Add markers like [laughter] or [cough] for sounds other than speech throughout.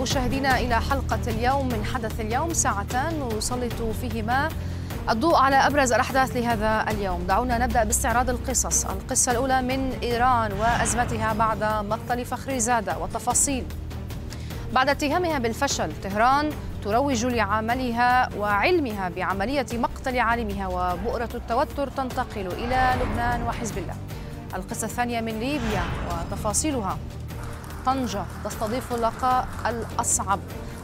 مشاهدينا إلى حلقة اليوم من حدث اليوم ساعتان نسلط فيهما الضوء على أبرز الأحداث لهذا اليوم دعونا نبدأ باستعراض القصص القصة الأولى من إيران وأزمتها بعد مقتل فخري زادة والتفاصيل بعد اتهامها بالفشل طهران تروج لعملها وعلمها بعملية مقتل عالمها وبؤرة التوتر تنتقل إلى لبنان وحزب الله القصة الثانية من ليبيا وتفاصيلها طنجة تستضيف اللقاء الأصعب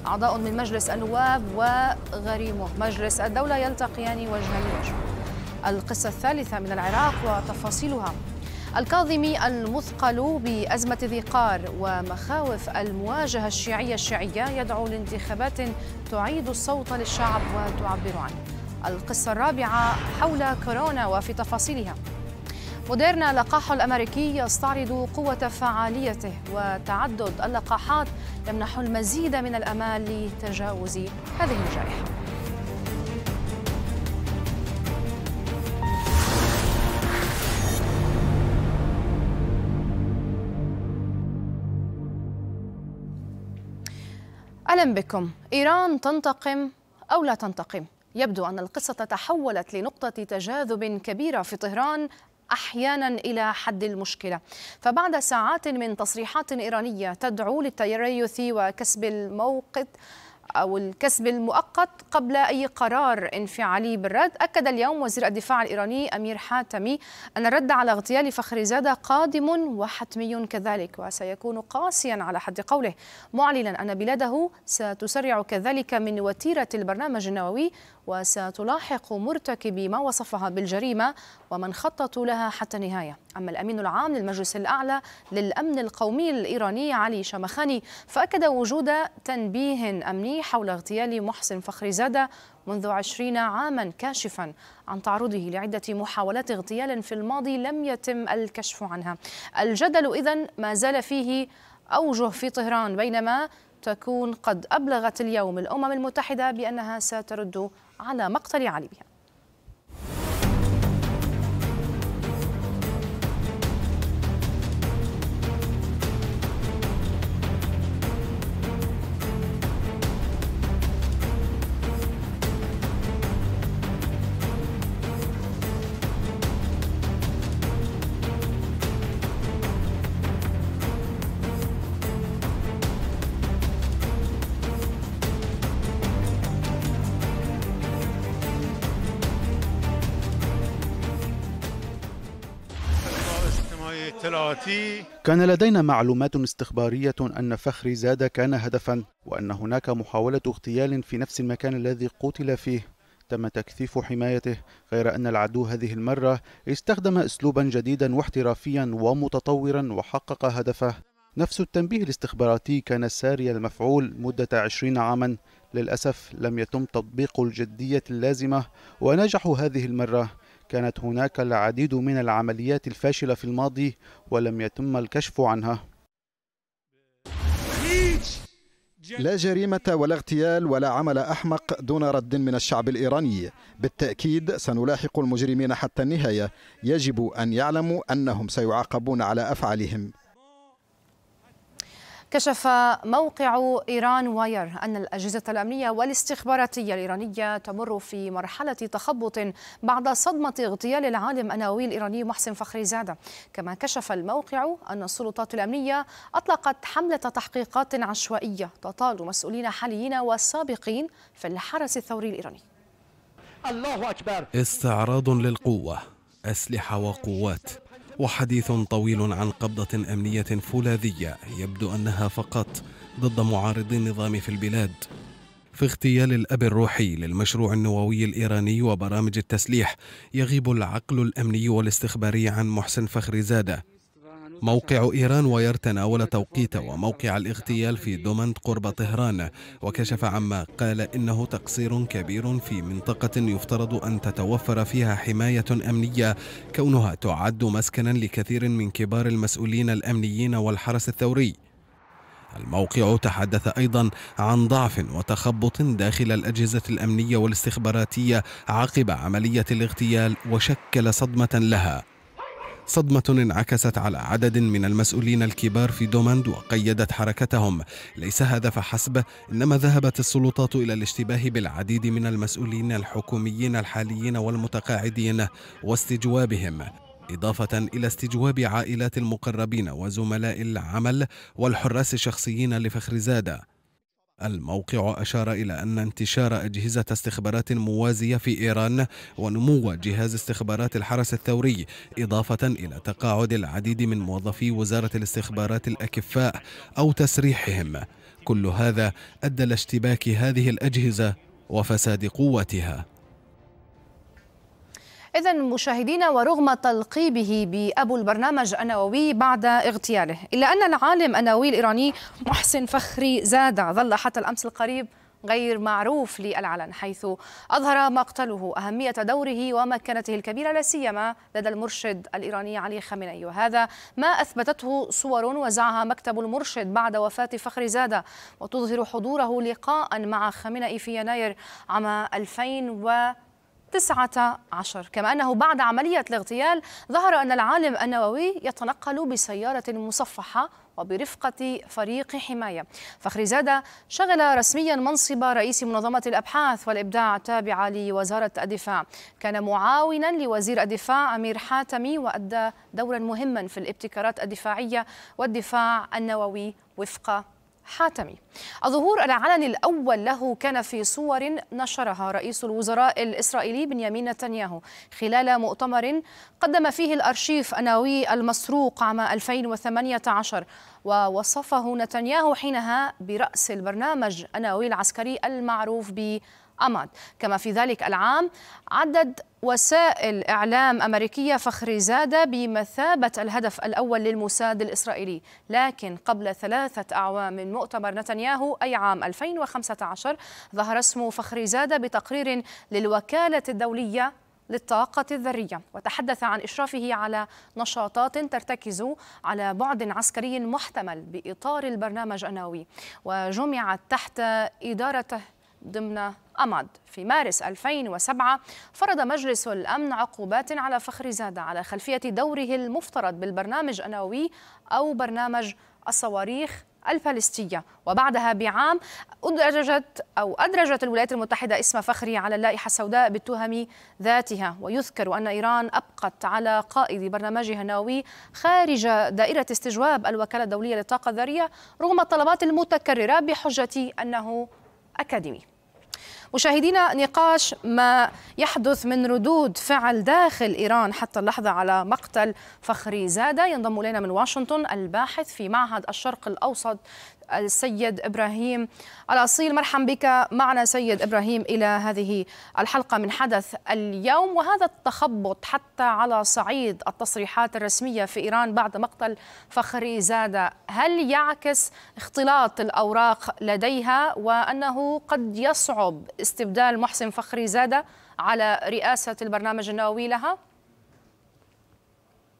أعضاء من مجلس النواب وغريمه مجلس الدولة يلتقيان وجها لوجه القصة الثالثة من العراق وتفاصيلها الكاظمي المثقل بأزمة ذي قار ومخاوف المواجهة الشيعية الشيعية يدعو لانتخابات تعيد الصوت للشعب وتعبر عنه القصة الرابعة حول كورونا وفي تفاصيلها موديرنا لقاح الأمريكي يستعرض قوة فعاليته وتعدد اللقاحات يمنح المزيد من الأمال لتجاوز هذه الجائحة أهلا بكم إيران تنتقم أو لا تنتقم يبدو أن القصة تحولت لنقطة تجاذب كبيرة في طهران احيانا الى حد المشكله فبعد ساعات من تصريحات ايرانيه تدعو للتريث وكسب الموقت أو الكسب المؤقت قبل أي قرار انفعالي بالرد أكد اليوم وزير الدفاع الإيراني أمير حاتمي أن الرد على اغتيال فخر زادة قادم وحتمي كذلك وسيكون قاسيا على حد قوله معلنا أن بلاده ستسرع كذلك من وتيرة البرنامج النووي وستلاحق مرتكبي ما وصفها بالجريمة ومن خططوا لها حتى النهاية أما الأمين العام للمجلس الأعلى للأمن القومي الإيراني علي شمخاني فأكد وجود تنبيه أمني حول اغتيال محسن فخري زادة منذ عشرين عاما كاشفا عن تعرضه لعدة محاولات اغتيال في الماضي لم يتم الكشف عنها الجدل إذن ما زال فيه أوجه في طهران بينما تكون قد أبلغت اليوم الأمم المتحدة بأنها سترد على مقتل علي بها كان لدينا معلومات استخبارية أن فخري زاد كان هدفا وأن هناك محاولة اغتيال في نفس المكان الذي قتل فيه تم تكثيف حمايته غير أن العدو هذه المرة استخدم أسلوبا جديدا واحترافيا ومتطورا وحقق هدفه نفس التنبيه الاستخباراتي كان ساري المفعول مدة عشرين عاما للأسف لم يتم تطبيق الجدية اللازمة ونجحوا هذه المرة كانت هناك العديد من العمليات الفاشلة في الماضي ولم يتم الكشف عنها لا جريمة ولا اغتيال ولا عمل أحمق دون رد من الشعب الإيراني بالتأكيد سنلاحق المجرمين حتى النهاية يجب أن يعلموا أنهم سيعاقبون على أفعالهم كشف موقع إيران واير أن الأجهزة الأمنية والاستخباراتية الإيرانية تمر في مرحلة تخبط بعد صدمة اغتيال العالم النووي الإيراني محسن فخري زادة كما كشف الموقع أن السلطات الأمنية أطلقت حملة تحقيقات عشوائية تطال مسؤولين حاليين وسابقين في الحرس الثوري الإيراني الله أكبر استعراض للقوة أسلحة وقوات وحديث طويل عن قبضة أمنية فولاذية يبدو أنها فقط ضد معارضي النظام في البلاد في اغتيال الأب الروحي للمشروع النووي الإيراني وبرامج التسليح يغيب العقل الأمني والاستخباري عن محسن فخري زادة موقع إيران وير تناول توقيت وموقع الاغتيال في دومند قرب طهران وكشف عما قال إنه تقصير كبير في منطقة يفترض أن تتوفر فيها حماية أمنية كونها تعد مسكنا لكثير من كبار المسؤولين الأمنيين والحرس الثوري الموقع تحدث أيضا عن ضعف وتخبط داخل الأجهزة الأمنية والاستخباراتية عقب عملية الاغتيال وشكل صدمة لها صدمة انعكست على عدد من المسؤولين الكبار في دوماند وقيدت حركتهم ليس هذا فحسب إنما ذهبت السلطات إلى الاشتباه بالعديد من المسؤولين الحكوميين الحاليين والمتقاعدين واستجوابهم إضافة إلى استجواب عائلات المقربين وزملاء العمل والحراس الشخصيين لفخر زاده الموقع أشار إلى أن انتشار أجهزة استخبارات موازية في إيران ونمو جهاز استخبارات الحرس الثوري إضافة إلى تقاعد العديد من موظفي وزارة الاستخبارات الأكفاء أو تسريحهم كل هذا أدى لاشتباك هذه الأجهزة وفساد قوتها إذا مشاهدينا ورغم تلقيبه بأبو البرنامج النووي بعد اغتياله إلا أن العالم النووي الإيراني محسن فخري زادة ظل حتى الأمس القريب غير معروف للعلن حيث أظهر مقتله أهمية دوره ومكانته الكبيرة لا سيما لدى المرشد الإيراني علي خامنئي وهذا ما أثبتته صور وزعها مكتب المرشد بعد وفاة فخر زادة وتظهر حضوره لقاء مع خامنئي في يناير عام 2000 تسعة عشر كما أنه بعد عملية الاغتيال ظهر أن العالم النووي يتنقل بسيارة مصفحة وبرفقة فريق حماية فخري زادة شغل رسميا منصب رئيس منظمة الأبحاث والإبداع التابعة لوزارة الدفاع كان معاونا لوزير الدفاع أمير حاتمي وأدى دورا مهما في الابتكارات الدفاعية والدفاع النووي وفق حاتمي الظهور العلني الأول له كان في صور نشرها رئيس الوزراء الإسرائيلي بنيامين نتنياهو خلال مؤتمر قدم فيه الأرشيف أناوي المسروق عام 2018 ووصفه نتنياهو حينها برأس البرنامج أناوي العسكري المعروف ب أمد كما في ذلك العام عدد وسائل إعلام أمريكية فخري زادة بمثابة الهدف الأول للموساد الإسرائيلي لكن قبل ثلاثة أعوام من مؤتمر نتنياهو أي عام 2015 ظهر اسم فخري زادة بتقرير للوكالة الدولية للطاقة الذرية وتحدث عن إشرافه على نشاطات ترتكز على بعد عسكري محتمل بإطار البرنامج النووي وجمعت تحت إدارته ضمن أمد في مارس 2007 فرض مجلس الأمن عقوبات على فخر زادة على خلفية دوره المفترض بالبرنامج النووي أو برنامج الصواريخ البالستية وبعدها بعام أدرجت أو أدرجت الولايات المتحدة اسم فخري على اللائحة السوداء بالتهم ذاتها ويذكر أن إيران أبقت على قائد برنامجها النووي خارج دائرة استجواب الوكالة الدولية للطاقة الذرية رغم الطلبات المتكررة بحجة أنه أكاديمي مشاهدينا نقاش ما يحدث من ردود فعل داخل إيران حتى اللحظة على مقتل فخري زادة ينضم إلينا من واشنطن الباحث في معهد الشرق الأوسط السيد إبراهيم الأصيل مرحبا بك معنا سيد إبراهيم إلى هذه الحلقة من حدث اليوم وهذا التخبط حتى على صعيد التصريحات الرسمية في إيران بعد مقتل فخري زادة هل يعكس اختلاط الأوراق لديها وأنه قد يصعب استبدال محسن فخري زادة على رئاسة البرنامج النووي لها؟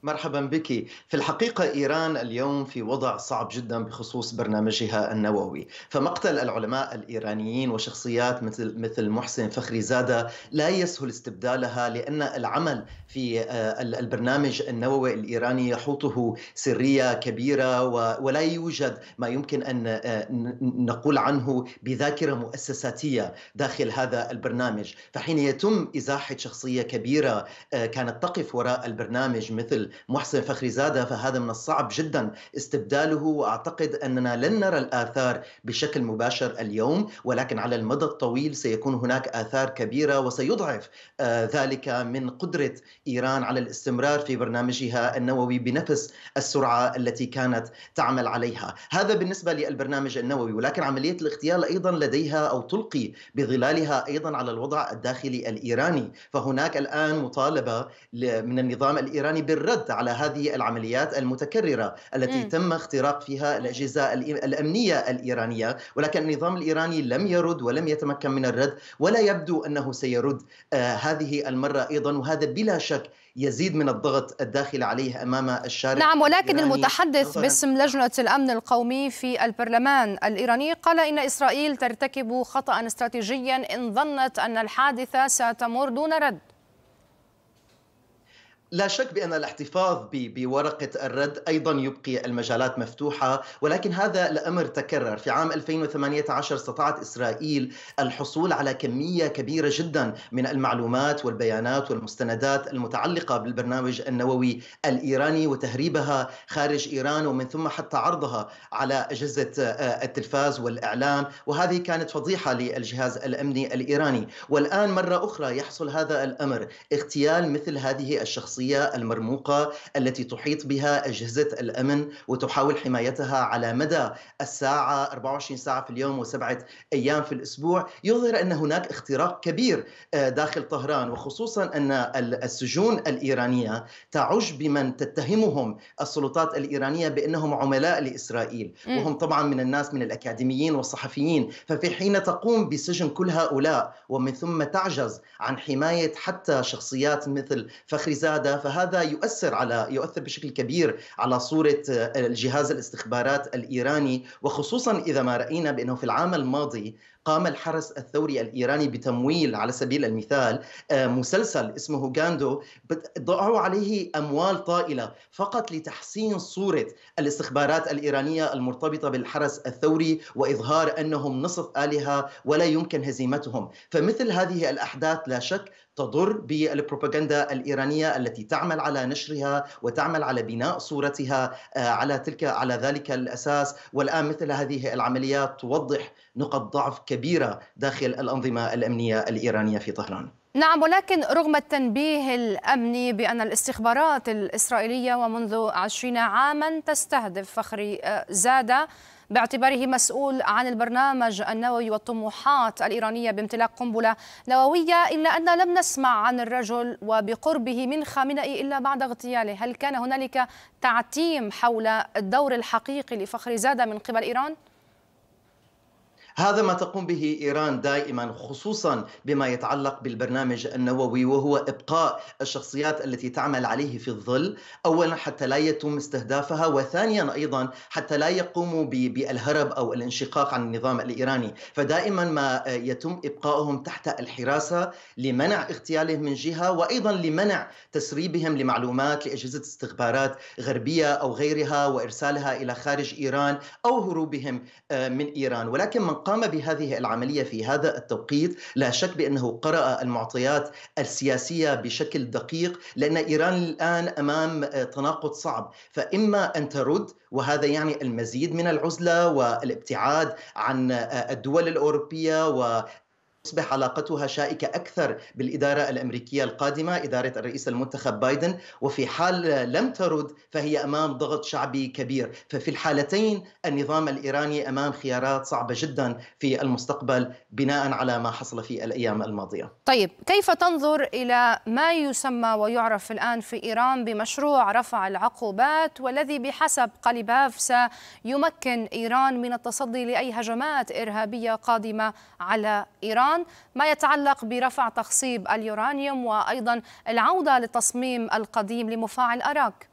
مرحبا بك في الحقيقة إيران اليوم في وضع صعب جدا بخصوص برنامجها النووي فمقتل العلماء الإيرانيين وشخصيات مثل, مثل محسن فخري زادة لا يسهل استبدالها لأن العمل في آه، البرنامج النووي الإيراني يحوطه سرية كبيرة ولا يوجد ما يمكن أن آه، نقول عنه بذاكرة مؤسساتية داخل هذا البرنامج فحين يتم إزاحة شخصية كبيرة آه، كانت تقف وراء البرنامج مثل محسن فخري زاده فهذا من الصعب جدا استبداله واعتقد اننا لن نرى الاثار بشكل مباشر اليوم ولكن على المدى الطويل سيكون هناك اثار كبيره وسيضعف آه، ذلك من قدره ايران على الاستمرار في برنامجها النووي بنفس السرعه التي كانت تعمل عليها، هذا بالنسبه للبرنامج النووي ولكن عمليه الاغتيال ايضا لديها او تلقي بظلالها ايضا على الوضع الداخلي الايراني، فهناك الان مطالبه من النظام الايراني بالرد حصلت على هذه العمليات المتكررة التي م. تم اختراق فيها الأجهزة الأمنية الإيرانية ولكن النظام الإيراني لم يرد ولم يتمكن من الرد ولا يبدو أنه سيرد آه، هذه المرة أيضا وهذا بلا شك يزيد من الضغط الداخل عليه امام الشارع نعم ولكن المتحدث باسم لجنه الامن القومي في البرلمان الايراني قال ان اسرائيل ترتكب خطا استراتيجيا ان ظنت ان الحادثه ستمر دون رد لا شك بان الاحتفاظ بورقه الرد ايضا يبقي المجالات مفتوحه ولكن هذا الامر تكرر في عام 2018 استطاعت اسرائيل الحصول على كميه كبيره جدا من المعلومات والبيانات والمستندات المتعلقه بالبرنامج النووي الايراني وتهريبها خارج ايران ومن ثم حتى عرضها على اجهزه آه، التلفاز والاعلام وهذه كانت فضيحه للجهاز الامني الايراني والان مره اخرى يحصل هذا الامر اغتيال مثل هذه الشخصيات الشخصيه المرموقه التي تحيط بها اجهزه الامن وتحاول حمايتها على مدى الساعه 24 ساعه في اليوم وسبعه ايام في الاسبوع يظهر ان هناك اختراق كبير آه، داخل طهران وخصوصا ان السجون الايرانيه تعج بمن تتهمهم السلطات الايرانيه بانهم عملاء لاسرائيل وهم طبعا من الناس من الاكاديميين والصحفيين ففي حين تقوم بسجن كل هؤلاء ومن ثم تعجز عن حمايه حتى شخصيات مثل فخري زاد هذا فهذا يؤثر على يؤثر بشكل كبير على صوره آه، الجهاز الاستخبارات الايراني وخصوصا اذا ما راينا بانه في العام الماضي قام الحرس الثوري الايراني بتمويل على سبيل المثال آه، مسلسل اسمه غاندو ضعوا عليه اموال طائله فقط لتحسين صوره الاستخبارات الايرانيه المرتبطه بالحرس الثوري واظهار انهم نصف الهه ولا يمكن هزيمتهم، فمثل هذه الاحداث لا شك تضر بالبروباغندا الإيرانية التي تعمل على نشرها وتعمل على بناء صورتها آه، على تلك على ذلك الأساس والآن مثل هذه العمليات توضح نقط ضعف كبيرة داخل الأنظمة الأمنية الإيرانية في طهران نعم ولكن رغم التنبيه الأمني بأن الاستخبارات الإسرائيلية ومنذ عشرين عاما تستهدف فخري آه، زادة باعتباره مسؤول عن البرنامج النووي والطموحات الإيرانية بامتلاك قنبلة نووية إلا أن لم نسمع عن الرجل وبقربه من خامنئي إلا بعد اغتياله هل كان هنالك تعتيم حول الدور الحقيقي لفخر زادة من قبل إيران؟ هذا ما تقوم به ايران دائما خصوصا بما يتعلق بالبرنامج النووي وهو ابقاء الشخصيات التي تعمل عليه في الظل اولا حتى لا يتم استهدافها وثانيا ايضا حتى لا يقوموا بالهرب او الانشقاق عن النظام الايراني فدائما ما يتم ابقائهم تحت الحراسه لمنع اغتيالهم من جهه وايضا لمنع تسريبهم لمعلومات لاجهزه استخبارات غربيه او غيرها وارسالها الى خارج ايران او هروبهم آه، من ايران ولكن من قام بهذه العملية في هذا التوقيت لا شك بأنه قرأ المعطيات السياسية بشكل دقيق لأن إيران الآن أمام تناقض صعب فإما أن ترد وهذا يعني المزيد من العزله والابتعاد عن الدول الاوروبيه تصبح علاقتها شائكة أكثر بالإدارة الأمريكية القادمة إدارة الرئيس المنتخب بايدن وفي حال لم ترد فهي أمام ضغط شعبي كبير ففي الحالتين النظام الإيراني أمام خيارات صعبة جدا في المستقبل بناء على ما حصل في الأيام الماضية طيب كيف تنظر إلى ما يسمى ويعرف الآن في إيران بمشروع رفع العقوبات والذي بحسب قليباف سيمكن إيران من التصدي لأي هجمات إرهابية قادمة على إيران إيران ما يتعلق برفع تخصيب اليورانيوم وأيضا العودة للتصميم القديم لمفاعل أراك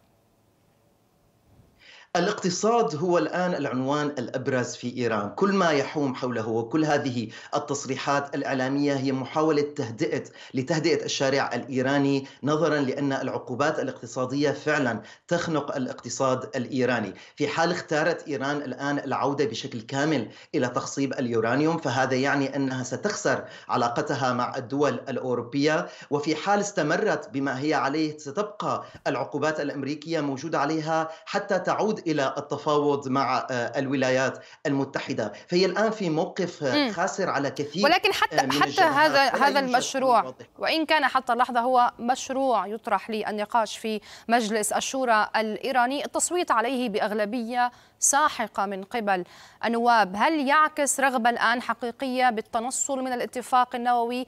الاقتصاد هو الان العنوان الابرز في ايران، كل ما يحوم حوله وكل هذه التصريحات الاعلاميه هي محاوله تهدئه لتهدئه الشارع الايراني نظرا لان العقوبات الاقتصاديه فعلا تخنق الاقتصاد الايراني، في حال اختارت ايران الان العوده بشكل كامل الى تخصيب اليورانيوم فهذا يعني انها ستخسر علاقتها مع الدول الاوروبيه، وفي حال استمرت بما هي عليه ستبقى العقوبات الامريكيه موجوده عليها حتى تعود الى التفاوض مع آه، الولايات المتحده فهي الان في موقف آه، خاسر على كثير ولكن حتى آه، من حتى هذا هذا المشروع وان كان حتى اللحظه هو مشروع يطرح للنقاش في مجلس الشورى الايراني التصويت عليه باغلبيه ساحقه من قبل النواب هل يعكس رغبه الان حقيقيه بالتنصل من الاتفاق النووي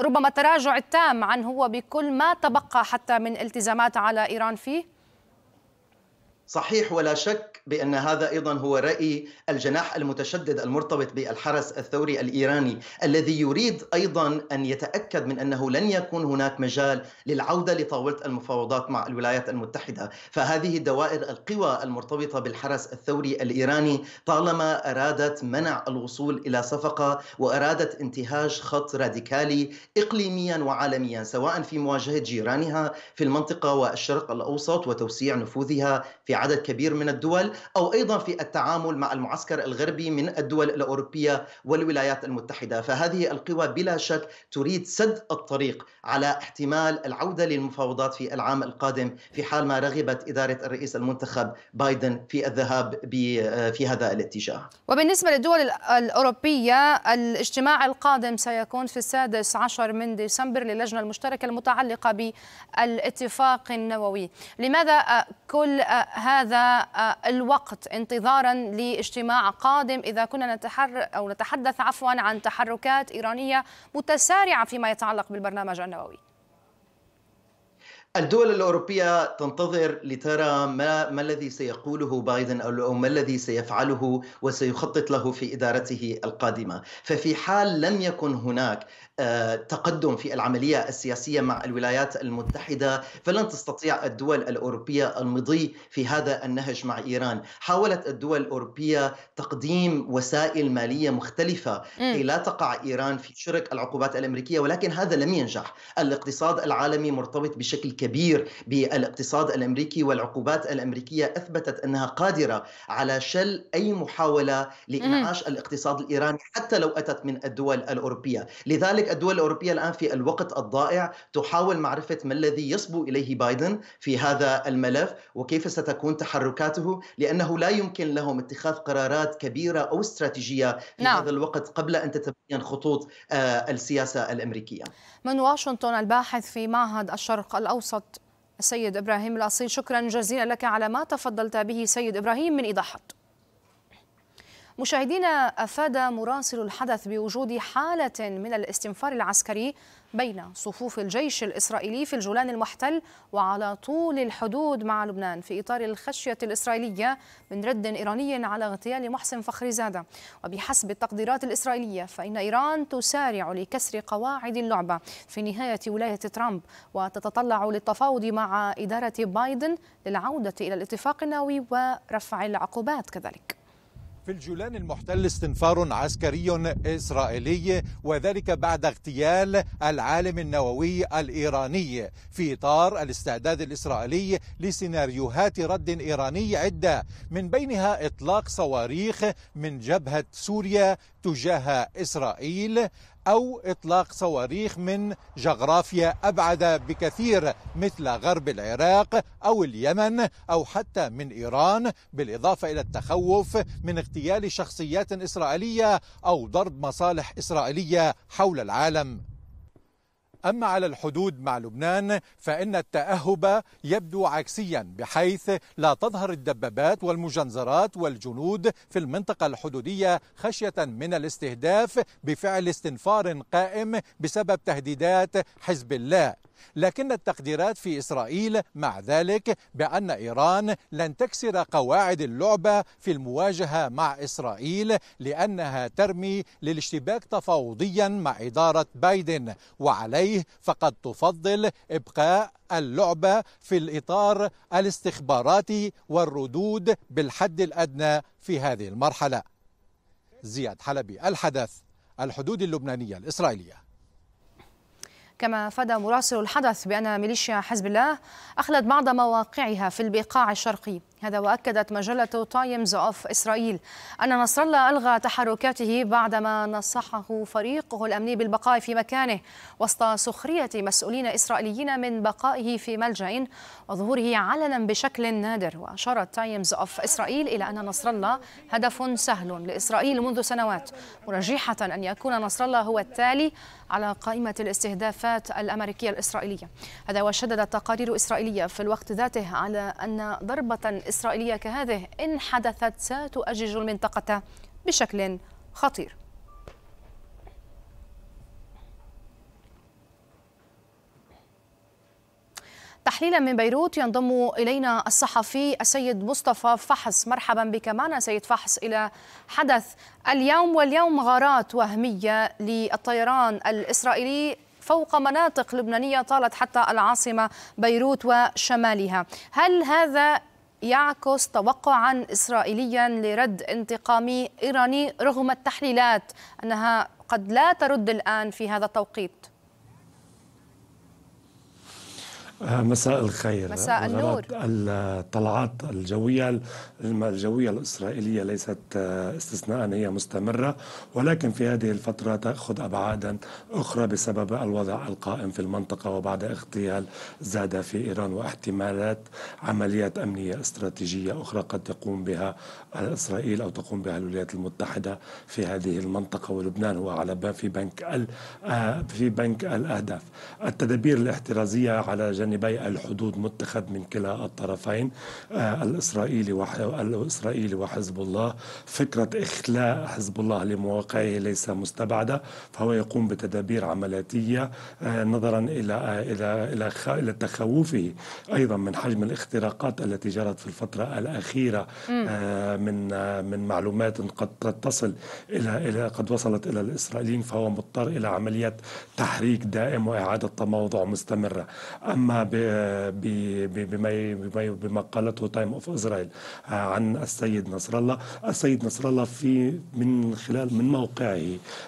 ربما التراجع التام عنه وبكل ما تبقى حتى من التزامات على ايران فيه صحيح ولا شك بان هذا ايضا هو راي الجناح المتشدد المرتبط بالحرس الثوري الايراني الذي يريد ايضا ان يتاكد من انه لن يكون هناك مجال للعوده لطاوله المفاوضات مع الولايات المتحده، فهذه دوائر القوى المرتبطه بالحرس الثوري الايراني طالما ارادت منع الوصول الى صفقه وارادت انتهاج خط راديكالي اقليميا وعالميا سواء في مواجهه جيرانها في المنطقه والشرق الاوسط وتوسيع نفوذها في عدد كبير من الدول أو أيضا في التعامل مع المعسكر الغربي من الدول الأوروبية والولايات المتحدة فهذه القوى بلا شك تريد سد الطريق على احتمال العودة للمفاوضات في العام القادم في حال ما رغبت إدارة الرئيس المنتخب بايدن في الذهاب في هذا الاتجاه وبالنسبة للدول الأوروبية الاجتماع القادم سيكون في السادس عشر من ديسمبر للجنة المشتركة المتعلقة بالاتفاق النووي لماذا كل هذا هذا آه، الوقت انتظارا لاجتماع قادم إذا كنا نتحر أو نتحدث عفوا عن تحركات إيرانية متسارعة فيما يتعلق بالبرنامج النووي الدول الأوروبية تنتظر لترى ما, ما الذي سيقوله بايدن أو ما الذي سيفعله وسيخطط له في إدارته القادمة ففي حال لم يكن هناك تقدم في العملية السياسية مع الولايات المتحدة فلن تستطيع الدول الأوروبية المضي في هذا النهج مع إيران حاولت الدول الأوروبية تقديم وسائل مالية مختلفة كي لا تقع إيران في شرك العقوبات الأمريكية ولكن هذا لم ينجح الاقتصاد العالمي مرتبط بشكل كبير بالاقتصاد الأمريكي والعقوبات الأمريكية أثبتت أنها قادرة على شل أي محاولة لإنعاش الاقتصاد الإيراني حتى لو أتت من الدول الأوروبية لذلك الدول الأوروبية الآن في الوقت الضائع تحاول معرفة ما الذي يصبو إليه بايدن في هذا الملف وكيف ستكون تحركاته لأنه لا يمكن لهم اتخاذ قرارات كبيرة أو استراتيجية في نعم. هذا الوقت قبل أن تتبين خطوط آه، السياسة الأمريكية من واشنطن الباحث في معهد الشرق الأوسط السيد إبراهيم الأصيل شكرا جزيلا لك على ما تفضلت به سيد إبراهيم من إيضاحاته مشاهدينا أفاد مراسل الحدث بوجود حالة من الاستنفار العسكري بين صفوف الجيش الإسرائيلي في الجولان المحتل وعلى طول الحدود مع لبنان في إطار الخشية الإسرائيلية من رد إيراني على اغتيال محسن فخري زادة وبحسب التقديرات الإسرائيلية فإن إيران تسارع لكسر قواعد اللعبة في نهاية ولاية ترامب وتتطلع للتفاوض مع إدارة بايدن للعودة إلى الاتفاق النووي ورفع العقوبات كذلك في الجولان المحتل استنفار عسكري اسرائيلي وذلك بعد اغتيال العالم النووي الايراني في اطار الاستعداد الاسرائيلي لسيناريوهات رد ايراني عده من بينها اطلاق صواريخ من جبهه سوريا تجاه اسرائيل أو إطلاق صواريخ من جغرافيا أبعد بكثير مثل غرب العراق أو اليمن أو حتى من إيران بالإضافة إلى التخوف من اغتيال شخصيات إسرائيلية أو ضرب مصالح إسرائيلية حول العالم أما على الحدود مع لبنان فإن التأهب يبدو عكسيا بحيث لا تظهر الدبابات والمجنزرات والجنود في المنطقة الحدودية خشية من الاستهداف بفعل استنفار قائم بسبب تهديدات حزب الله لكن التقديرات في إسرائيل مع ذلك بأن إيران لن تكسر قواعد اللعبة في المواجهة مع إسرائيل لأنها ترمي للاشتباك تفاوضيا مع إدارة بايدن وعليه فقد تفضل إبقاء اللعبة في الإطار الاستخباراتي والردود بالحد الأدنى في هذه المرحلة زياد حلبي الحدث الحدود اللبنانية الإسرائيلية كما افاد مراسل الحدث بان ميليشيا حزب الله اخلت بعض مواقعها في البقاع الشرقي هذا واكدت مجله تايمز اوف اسرائيل ان نصر الله الغى تحركاته بعدما نصحه فريقه الامني بالبقاء في مكانه وسط سخريه مسؤولين اسرائيليين من بقائه في ملجا وظهوره علنا بشكل نادر واشارت تايمز اوف اسرائيل الى ان نصر الله هدف سهل لاسرائيل منذ سنوات مرجحه ان يكون نصر الله هو التالي على قائمة الاستهدافات الأمريكية الإسرائيلية هذا وشددت تقارير إسرائيلية في الوقت ذاته على أن ضربة إسرائيلية كهذه إن حدثت ستؤجج المنطقة بشكل خطير تحليلا من بيروت ينضم إلينا الصحفي السيد مصطفى فحص مرحبا بك معنا سيد فحص إلى حدث اليوم واليوم غارات وهمية للطيران الإسرائيلي فوق مناطق لبنانية طالت حتى العاصمة بيروت وشمالها هل هذا يعكس توقعا إسرائيليا لرد انتقامي إيراني رغم التحليلات أنها قد لا ترد الآن في هذا التوقيت آه، مساء الخير مساء النور الطلعات الجوية الجوية الإسرائيلية ليست آه، استثناء هي مستمرة ولكن في هذه الفترة تأخذ أبعادا أخرى بسبب الوضع القائم في المنطقة وبعد اغتيال زاد في إيران واحتمالات عمليات أمنية استراتيجية أخرى قد تقوم بها إسرائيل أو تقوم بها الولايات المتحدة في هذه المنطقة ولبنان هو على في بنك آه، في بنك الأهداف التدابير الاحترازية على جن يعني بيع الحدود متخذ من كلا الطرفين آه، الإسرائيلي الإسرائيلي وحزب الله فكرة إخلاء حزب الله لمواقعه ليس مستبعدة فهو يقوم بتدابير عملياتية آه، نظرا إلى آه، إلى إلى إلى تخوفه أيضا من حجم الاختراقات التي جرت في الفترة الأخيرة من من معلومات قد تصل إلى إلى قد وصلت إلى الإسرائيليين فهو مضطر إلى عمليه تحريك دائم وإعادة تموضع مستمرة أما بما بما قالته تايم اوف اسرائيل عن السيد نصر الله السيد نصر الله في من خلال من موقعه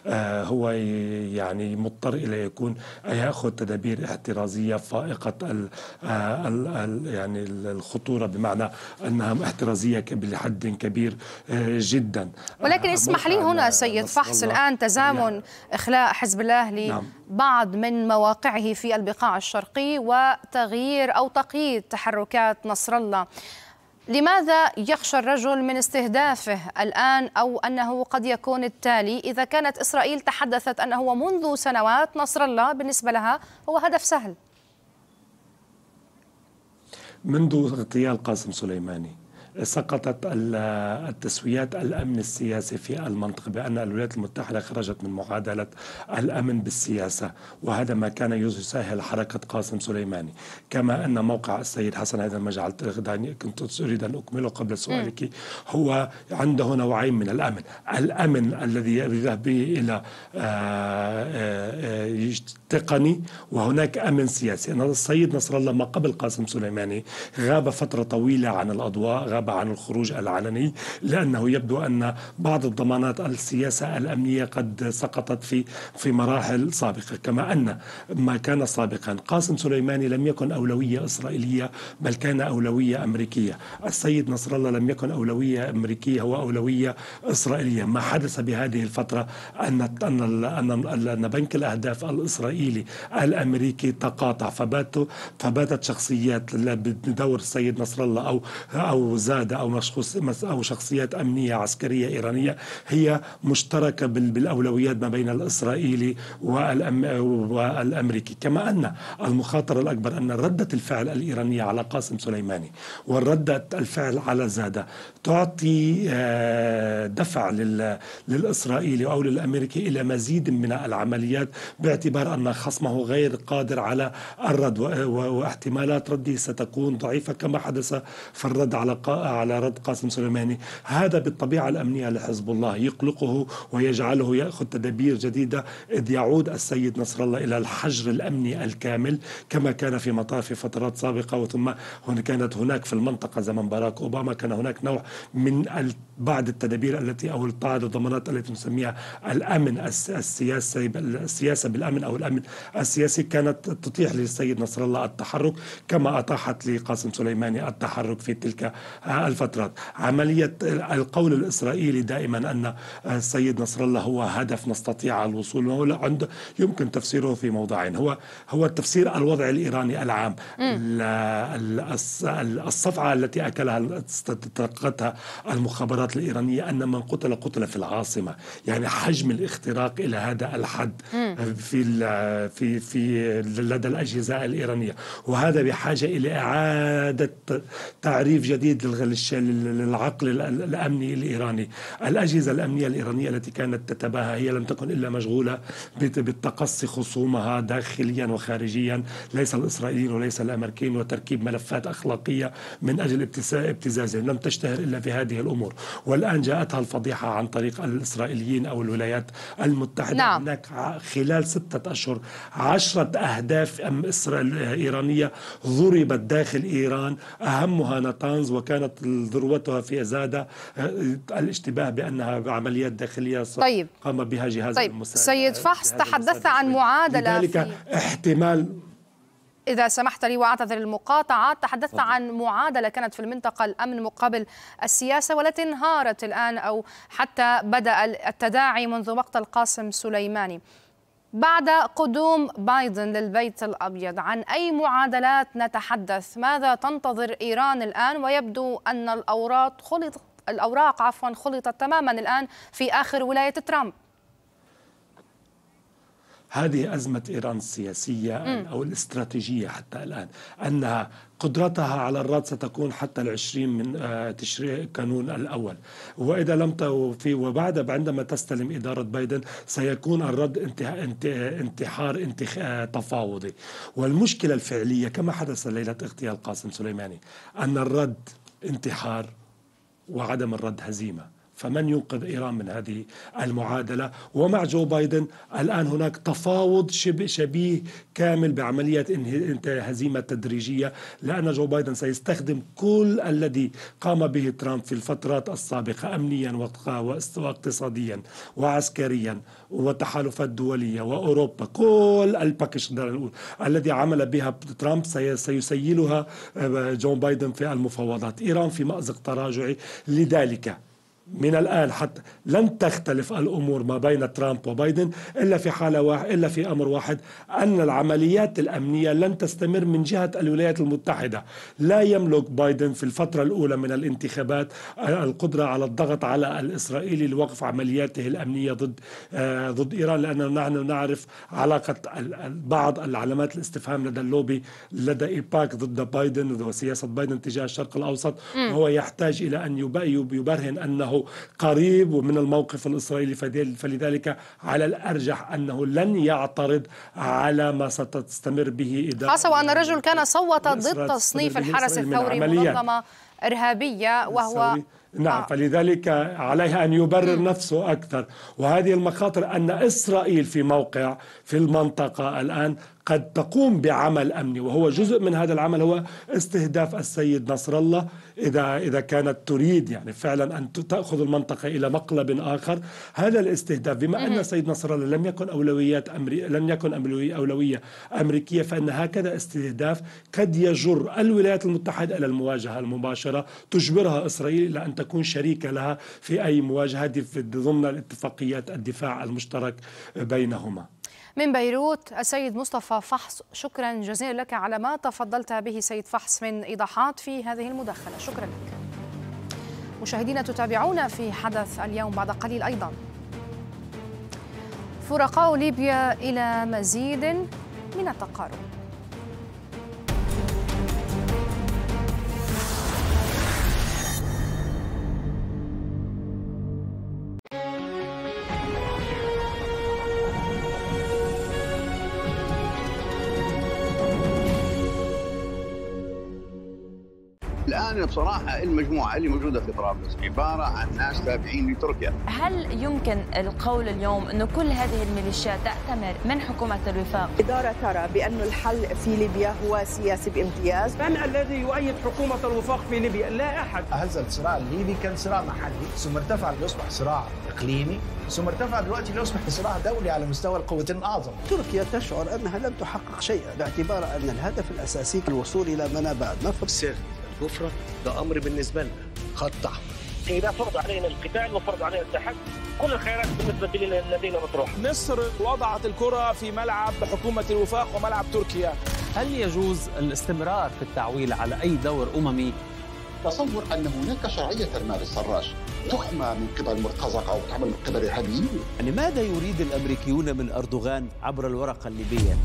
آه، هو يعني مضطر الى يكون ياخذ تدابير احترازيه فائقه ال آه، ال الـ يعني الخطوره بمعنى انها احترازيه لحد كبير آه، جدا ولكن اسمح لي هنا سيد فحص الان تزامن اخلاء حزب الله نعم. لبعض نعم. من مواقعه في البقاع الشرقي و تغيير أو تقييد تحركات نصر الله لماذا يخشى الرجل من استهدافه الآن أو أنه قد يكون التالي إذا كانت إسرائيل تحدثت أنه منذ سنوات نصر الله بالنسبة لها هو هدف سهل منذ اغتيال قاسم سليماني سقطت التسويات الأمن السياسي في المنطقة بأن الولايات المتحدة خرجت من معادلة الأمن بالسياسة وهذا ما كان يسهل حركة قاسم سليماني كما أن موقع السيد حسن هذا ما جعلت كنت أريد أن أكمله قبل سؤالك هو عنده نوعين من الأمن الأمن الذي يذهب به إلى آه، آه، آه، تقني وهناك أمن سياسي السيد نصر الله ما قبل قاسم سليماني غاب فترة طويلة عن الأضواء غاب النيابة عن الخروج العلني لأنه يبدو أن بعض الضمانات السياسة الأمنية قد سقطت في في مراحل سابقة كما أن ما كان سابقا قاسم سليماني لم يكن أولوية إسرائيلية بل كان أولوية أمريكية السيد نصر الله لم يكن أولوية أمريكية هو أولوية إسرائيلية ما حدث بهذه الفترة أن أن أن بنك الأهداف الإسرائيلي الأمريكي تقاطع فباتوا فباتت شخصيات بدور السيد نصر الله أو أو زادة أو أو شخصيات أمنية عسكرية إيرانية هي مشتركة بالأولويات ما بين الإسرائيلي والأمريكي كما أن المخاطرة الأكبر أن ردة الفعل الإيرانية على قاسم سليماني وردة الفعل على زادة تعطي آه، دفع للإسرائيلي أو للأمريكي إلى مزيد من العمليات باعتبار أن خصمه غير قادر على الرد واحتمالات رده ستكون ضعيفة كما حدث في الرد على على رد قاسم سليماني هذا بالطبيعة الأمنية لحزب الله يقلقه ويجعله يأخذ تدابير جديدة إذ يعود السيد نصر الله إلى الحجر الأمني الكامل كما كان في مطار في فترات سابقة وثم هنا كانت هناك في المنطقة زمن باراك أوباما كان هناك نوع من بعض التدابير التي أو بعض الضمانات التي نسميها الأمن السياسي السياسة بالأمن أو الأمن السياسي كانت تتيح للسيد نصر الله التحرك كما أتاحت لقاسم سليماني التحرك في تلك الفترات عملية القول الإسرائيلي دائما أن السيد نصر الله هو هدف نستطيع الوصول له عند يمكن تفسيره في موضعين هو هو تفسير الوضع الإيراني العام الصفعة التي أكلها تلقتها المخابرات الإيرانية أن من قتل قتل في العاصمة يعني حجم الاختراق إلى هذا الحد في في في لدى الأجهزة الإيرانية وهذا بحاجة إلى إعادة تعريف جديد للغ بالنسبة للعقل الأمني الإيراني الأجهزة الأمنية الإيرانية التي كانت تتباهى هي لم تكن إلا مشغولة بالتقصي خصومها داخليا وخارجيا ليس الإسرائيليين وليس الأمريكيين وتركيب ملفات أخلاقية من أجل ابتزازهم لم تشتهر إلا في هذه الأمور والآن جاءتها الفضيحة عن طريق الإسرائيليين أو الولايات المتحدة نعم. هناك خلال ستة أشهر عشرة أهداف إيرانية ضربت داخل إيران أهمها نتانز وكانت وصلت ذروتها في زاده آه، الاشتباه بانها عمليات داخليه طيب. قام بها جهاز طيب. المساعدة سيد فحص تحدثت عن معادله لذلك في... احتمال إذا سمحت لي وأعتذر المقاطعة تحدثت عن معادلة كانت في المنطقة الأمن مقابل السياسة والتي انهارت الآن أو حتى بدأ التداعي منذ وقت القاسم سليماني بعد قدوم بايدن للبيت الابيض عن اي معادلات نتحدث ماذا تنتظر ايران الان ويبدو ان الاوراق خلطت الاوراق عفوا خلطت تماما الان في اخر ولايه ترامب هذه أزمة إيران السياسية أو الاستراتيجية حتى الآن أنها قدرتها على الرد ستكون حتى العشرين من آه، تشرين كانون الأول وإذا لم في وبعد عندما تستلم إدارة بايدن سيكون الرد انتحار آه، تفاوضي والمشكلة الفعلية كما حدث ليلة اغتيال قاسم سليماني أن الرد انتحار وعدم الرد هزيمه فمن ينقذ إيران من هذه المعادلة ومع جو بايدن الآن هناك تفاوض شبيه كامل بعملية هزيمة تدريجية لأن جو بايدن سيستخدم كل الذي قام به ترامب في الفترات السابقة أمنيا واقتصاديا وعسكريا وتحالفات دولية وأوروبا كل الباكج الذي عمل بها ترامب سيسيلها آه، جو بايدن في المفاوضات إيران في مأزق تراجعي لذلك من الآن حتى لن تختلف الأمور ما بين ترامب وبايدن إلا في حالة واحد إلا في أمر واحد أن العمليات الأمنية لن تستمر من جهة الولايات المتحدة لا يملك بايدن في الفترة الأولى من الانتخابات القدرة على الضغط على الإسرائيلي لوقف عملياته الأمنية ضد آه، ضد إيران لأن نحن نعرف علاقة بعض العلامات الاستفهام لدى اللوبي لدى إيباك ضد بايدن وسياسة بايدن تجاه الشرق الأوسط وهو يحتاج إلى أن يبرهن أنه أنه قريب من الموقف الإسرائيلي فلذلك على الأرجح أنه لن يعترض على ما ستستمر به إدارة خاصة وأن الرجل كان صوت ضد تصنيف الحرس الثوري منظمة إرهابية وهو نعم آه. فلذلك عليه أن يبرر نفسه أكثر وهذه المخاطر أن إسرائيل في موقع في المنطقة الآن قد تقوم بعمل أمني وهو جزء من هذا العمل هو استهداف السيد نصر الله إذا إذا كانت تريد يعني فعلا أن تأخذ المنطقة إلى مقلب آخر هذا الاستهداف بما أن السيد نصر الله لم يكن أولويات أمري لم يكن أولوية أمريكية فإن هكذا استهداف قد يجر الولايات المتحدة إلى المواجهة المباشرة تجبرها إسرائيل إلى أن تكون شريكة لها في أي مواجهة ضمن الاتفاقيات الدفاع المشترك بينهما من بيروت السيد مصطفى فحص شكرا جزيلا لك على ما تفضلت به سيد فحص من إيضاحات في هذه المداخلة شكرا لك مشاهدينا تتابعونا في حدث اليوم بعد قليل أيضا فرقاء ليبيا إلى مزيد من التقارب انا بصراحه المجموعه اللي موجوده في طرابلس عباره عن ناس تابعين لتركيا. هل يمكن القول اليوم انه كل هذه الميليشيات تأتمر من حكومه الوفاق؟ الاداره ترى بأن الحل في ليبيا هو سياسي بامتياز. من الذي يؤيد حكومه الوفاق في ليبيا؟ لا احد. هذا الصراع الليبي كان صراع محلي ثم ارتفع ليصبح صراع اقليمي ثم ارتفع دلوقتي ليصبح صراع دولي على مستوى القوتين الاعظم. تركيا تشعر انها لم تحقق شيئا باعتبار ان الهدف الاساسي الوصول الى منابع النفط. الكفرة ده أمر بالنسبة لنا خط أحمر إذا فرض علينا القتال وفرض علينا التحدي كل الخيارات بالنسبة للذين مطروح مصر وضعت الكرة في ملعب حكومة الوفاق وملعب تركيا هل يجوز الاستمرار في التعويل على أي دور أممي تصور ان هناك شرعيه ترمال السراج تحمى من قبل مرتزقه او تحمى من قبل ارهابيين يعني لماذا يريد الامريكيون من اردوغان عبر الورقه الليبيه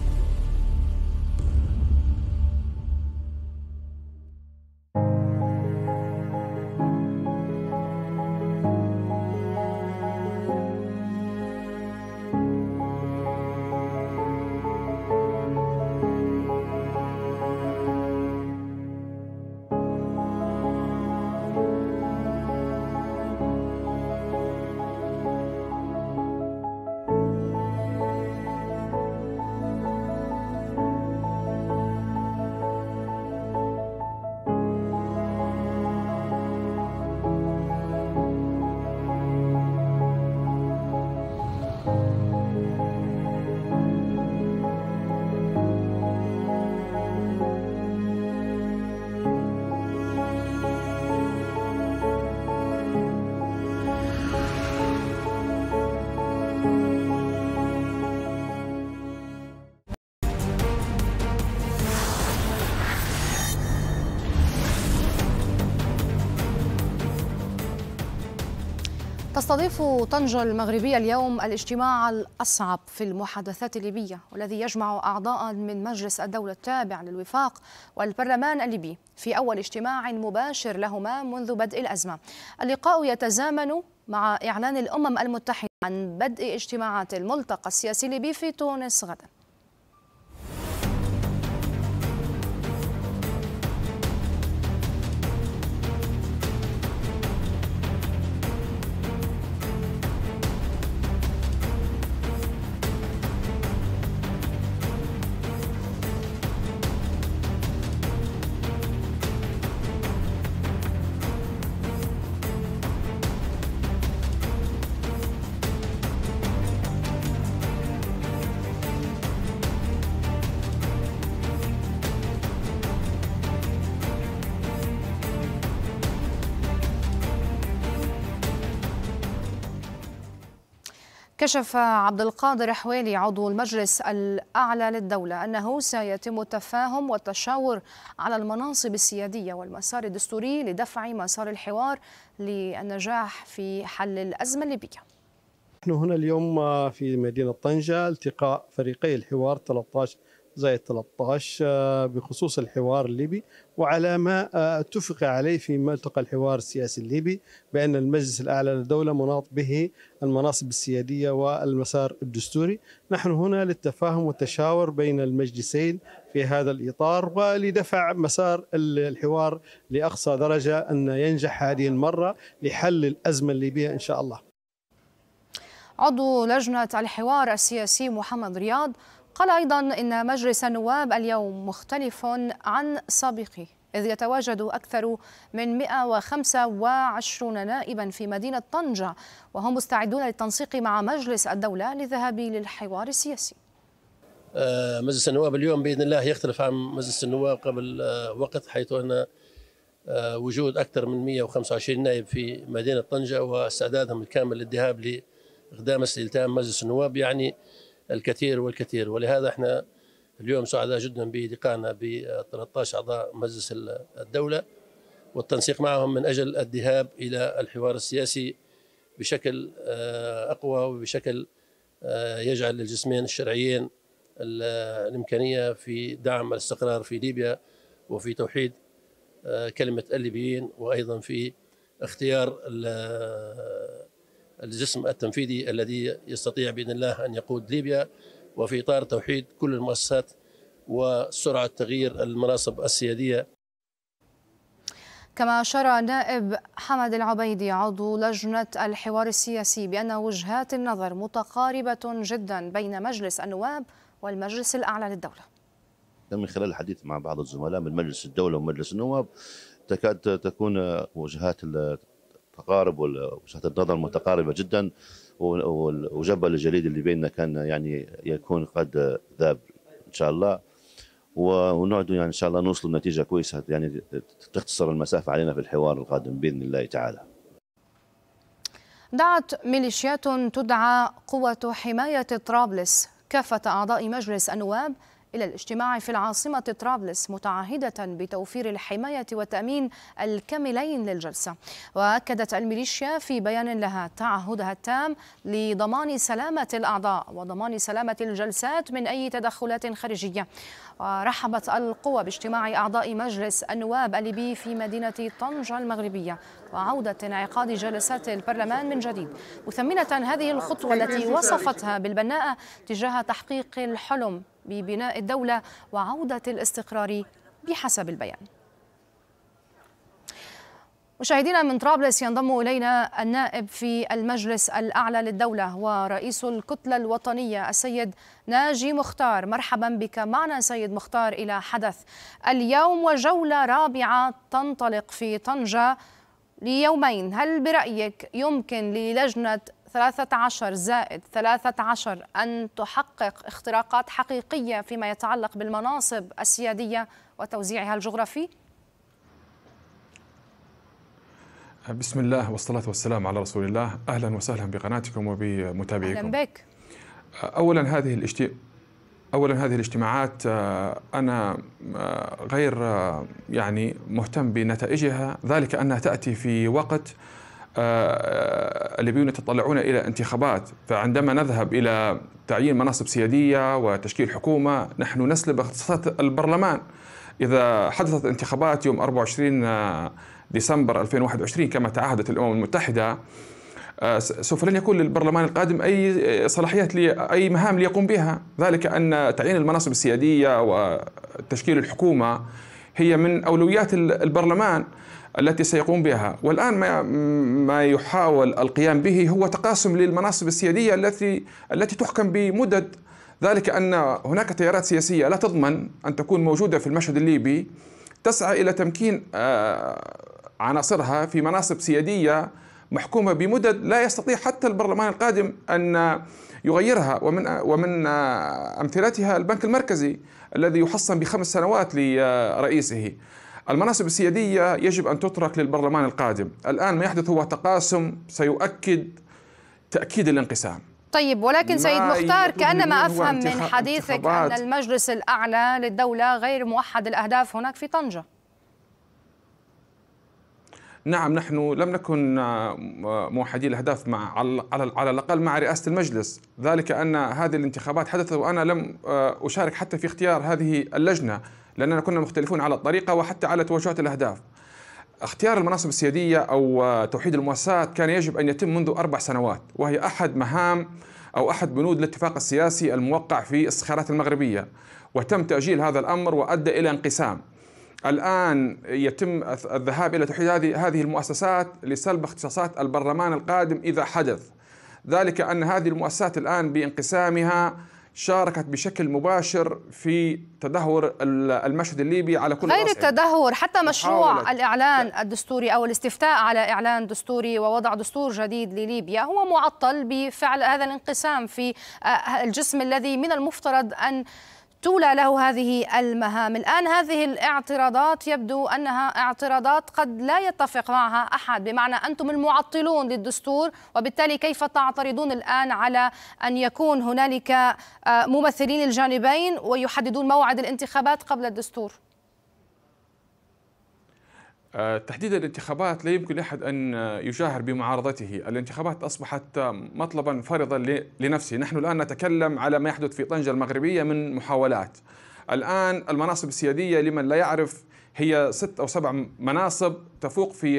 تستضيف طنجة المغربية اليوم الاجتماع الأصعب في المحادثات الليبية والذي يجمع أعضاء من مجلس الدولة التابع للوفاق والبرلمان الليبي في أول اجتماع مباشر لهما منذ بدء الأزمة اللقاء يتزامن مع إعلان الأمم المتحدة عن بدء اجتماعات الملتقى السياسي الليبي في تونس غداً كشف عبد القادر حويلي عضو المجلس الأعلى للدولة أنه سيتم التفاهم والتشاور على المناصب السيادية والمسار الدستوري لدفع مسار الحوار للنجاح في حل الأزمة الليبية نحن هنا اليوم في مدينة طنجة التقاء فريقي الحوار 13 زائد 13 آه، بخصوص الحوار الليبي وعلى ما آه، اتفق عليه في ملتقى الحوار السياسي الليبي بان المجلس الاعلى للدوله مناط به المناصب السياديه والمسار الدستوري، نحن هنا للتفاهم والتشاور بين المجلسين في هذا الاطار ولدفع مسار الحوار لاقصى درجه ان ينجح هذه المره لحل الازمه الليبيه ان شاء الله. عضو لجنه الحوار السياسي محمد رياض قال أيضا إن مجلس النواب اليوم مختلف عن سابقه إذ يتواجد أكثر من 125 نائبا في مدينة طنجة وهم مستعدون للتنسيق مع مجلس الدولة للذهاب للحوار السياسي آه، مجلس النواب اليوم بإذن الله يختلف عن مجلس النواب قبل آه، وقت حيث أن آه، وجود أكثر من 125 نائب في مدينة طنجة واستعدادهم الكامل للذهاب لإقدام استلتام مجلس النواب يعني الكثير والكثير ولهذا احنا اليوم سعداء جدا بلقائنا ب 13 اعضاء مجلس الدوله والتنسيق معهم من اجل الذهاب الى الحوار السياسي بشكل آه، اقوى وبشكل آه، يجعل للجسمين الشرعيين الامكانيه في دعم الاستقرار في ليبيا وفي توحيد آه، كلمه الليبيين وايضا في اختيار الجسم التنفيذي الذي يستطيع باذن الله ان يقود ليبيا وفي اطار توحيد كل المؤسسات وسرعه تغيير المناصب السياديه كما أشار نائب حمد العبيدي عضو لجنة الحوار السياسي بأن وجهات النظر متقاربة جدا بين مجلس النواب والمجلس الأعلى للدولة من خلال الحديث مع بعض الزملاء من مجلس الدولة ومجلس النواب تكاد تكون وجهات متقارب وجهات النظر متقاربه جدا وجبل الجليد اللي بيننا كان يعني يكون قد ذاب ان شاء الله ونعد يعني ان شاء الله نوصل لنتيجه كويسه يعني تختصر المسافه علينا في الحوار القادم باذن الله تعالى. دعت ميليشيات تدعى قوة حماية طرابلس كافة أعضاء مجلس النواب إلى الاجتماع في العاصمة طرابلس متعهدة بتوفير الحماية والتأمين الكاملين للجلسة وأكدت الميليشيا في بيان لها تعهدها التام لضمان سلامة الأعضاء وضمان سلامة الجلسات من أي تدخلات خارجية ورحبت القوى باجتماع أعضاء مجلس النواب الليبي في مدينة طنجة المغربية وعودة انعقاد جلسات البرلمان من جديد مثمنة هذه الخطوة التي وصفتها بالبناءة تجاه تحقيق الحلم ببناء الدولة وعودة الاستقرار بحسب البيان مشاهدينا من طرابلس ينضم إلينا النائب في المجلس الأعلى للدولة ورئيس الكتلة الوطنية السيد ناجي مختار مرحبا بك معنا سيد مختار إلى حدث اليوم وجولة رابعة تنطلق في طنجة ليومين هل برأيك يمكن للجنة 13 زائد 13 أن تحقق اختراقات حقيقية فيما يتعلق بالمناصب السيادية وتوزيعها الجغرافي؟ بسم الله والصلاة والسلام على رسول الله أهلا وسهلا بقناتكم وبمتابعيكم أهلا بك أولا هذه الاشتي... أولا هذه الاجتماعات آه، أنا آه، غير آه، يعني مهتم بنتائجها ذلك أنها تأتي في وقت آه، الليبيون يتطلعون الى انتخابات فعندما نذهب الى تعيين مناصب سياديه وتشكيل حكومه نحن نسلب اختصاصات البرلمان اذا حدثت انتخابات يوم 24 آه، ديسمبر 2021 كما تعهدت الامم المتحده آه، سوف لن يكون للبرلمان القادم اي صلاحيات اي مهام ليقوم بها ذلك ان تعيين المناصب السياديه وتشكيل الحكومه هي من اولويات البرلمان التي سيقوم بها والآن ما ما يحاول القيام به هو تقاسم للمناصب السيادية التي التي تحكم بمدد ذلك أن هناك تيارات سياسية لا تضمن أن تكون موجودة في المشهد الليبي تسعى إلى تمكين آه، عناصرها في مناصب سيادية محكومة بمدد لا يستطيع حتى البرلمان القادم أن يغيرها ومن ومن آه، أمثلتها البنك المركزي الذي يحصن بخمس سنوات لرئيسه المناصب السيادية يجب أن تترك للبرلمان القادم الآن ما يحدث هو تقاسم سيؤكد تأكيد الانقسام طيب ولكن سيد مختار كأنما أفهم من حديثك أن المجلس الأعلى للدولة غير موحد الأهداف هناك في طنجة نعم نحن لم نكن موحدي الاهداف مع على على الاقل مع رئاسه المجلس، ذلك ان هذه الانتخابات حدثت وانا لم اشارك حتى في اختيار هذه اللجنه، لأننا كنا مختلفون على الطريقة وحتى على توجهات الأهداف اختيار المناصب السيادية أو آه، توحيد المؤسسات كان يجب أن يتم منذ أربع سنوات وهي أحد مهام أو أحد بنود الاتفاق السياسي الموقع في الاستخارات المغربية وتم تأجيل هذا الأمر وأدى إلى انقسام الآن يتم الذهاب إلى توحيد هذه هذه المؤسسات لسلب اختصاصات البرلمان القادم إذا حدث ذلك أن هذه المؤسسات الآن بانقسامها شاركت بشكل مباشر في تدهور المشهد الليبي على كل غير التدهور حتى مشروع محاولة. الإعلان لا. الدستوري أو الاستفتاء على إعلان دستوري ووضع دستور جديد لليبيا هو معطل بفعل هذا الانقسام في آه، الجسم الذي من المفترض أن تولى له هذه المهام الآن هذه الاعتراضات يبدو أنها اعتراضات قد لا يتفق معها أحد بمعنى أنتم المعطلون للدستور وبالتالي كيف تعترضون الآن على أن يكون هنالك آه، ممثلين الجانبين ويحددون موعد الانتخابات قبل الدستور آه، تحديدا الانتخابات لا يمكن لأحد أن آه، يجاهر بمعارضته الانتخابات أصبحت آه، مطلبا فرضا لنفسه نحن الآن نتكلم على ما يحدث في طنجة المغربية من محاولات الآن المناصب السيادية لمن لا يعرف هي ست أو سبع مناصب تفوق في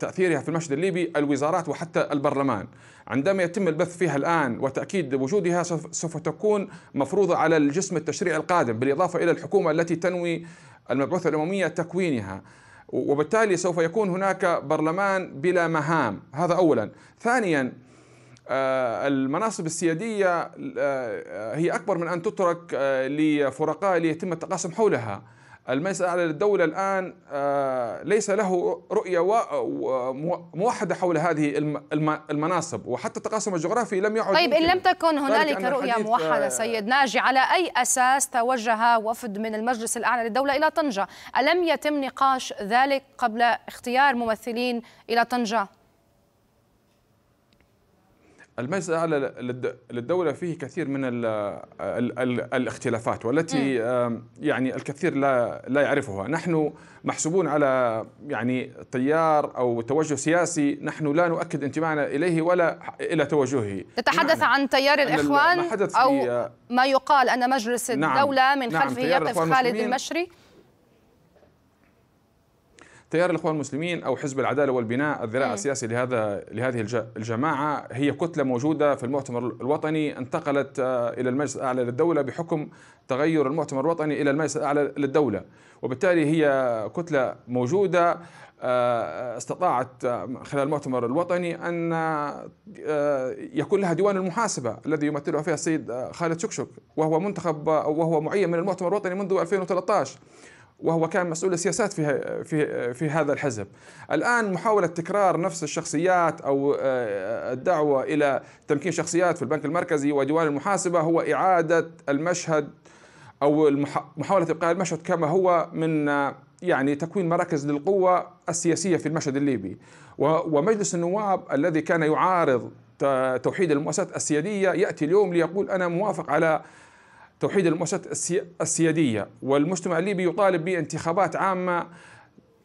تأثيرها في المشهد الليبي الوزارات وحتى البرلمان عندما يتم البث فيها الآن وتأكيد وجودها سوف تكون مفروضة على الجسم التشريعي القادم بالإضافة إلى الحكومة التي تنوي المبعوثة الأممية تكوينها وبالتالي سوف يكون هناك برلمان بلا مهام هذا أولا ثانيا آه، المناصب السيادية آه، آه، هي أكبر من أن تترك لفرقاء ليتم التقاسم حولها المجلس الأعلى للدولة الآن آه، ليس له رؤية موحدة حول هذه المناصب وحتى التقاسم الجغرافي لم يعد طيب إن لم تكن هنالك رؤية موحدة آه، سيد ناجي على أي أساس توجه وفد من المجلس الأعلى للدولة إلى طنجة ألم يتم نقاش ذلك قبل اختيار ممثلين إلى طنجة؟ المجلس الاعلى للدوله فيه كثير من الـ الـ الـ الاختلافات والتي يعني الكثير لا لا يعرفها، نحن محسوبون على يعني تيار او توجه سياسي نحن لا نؤكد انتمائنا اليه ولا الى توجهه. تتحدث عن تيار الاخوان ما حدث او آه، ما يقال ان مجلس نعم، الدوله نعم من خلفه نعم يقف خالد المشري تيار الاخوان المسلمين او حزب العداله والبناء الذراع إيه. السياسي لهذا لهذه الجماعه هي كتله موجوده في المؤتمر الوطني انتقلت آه، الى المجلس الاعلى للدوله بحكم تغير المؤتمر الوطني الى المجلس الاعلى للدوله وبالتالي هي كتله موجوده آه، استطاعت آه، خلال المؤتمر الوطني ان يكون لها ديوان المحاسبه الذي يمثلها فيها السيد خالد شكشك وهو منتخب وهو معين من المؤتمر الوطني منذ 2013 وهو كان مسؤول السياسات في في في هذا الحزب. الان محاوله تكرار نفس الشخصيات او آه، الدعوه الى تمكين شخصيات في البنك المركزي وديوان المحاسبه هو اعاده المشهد او محاوله ابقاء المشهد كما هو من آه، يعني تكوين مراكز للقوه السياسيه في المشهد الليبي. ومجلس النواب الذي كان يعارض توحيد المؤسسات السياديه ياتي اليوم ليقول انا موافق على توحيد المؤسسات السيادية والمجتمع الليبي يطالب بانتخابات عامة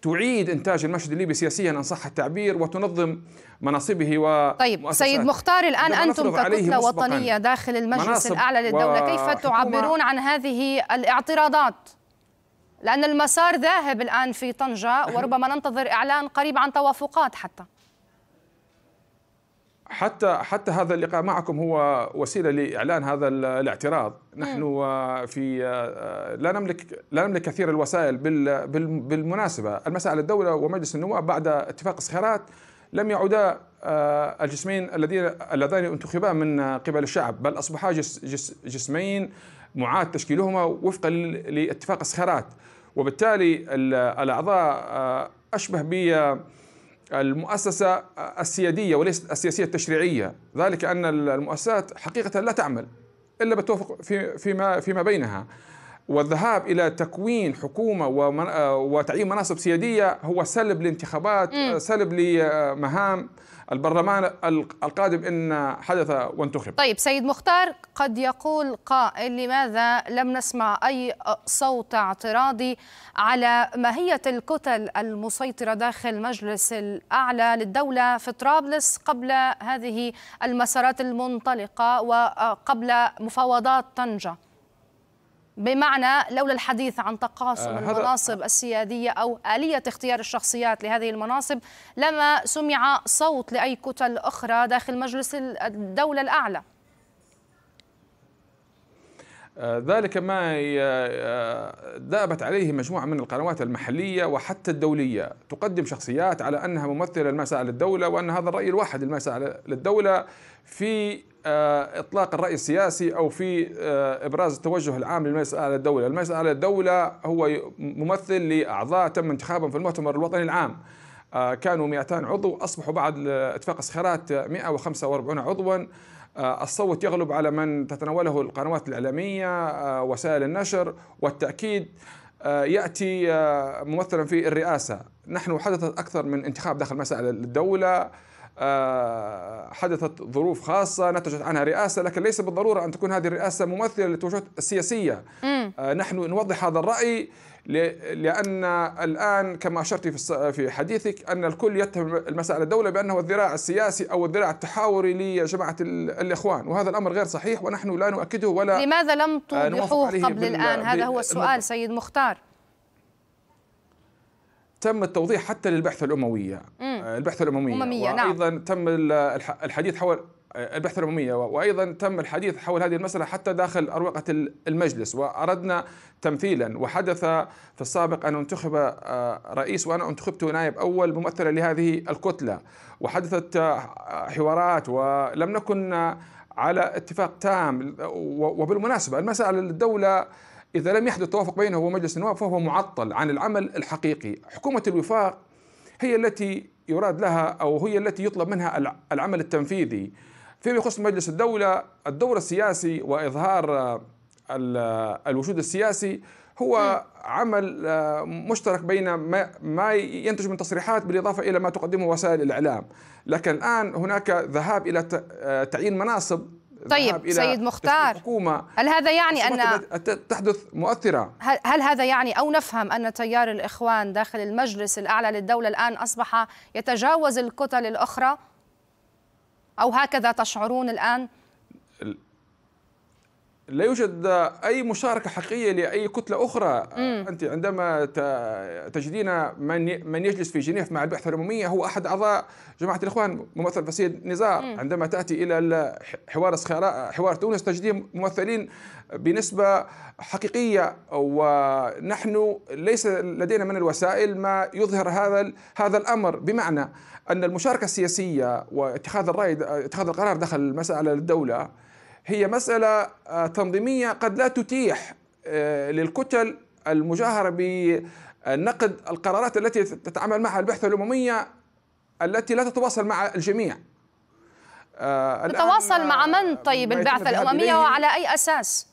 تعيد انتاج المشهد الليبي سياسيا ان صح التعبير وتنظم مناصبه و طيب سيد مختار الان انتم ككتله وطنيه داخل المجلس الاعلى للدوله كيف تعبرون عن هذه الاعتراضات؟ لان المسار ذاهب الان في طنجه [laughs] وربما ننتظر اعلان قريب عن توافقات حتى حتى حتى هذا اللقاء معكم هو وسيله لاعلان هذا الاعتراض نحن في آه، لا نملك لا نملك كثير الوسائل بالمناسبه المساله الدوله ومجلس النواب بعد اتفاق الصخيرات لم يعودا آه، الجسمين الذين اللذان انتخبا من قبل الشعب بل اصبحا جسمين معاد تشكيلهما وفقا لاتفاق الصخيرات وبالتالي الاعضاء آه، اشبه ب المؤسسة السيادية وليست السياسية التشريعية ذلك أن المؤسسات حقيقة لا تعمل إلا بتوافق فيما فيما بينها والذهاب الى تكوين حكومه آه، وتعيين مناصب سياديه هو سلب للانتخابات آه، سلب لمهام البرلمان القادم ان حدث وانتخب. طيب سيد مختار قد يقول قائل لماذا لم نسمع اي صوت اعتراضي على ماهيه الكتل المسيطره داخل مجلس الاعلى للدوله في طرابلس قبل هذه المسارات المنطلقه وقبل مفاوضات طنجه. بمعنى لولا الحديث عن تقاسم آه المناصب السيادية أو آلية اختيار الشخصيات لهذه المناصب لما سمع صوت لأي كتل أخرى داخل مجلس الدولة الأعلى آه، ذلك ما دابت آه، آه، عليه مجموعة من القنوات المحلية وحتى الدولية تقدم شخصيات على أنها ممثلة لما للدولة وأن هذا الرأي الواحد لما للدولة في آه، اطلاق الراي السياسي او في آه، ابراز التوجه العام للمجلس الاعلى للدوله، المجلس الاعلى للدوله هو ممثل لاعضاء تم انتخابهم في المؤتمر الوطني العام. آه، كانوا 200 عضو اصبحوا بعد اتفاق السخرات 145 عضوا الصوت يغلب على من تتناوله القنوات الاعلاميه وسائل النشر والتاكيد ياتي ممثلا في الرئاسه، نحن حدثت اكثر من انتخاب داخل مسائل الدوله آه، حدثت ظروف خاصة نتجت عنها رئاسة لكن ليس بالضرورة أن تكون هذه الرئاسة ممثلة للتوجهات السياسية آه، نحن نوضح هذا الرأي لأن الآن كما أشرت في حديثك أن الكل يتهم المسألة الدولة بأنه الذراع السياسي أو الذراع التحاوري لجماعة الإخوان وهذا الأمر غير صحيح ونحن لا نؤكده ولا لماذا لم آه، توضحوه قبل الآن هذا هو السؤال سيد مختار تم التوضيح حتى للبعثة الأموية مم. البحث الامميه أممية. نعم. وايضا نعم. تم الحديث حول البحث الأممية وأيضا تم الحديث حول هذه المسألة حتى داخل أروقة المجلس وأردنا تمثيلا وحدث في السابق أن انتخب آه، رئيس وأنا انتخبت نائب أول ممثلا لهذه الكتلة وحدثت آه، حوارات ولم نكن على اتفاق تام وبالمناسبة المسألة للدولة إذا لم يحدث توافق بينه ومجلس النواب فهو معطل عن العمل الحقيقي حكومة الوفاق هي التي يراد لها أو هي التي يطلب منها العمل التنفيذي فيما يخص مجلس الدولة الدور السياسي وإظهار الوجود السياسي هو عمل آه، مشترك بين ما ينتج من تصريحات بالإضافة إلى ما تقدمه وسائل الإعلام لكن الآن هناك ذهاب إلى آه، تعيين مناصب طيب إلى سيد مختار حكومة هل هذا يعني أن تحدث مؤثرة هل هذا يعني أو نفهم أن تيار الإخوان داخل المجلس الأعلى للدولة الآن أصبح يتجاوز الكتل الأخرى أو هكذا تشعرون الآن؟ لا يوجد اي مشاركه حقيقيه لاي كتله اخرى مم. انت عندما تجدين من من يجلس في جنيف مع البعثه الامميه هو احد اعضاء جماعه الاخوان ممثل فسيد نزار مم. عندما تاتي الى حوار حوار تونس تجدين ممثلين بنسبه حقيقيه ونحن ليس لدينا من الوسائل ما يظهر هذا هذا الامر بمعنى ان المشاركه السياسيه واتخاذ الراي اتخاذ القرار داخل المساله للدوله هي مسألة آه، تنظيمية قد لا تتيح آه، للكتل المجاهرة بنقد القرارات التي تتعامل معها البعثة الأممية التي لا تتواصل مع الجميع آه، تتواصل مع من طيب البعثة الأممية وعلى أي أساس؟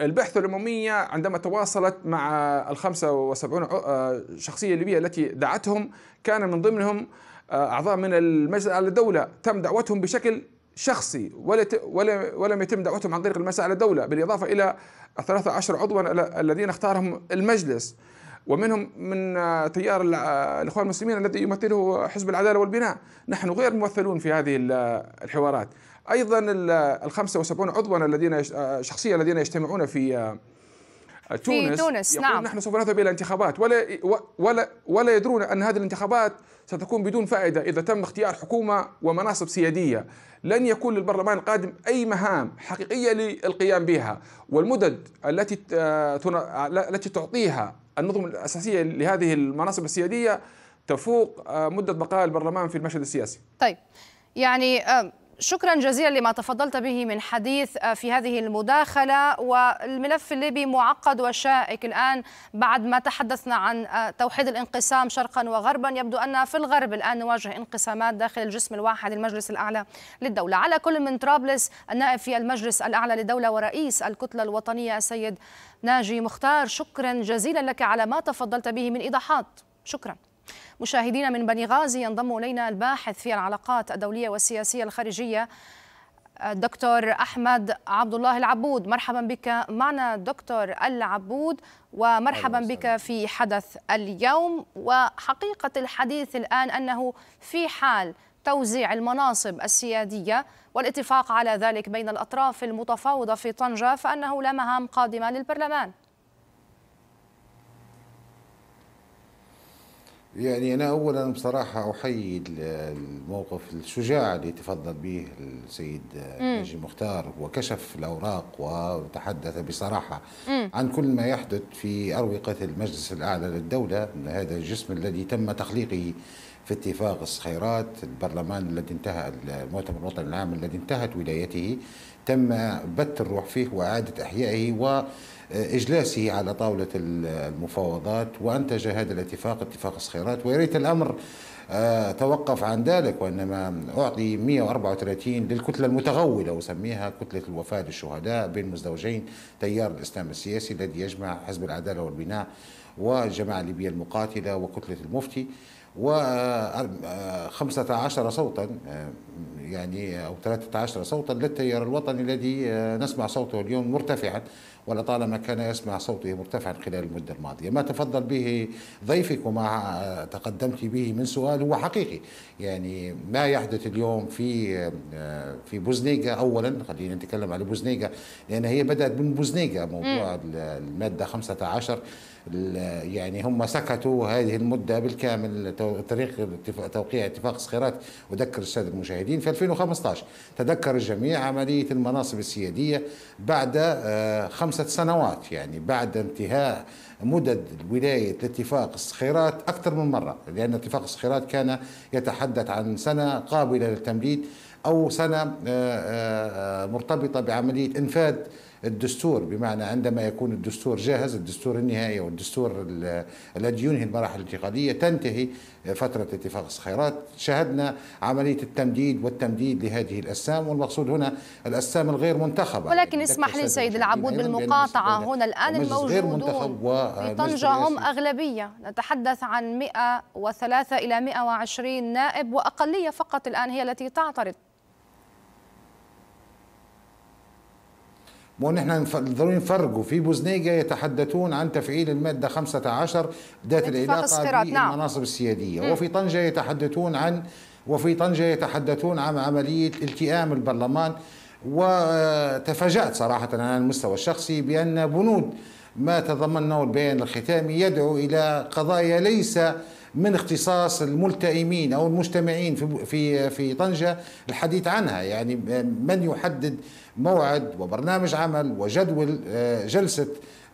البعثة الأممية عندما تواصلت مع ال 75 شخصية ليبية التي دعتهم كان من ضمنهم أعضاء من المجلس على الدولة تم دعوتهم بشكل شخصي ولا ولم يتم دعوتهم عن طريق المساء على الدولة بالإضافة إلى 13 عضوا الذين اختارهم المجلس ومنهم من تيار الإخوان المسلمين الذي يمثله حزب العدالة والبناء نحن غير ممثلون في هذه الحوارات أيضا ال 75 عضوا الذين شخصية الذين يجتمعون في تونس, آه، في تونس نعم. نحن سوف نذهب إلى انتخابات ولا ولا ولا يدرون أن هذه الانتخابات ستكون بدون فائدة إذا تم اختيار حكومة ومناصب سيادية لن يكون للبرلمان القادم أي مهام حقيقية للقيام بها والمدد التي التي تعطيها النظم الأساسية لهذه المناصب السيادية تفوق مدة بقاء البرلمان في المشهد السياسي طيب يعني شكرا جزيلا لما تفضلت به من حديث آه، في هذه المداخله والملف الليبي معقد وشائك الان بعد ما تحدثنا عن آه، توحيد الانقسام شرقا وغربا يبدو ان في الغرب الان نواجه انقسامات داخل الجسم الواحد المجلس الاعلى للدوله على كل من طرابلس النائب في المجلس الاعلى للدوله ورئيس الكتله الوطنيه السيد ناجي مختار شكرا جزيلا لك على ما تفضلت به من ايضاحات شكرا مشاهدينا من بني غازي ينضم إلينا الباحث في العلاقات الدولية والسياسية الخارجية الدكتور أحمد عبد الله العبود مرحبا بك معنا دكتور العبود ومرحبا بك في حدث اليوم وحقيقة الحديث الآن أنه في حال توزيع المناصب السيادية والاتفاق على ذلك بين الأطراف المتفاوضة في طنجة فأنه لا مهام قادمة للبرلمان يعني أنا أولا بصراحة أحيي الموقف الشجاع اللي تفضل به السيد نجي مختار وكشف الأوراق وتحدث بصراحة مم. عن كل ما يحدث في أروقة المجلس الأعلى للدولة هذا الجسم الذي تم تخليقه في اتفاق الصخيرات البرلمان الذي انتهى المؤتمر الوطني العام الذي انتهت ولايته تم بث الروح فيه وإعادة إحيائه و آه، إجلاسه على طاولة المفاوضات وأنتج هذا الاتفاق اتفاق الصخيرات ويريت الأمر آه، توقف عن ذلك وإنما أعطي 134 للكتلة المتغولة وسميها كتلة الوفاة للشهداء بين مزدوجين تيار الإسلام السياسي الذي يجمع حزب العدالة والبناء والجماعة الليبية المقاتلة وكتلة المفتي و 15 آه، صوتا يعني او 13 صوتا للتيار الوطني الذي نسمع صوته اليوم مرتفعا ولطالما كان يسمع صوته مرتفعا خلال المدة الماضية ما تفضل به ضيفك وما تقدمت به من سؤال هو حقيقي يعني ما يحدث اليوم في في بوزنيغا أولا خلينا نتكلم على بوزنيغا لأن هي بدأت من بوزنيغا موضوع المادة 15 يعني هم سكتوا هذه المده بالكامل طريق توقيع اتفاق صخيرات اذكر الساده المشاهدين في 2015 تذكر الجميع عمليه المناصب السياديه بعد آه، خمسه سنوات يعني بعد انتهاء مدد ولاية اتفاق الصخيرات أكثر من مرة لأن اتفاق الصخيرات كان يتحدث عن سنة قابلة للتمديد أو سنة آه، آه، مرتبطة بعملية إنفاذ الدستور بمعنى عندما يكون الدستور جاهز الدستور النهائي والدستور الذي ينهي المراحل الانتقالية تنتهي فترة اتفاق الصخيرات شهدنا عملية التمديد والتمديد لهذه الأسام والمقصود هنا الأسام الغير منتخبة ولكن يعني اسمح لي سيد العبود بالمقاطعة هنا الآن الموجودون آه، في طنجة هم أغلبية نتحدث عن 103 إلى 120 نائب وأقلية فقط الآن هي التي تعترض مو ان احنا ضروري نفرقوا في بوزنيجا يتحدثون عن تفعيل المادة 15 ذات العلاقة بالمناصب نعم. السيادية وفي طنجة يتحدثون عن وفي طنجة يتحدثون عن عملية التئام البرلمان وتفاجأت صراحة على المستوى الشخصي بأن بنود ما تضمنه البيان الختامي يدعو إلى قضايا ليس من اختصاص الملتئمين او المجتمعين في في في طنجه الحديث عنها يعني من يحدد موعد وبرنامج عمل وجدول آه، جلسة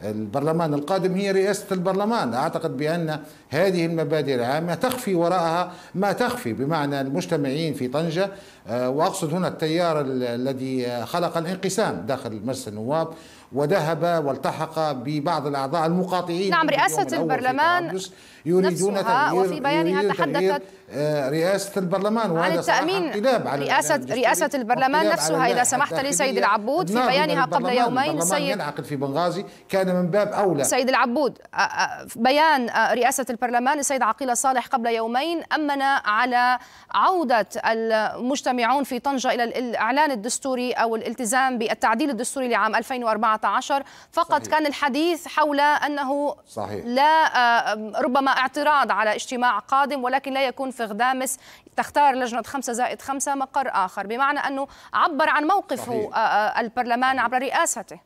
البرلمان القادم هي رئاسة البرلمان أعتقد بأن هذه المبادئ العامة تخفي وراءها ما تخفي بمعنى المجتمعين في طنجة آه، وأقصد هنا التيار الذي خلق الانقسام داخل مجلس النواب وذهب والتحق ببعض الأعضاء المقاطعين نعم رئاسة البرلمان يريدون نفسها تغيير وفي بيانها تحدثت رئاسة البرلمان وهذا عن التأمين على رئاسة رئاسة البرلمان نفسها إذا سمحت لي سيد العبود في نعم، بيانها قبل يومين سيد ينعقد في بنغازي كان من باب أولى سيد العبود بيان رئاسة البرلمان السيد عقيلة صالح قبل يومين أمن على عودة المجتمعون في طنجة إلى الإعلان الدستوري أو الالتزام بالتعديل الدستوري لعام 2014 2019 فقط صحيح. كان الحديث حول أنه صحيح. لا آه، ربما اعتراض على اجتماع قادم ولكن لا يكون في غدامس تختار لجنة خمسة زائد خمسة مقر آخر بمعنى أنه عبر عن موقفه صحيح. آه، آه، البرلمان عبر رئاسته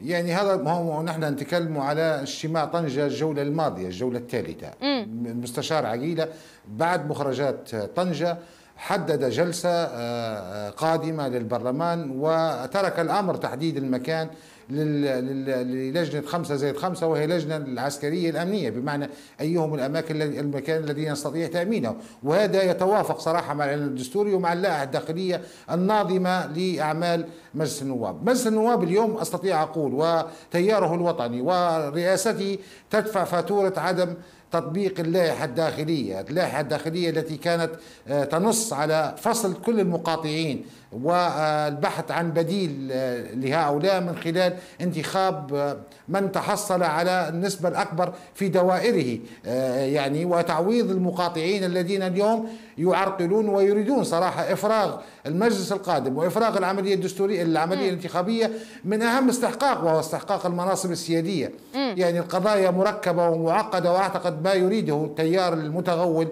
يعني هذا هو نحن نتكلم على اجتماع طنجة الجولة الماضية الجولة الثالثة المستشار عقيلة بعد مخرجات طنجة حدد جلسة آه، آه، قادمة للبرلمان وترك الأمر تحديد المكان للجنة خمسة زائد خمسة وهي لجنة العسكرية الأمنية بمعنى أيهم الأماكن المكان الذي يستطيع تأمينه وهذا يتوافق صراحة مع العلم الدستوري ومع اللائحة الداخلية الناظمة لأعمال مجلس النواب مجلس النواب اليوم أستطيع أقول وتياره الوطني ورئاسته تدفع فاتورة عدم تطبيق اللائحة الداخلية اللائحة الداخلية التي كانت آه، تنص على فصل كل المقاطعين والبحث عن بديل آه، لهؤلاء من خلال انتخاب آه، من تحصل على النسبة الأكبر في دوائره آه، يعني وتعويض المقاطعين الذين اليوم يعرقلون ويريدون صراحة إفراغ المجلس القادم وإفراغ العملية الدستورية العملية م. الانتخابية من أهم استحقاق وهو استحقاق المناصب السيادية م. يعني القضايا مركبة ومعقدة وأعتقد ما يريده التيار المتغول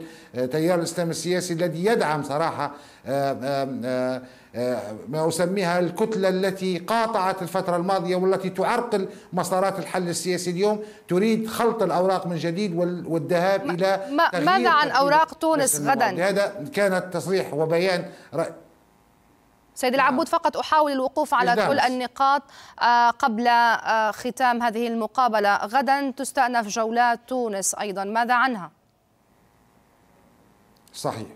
تيار الإسلام السياسي الذي يدعم صراحة آه، آه، آه، ما أسميها الكتلة التي قاطعت الفترة الماضية والتي تعرقل مسارات الحل السياسي اليوم تريد خلط الأوراق من جديد والذهاب إلى ما ماذا عن أوراق تونس غدا؟ هذا كانت تصريح وبيان رأي سيد نعم. العبود فقط أحاول الوقوف على كل النقاط قبل ختام هذه المقابلة غدا تستأنف جولات تونس أيضا ماذا عنها؟ صحيح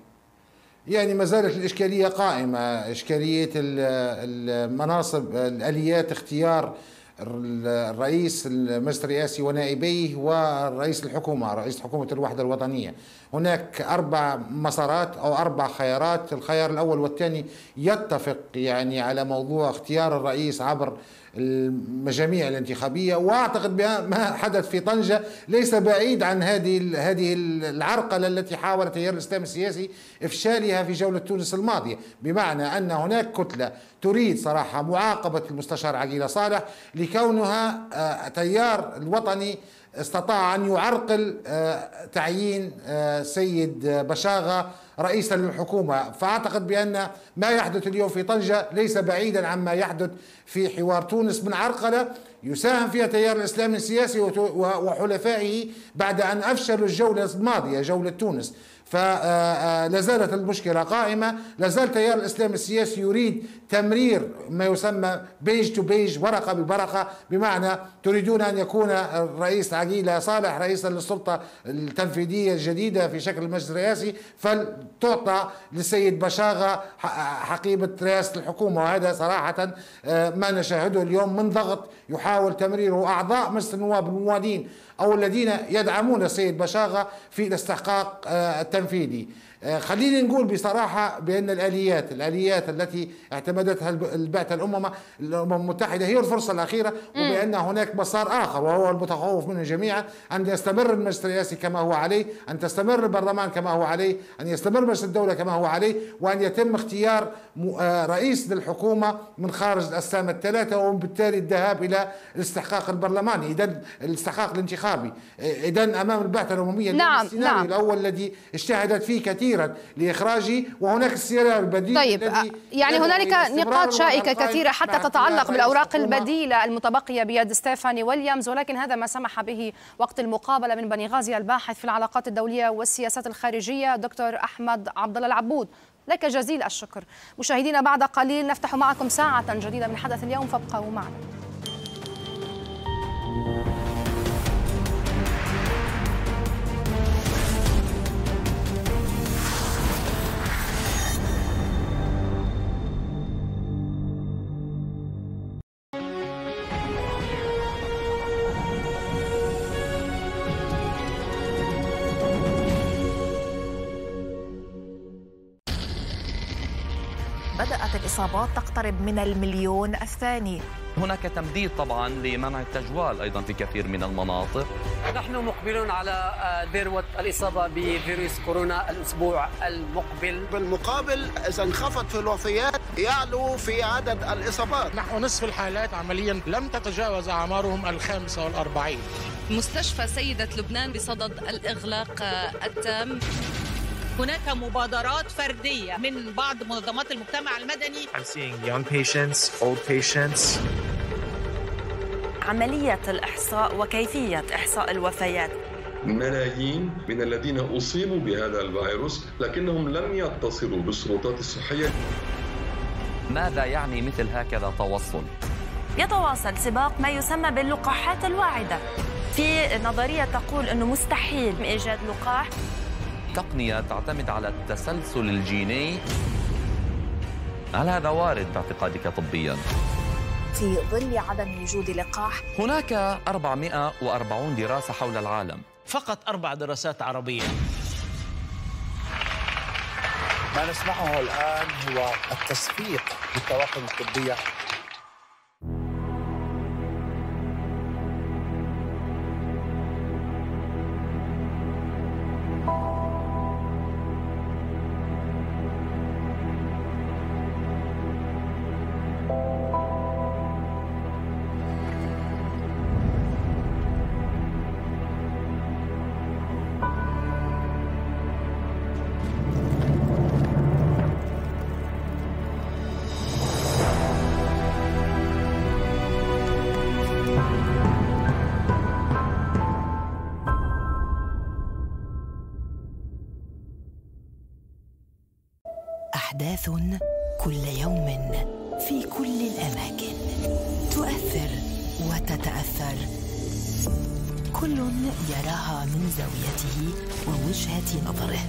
يعني ما زالت الإشكالية قائمة إشكالية المناصب الآليات اختيار الرئيس المجلس الرئاسي ونائبيه ورئيس الحكومة رئيس حكومة الوحدة الوطنية هناك أربع مسارات أو أربع خيارات الخيار الأول والثاني يتفق يعني على موضوع اختيار الرئيس عبر المجاميع الانتخابيه واعتقد بما حدث في طنجه ليس بعيد عن هذه هذه العرقله التي حاول تيار الاسلام السياسي افشالها في جوله تونس الماضيه بمعنى ان هناك كتله تريد صراحه معاقبه المستشار عقيله صالح لكونها آه، تيار الوطني استطاع أن يعرقل آه، تعيين آه، سيد آه، بشاغة رئيسا للحكومة فأعتقد بأن ما يحدث اليوم في طنجة ليس بعيدا عما يحدث في حوار تونس من عرقلة يساهم فيها تيار الإسلام السياسي وحلفائه بعد أن أفشلوا الجولة الماضية جولة تونس فلا آه، آه، زالت المشكلة قائمة لا زال تيار الإسلام السياسي يريد تمرير ما يسمى بيج تو بيج ورقة بورقة بمعنى تريدون أن يكون الرئيس عقيلة صالح رئيسا للسلطة التنفيذية الجديدة في شكل المجلس الرئاسي فلتعطى للسيد بشاغة آه، حقيبة رئاسة الحكومة وهذا صراحة ما نشاهده اليوم من ضغط يحاول تمريره أعضاء مجلس النواب الموالين أو الذين يدعمون السيد بشاغة في الاستحقاق آه، التنفيذي آه، خلينا نقول بصراحة بأن الآليات الآليات التي اعتمدتها البعثة الأمم الأمم المتحدة هي الفرصة الأخيرة وبأن هناك مسار آخر وهو المتخوف منه جميعا أن يستمر المجلس الرئاسي كما هو عليه أن تستمر البرلمان كما هو عليه أن يستمر مجلس الدولة كما هو عليه وأن يتم اختيار آه، رئيس للحكومة من خارج الأجسام الثلاثة وبالتالي الذهاب إلى الاستحقاق البرلماني إذا الاستحقاق الانتخابي آه، إذا أمام البعثة الأممية نعم نعم. الأول الذي اجتهدت فيه كثير كثيرا لإخراجه وهناك السيرة البديل طيب آه، يعني هنالك نقاط شائكة كثيرة حتى تتعلق بالأوراق البديلة المتبقية بيد ستيفاني ويليامز ولكن هذا ما سمح به وقت المقابلة من بني غازي الباحث في العلاقات الدولية والسياسات الخارجية دكتور أحمد عبد الله العبود لك جزيل الشكر مشاهدينا بعد قليل نفتح معكم ساعة جديدة من حدث اليوم فابقوا معنا الإصابات تقترب من المليون الثاني هناك تمديد طبعا لمنع التجوال أيضا في كثير من المناطق نحن مقبلون على ذروة آه، الإصابة بفيروس كورونا الأسبوع المقبل بالمقابل إذا انخفضت في الوفيات يعلو في عدد الإصابات نحو نصف الحالات عمليا لم تتجاوز أعمارهم الخامسة والأربعين مستشفى سيدة لبنان بصدد الإغلاق آه، التام هناك مبادرات فردية من بعض منظمات المجتمع المدني I'm seeing young patients, old patients. عملية الإحصاء وكيفية إحصاء الوفيات ملايين من الذين أصيبوا بهذا الفيروس لكنهم لم يتصلوا بالسلطات الصحية ماذا يعني مثل هكذا توصل؟ يتواصل سباق ما يسمى باللقاحات الواعدة في نظرية تقول أنه مستحيل إيجاد لقاح تقنية تعتمد على التسلسل الجيني هل هذا وارد باعتقادك طبياً؟ في ظل عدم وجود لقاح هناك 440 دراسة حول العالم فقط أربع دراسات عربية ما نسمعه الآن هو التصفيق بالطواقم الطبية كل يوم في كل الأماكن تؤثر وتتأثر كل يراها من زاويته ووجهة نظره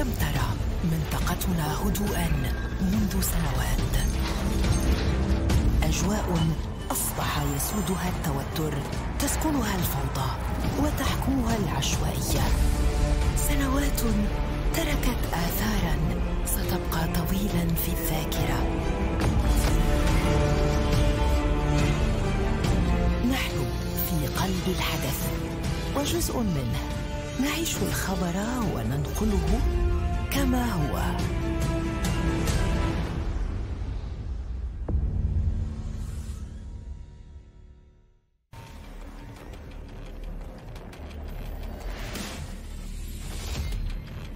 لم ترى منطقتنا هدوءا منذ سنوات أجواء أصبح يسودها التوتر تسكنها الفوضى وتحكمها العشوائية سنوات تركت آثارا ستبقى طويلا في الذاكرة نحن في قلب الحدث وجزء منه نعيش الخبر وننقله كما هو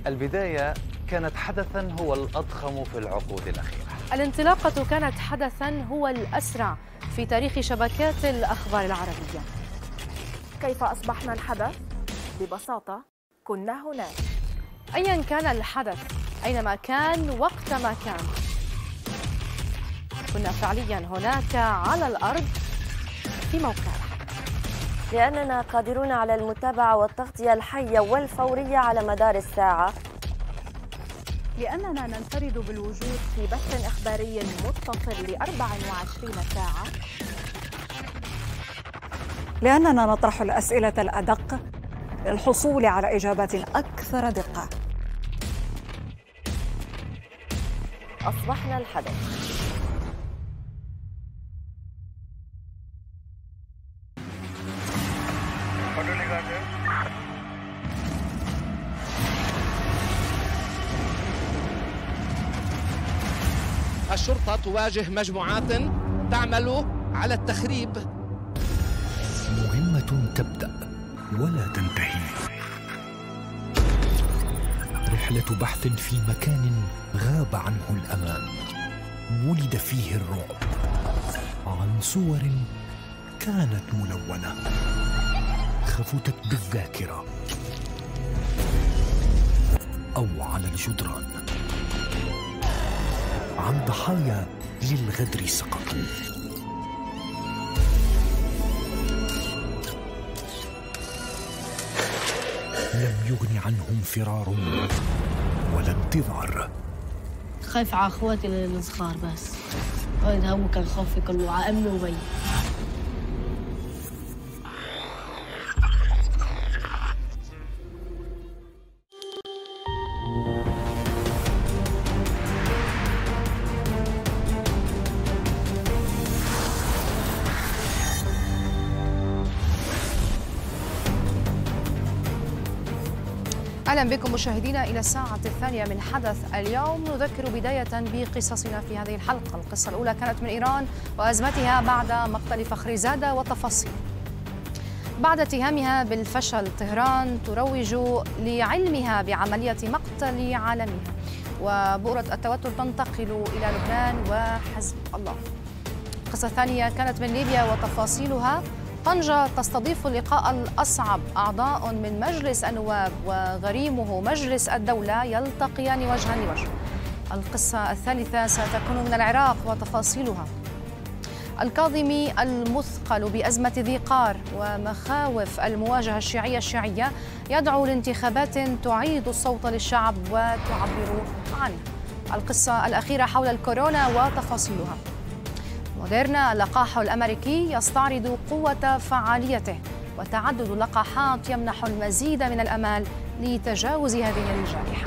البداية كانت حدثا هو الأضخم في العقود الأخيرة الانطلاقة كانت حدثا هو الأسرع في تاريخ شبكات الأخبار العربية كيف أصبحنا الحدث؟ ببساطة كنا هناك أيا كان الحدث أينما كان وقت ما كان كنا فعليا هناك على الأرض في موقعنا لأننا قادرون على المتابعة والتغطية الحية والفورية على مدار الساعة لأننا ننفرد بالوجود في بث إخباري متصل ل 24 ساعة لأننا نطرح الأسئلة الأدق للحصول على إجابات أكثر دقة أصبحنا الحدث تواجه مجموعات تعمل على التخريب مهمة تبدأ ولا تنتهي رحلة بحث في مكان غاب عنه الأمان ولد فيه الرعب عن صور كانت ملونة خفتت بالذاكرة أو على الجدران عن ضحايا للغدر سقطوا لم يغن عنهم فرار ولا انتظار خايف على اخواتي الصغار بس هذا هو كان خوفي كله على امي وبيي اهلا بكم مشاهدينا الى الساعه الثانيه من حدث اليوم نذكر بدايه بقصصنا في هذه الحلقه القصه الاولى كانت من ايران وازمتها بعد مقتل فخري زاده وتفاصيل بعد اتهامها بالفشل طهران تروج لعلمها بعمليه مقتل عالمها وبؤره التوتر تنتقل الى لبنان وحزب الله القصه الثانيه كانت من ليبيا وتفاصيلها طنجة تستضيف اللقاء الأصعب أعضاء من مجلس النواب وغريمه مجلس الدولة يلتقيان وجها لوجه القصة الثالثة ستكون من العراق وتفاصيلها الكاظمي المثقل بأزمة ذي قار ومخاوف المواجهة الشيعية الشيعية يدعو لانتخابات تعيد الصوت للشعب وتعبر عنه القصة الأخيرة حول الكورونا وتفاصيلها موديرنا اللقاح الأمريكي يستعرض قوة فعاليته وتعدد اللقاحات يمنح المزيد من الأمال لتجاوز هذه الجائحة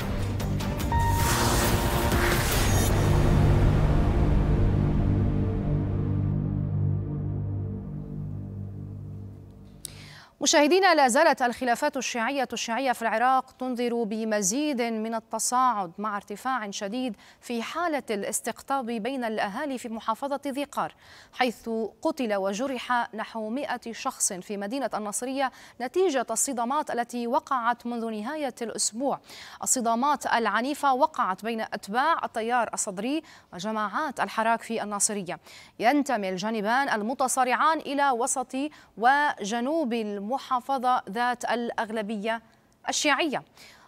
مشاهدينا لا زالت الخلافات الشيعية الشيعية في العراق تنذر بمزيد من التصاعد مع ارتفاع شديد في حالة الاستقطاب بين الأهالي في محافظة ذي قار حيث قتل وجرح نحو 100 شخص في مدينة النصرية نتيجة الصدامات التي وقعت منذ نهاية الأسبوع الصدامات العنيفة وقعت بين أتباع التيار الصدري وجماعات الحراك في الناصرية ينتمي الجانبان المتصارعان إلى وسط وجنوب الم محافظة ذات الأغلبية الشيعية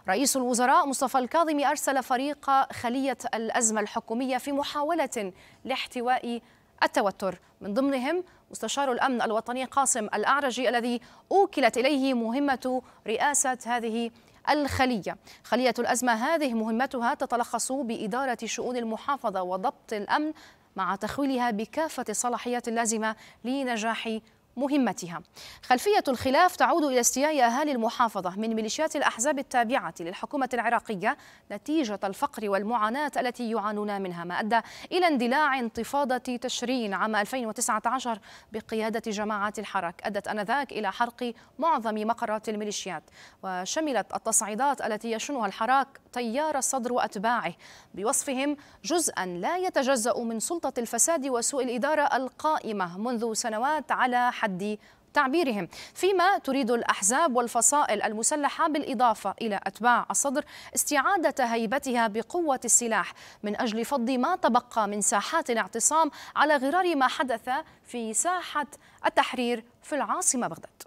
رئيس الوزراء مصطفى الكاظمي أرسل فريق خلية الأزمة الحكومية في محاولة لاحتواء التوتر من ضمنهم مستشار الأمن الوطني قاسم الأعرجي الذي أوكلت إليه مهمة رئاسة هذه الخلية خلية الأزمة هذه مهمتها تتلخص بإدارة شؤون المحافظة وضبط الأمن مع تخويلها بكافة الصلاحيات اللازمة لنجاح مهمتها خلفية الخلاف تعود إلى استياء أهالي المحافظة من ميليشيات الأحزاب التابعة للحكومة العراقية نتيجة الفقر والمعاناة التي يعانون منها ما أدى إلى اندلاع انتفاضة تشرين عام 2019 بقيادة جماعات الحرك أدت أنذاك إلى حرق معظم مقرات الميليشيات وشملت التصعيدات التي يشنها الحراك تيار الصدر وأتباعه بوصفهم جزءا لا يتجزأ من سلطة الفساد وسوء الإدارة القائمة منذ سنوات على تحدي تعبيرهم فيما تريد الأحزاب والفصائل المسلحة بالإضافة إلى أتباع الصدر استعادة هيبتها بقوة السلاح من أجل فض ما تبقى من ساحات الاعتصام على غرار ما حدث في ساحة التحرير في العاصمة بغداد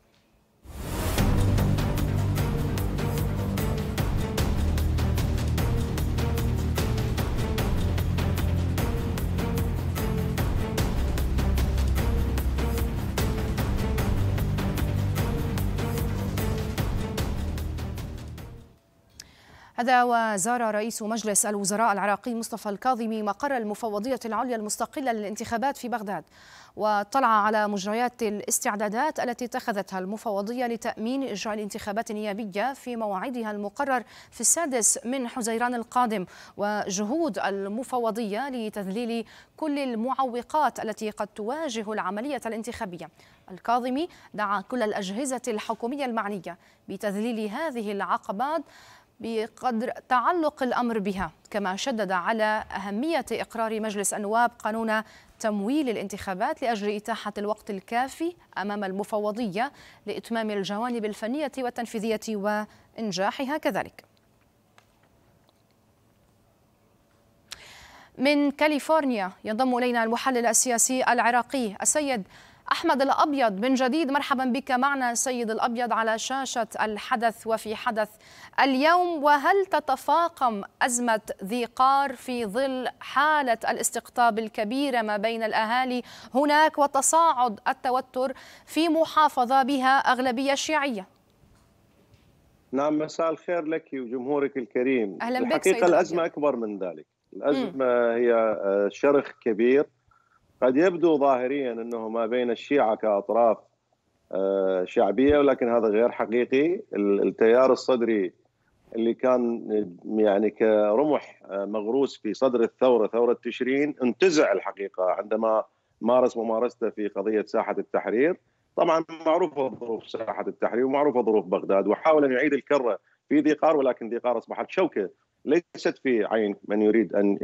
هذا وزار رئيس مجلس الوزراء العراقي مصطفى الكاظمي مقر المفوضية العليا المستقلة للانتخابات في بغداد واطلع على مجريات الاستعدادات التي اتخذتها المفوضية لتأمين إجراء الانتخابات النيابية في موعدها المقرر في السادس من حزيران القادم وجهود المفوضية لتذليل كل المعوقات التي قد تواجه العملية الانتخابية الكاظمي دعا كل الأجهزة الحكومية المعنية بتذليل هذه العقبات بقدر تعلق الأمر بها كما شدد على أهمية إقرار مجلس النواب قانون تمويل الانتخابات لأجل إتاحة الوقت الكافي أمام المفوضية لإتمام الجوانب الفنية والتنفيذية وإنجاحها كذلك من كاليفورنيا ينضم إلينا المحلل السياسي العراقي السيد أحمد الأبيض من جديد مرحبا بك معنا سيد الأبيض على شاشة الحدث وفي حدث اليوم وهل تتفاقم أزمة ذي قار في ظل حالة الاستقطاب الكبيرة ما بين الأهالي هناك وتصاعد التوتر في محافظة بها أغلبية شيعية نعم مساء الخير لك وجمهورك الكريم أهلا بك الحقيقة الأزمة أكبر من ذلك الأزمة م. هي آه، شرخ كبير قد يبدو ظاهريا انه ما بين الشيعه كاطراف آه، شعبيه ولكن هذا غير حقيقي التيار الصدري اللي كان يعني كرمح آه، مغروس في صدر الثوره ثوره تشرين انتزع الحقيقه عندما مارس ممارسته في قضيه ساحه التحرير طبعا معروفه ظروف ساحه التحرير ومعروفه ظروف بغداد وحاول ان يعيد الكره في ذي قار ولكن ذي قار اصبحت شوكه ليست في عين من يريد ان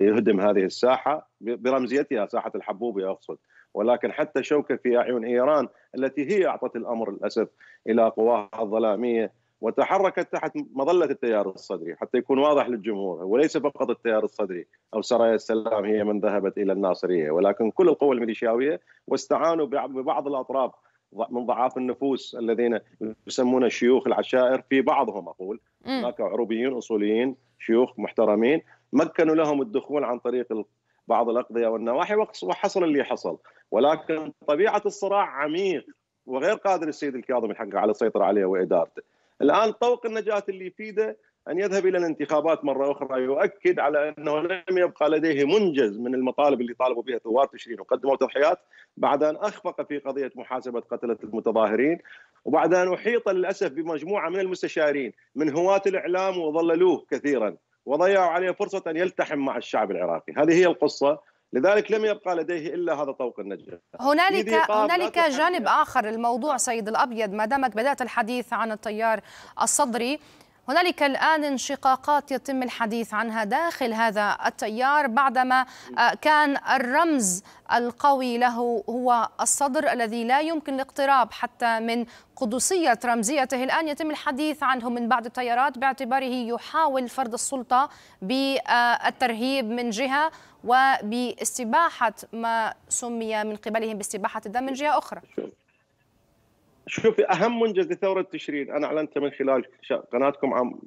يهدم هذه الساحه برمزيتها ساحه الحبوبه اقصد ولكن حتى شوكه في اعين ايران التي هي اعطت الامر للاسف الى قواها الظلاميه وتحركت تحت مظله التيار الصدري حتى يكون واضح للجمهور وليس فقط التيار الصدري او سرايا السلام هي من ذهبت الى الناصريه ولكن كل القوى الميليشياويه واستعانوا ببعض الاطراف من ضعاف النفوس الذين يسمون شيوخ العشائر في بعضهم اقول هناك عروبيين اصوليين شيوخ محترمين مكنوا لهم الدخول عن طريق بعض الاقضيه والنواحي وحصل اللي حصل ولكن طبيعه الصراع عميق وغير قادر السيد الكاظم الحق على السيطره عليه وادارته الان طوق النجاه اللي يفيده أن يذهب إلى الانتخابات مرة أخرى يؤكد على أنه لم يبقى لديه منجز من المطالب اللي طالبوا بها ثوار تشرين وقدموا تضحيات بعد أن أخفق في قضية محاسبة قتلة المتظاهرين وبعد أن أحيط للأسف بمجموعة من المستشارين من هواة الإعلام وظللوه كثيرا وضيعوا عليه فرصة أن يلتحم مع الشعب العراقي هذه هي القصة لذلك لم يبقى لديه الا هذا طوق النجاه هنالك هنالك جانب اخر الموضوع سيد الابيض ما دامك بدات الحديث عن التيار الصدري هنالك الآن انشقاقات يتم الحديث عنها داخل هذا التيار بعدما آه، كان الرمز القوي له هو الصدر الذي لا يمكن الاقتراب حتى من قدسية رمزيته الآن يتم الحديث عنه من بعض التيارات باعتباره يحاول فرض السلطة بالترهيب من جهة وباستباحة ما سمي من قبلهم باستباحة الدم من جهة أخرى شوفي اهم منجز لثوره تشرين انا اعلنته من خلال قناتكم عام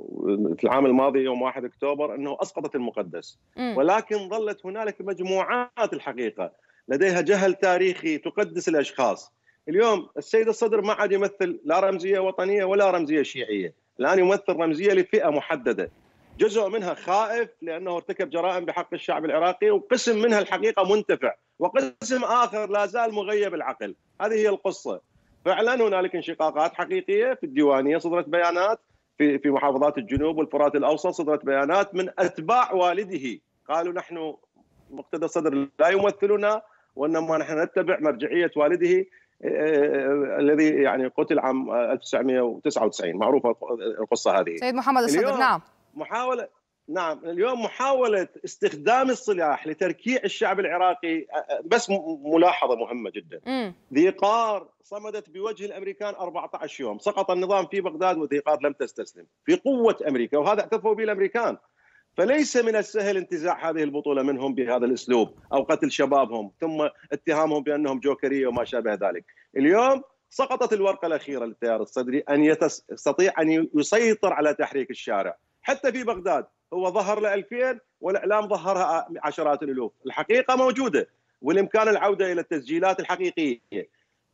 العام الماضي يوم 1 اكتوبر انه اسقطت المقدس ولكن ظلت هنالك مجموعات الحقيقه لديها جهل تاريخي تقدس الاشخاص اليوم السيد الصدر ما عاد يمثل لا رمزيه وطنيه ولا رمزيه شيعيه الان يمثل رمزيه لفئه محدده جزء منها خائف لانه ارتكب جرائم بحق الشعب العراقي وقسم منها الحقيقه منتفع وقسم اخر لا زال مغيب العقل هذه هي القصه فعلا هنالك انشقاقات حقيقيه في الديوانيه صدرت بيانات في في محافظات الجنوب والفرات الاوسط صدرت بيانات من اتباع والده قالوا نحن مقتدى الصدر لا يمثلنا وانما نحن نتبع مرجعيه والده آه، آه، الذي يعني قتل عام 1999 معروفه القصه هذه سيد محمد الصدر نعم محاوله نعم اليوم محاولة استخدام السلاح لتركيع الشعب العراقي بس ملاحظة مهمة جدا ذي ذيقار صمدت بوجه الأمريكان 14 يوم سقط النظام في بغداد وذيقار لم تستسلم في قوة أمريكا وهذا اعترفوا به الأمريكان فليس من السهل انتزاع هذه البطولة منهم بهذا الأسلوب أو قتل شبابهم ثم اتهامهم بأنهم جوكرية وما شابه ذلك اليوم سقطت الورقة الأخيرة للتيار الصدري أن يستطيع أن يسيطر على تحريك الشارع حتى في بغداد هو ظهر له 2000 والاعلام ظهرها عشرات الالوف، الحقيقه موجوده والامكان العوده الى التسجيلات الحقيقيه.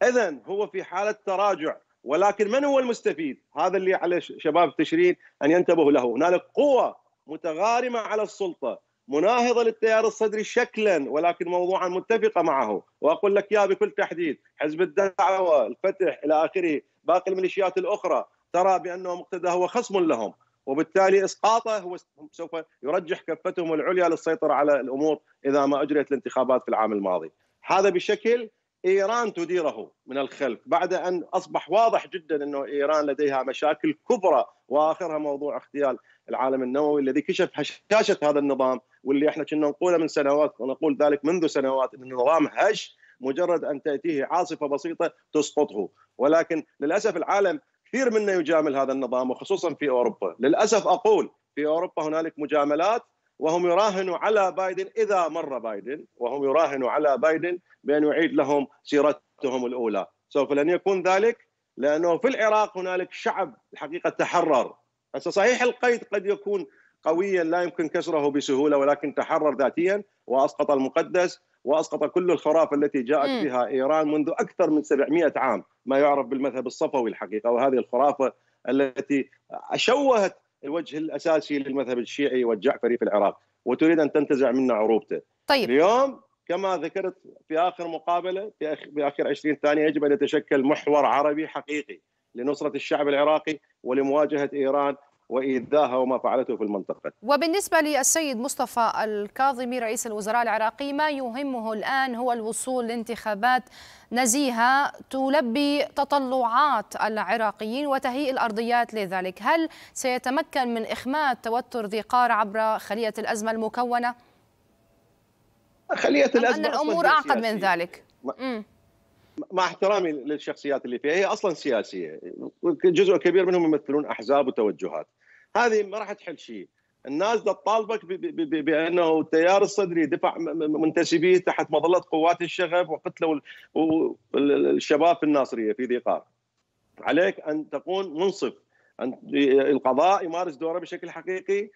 اذا هو في حاله تراجع ولكن من هو المستفيد؟ هذا اللي على شباب تشرين ان ينتبهوا له، هنالك قوه متغارمه على السلطه مناهضه للتيار الصدري شكلا ولكن موضوعا متفقه معه، واقول لك يا بكل تحديد، حزب الدعوه، الفتح الى اخره، باقي الميليشيات الاخرى ترى بانه مقتدى هو خصم لهم، وبالتالي اسقاطه هو سوف يرجح كفتهم العليا للسيطره على الامور اذا ما اجريت الانتخابات في العام الماضي. هذا بشكل ايران تديره من الخلف بعد ان اصبح واضح جدا انه ايران لديها مشاكل كبرى واخرها موضوع اغتيال العالم النووي الذي كشف هشاشه هذا النظام واللي احنا كنا نقوله من سنوات ونقول ذلك منذ سنوات ان النظام هش مجرد ان تاتيه عاصفه بسيطه تسقطه ولكن للاسف العالم كثير منا يجامل هذا النظام وخصوصا في اوروبا، للاسف اقول في اوروبا هنالك مجاملات وهم يراهنوا على بايدن اذا مر بايدن وهم يراهنوا على بايدن بان يعيد لهم سيرتهم الاولى، سوف لن يكون ذلك لانه في العراق هنالك شعب الحقيقه تحرر، هسه صحيح القيد قد يكون قويا لا يمكن كسره بسهوله ولكن تحرر ذاتيا واسقط المقدس واسقط كل الخرافه التي جاءت م. بها ايران منذ اكثر من 700 عام ما يعرف بالمذهب الصفوي الحقيقه وهذه الخرافه التي شوهت الوجه الاساسي للمذهب الشيعي والجعفري في العراق وتريد ان تنتزع منا عروبته. طيب اليوم كما ذكرت في اخر مقابله في اخر 20 ثانيه يجب ان يتشكل محور عربي حقيقي لنصره الشعب العراقي ولمواجهه ايران وإيذاها وما فعلته في المنطقة وبالنسبة للسيد مصطفى الكاظمي رئيس الوزراء العراقي ما يهمه الآن هو الوصول لانتخابات نزيهة تلبي تطلعات العراقيين وتهيئ الأرضيات لذلك هل سيتمكن من إخماد توتر ذي قار عبر خلية الأزمة المكونة؟ خلية الأزمة أن الأمور أعقد من ذلك مع احترامي للشخصيات اللي فيها هي اصلا سياسيه جزء كبير منهم يمثلون احزاب وتوجهات هذه ما راح تحل شيء الناس دا تطالبك بانه التيار الصدري دفع منتسبيه تحت مظله قوات الشغب وقتلوا الشباب في الناصريه في ذي قار عليك ان تكون منصف ان القضاء يمارس دوره بشكل حقيقي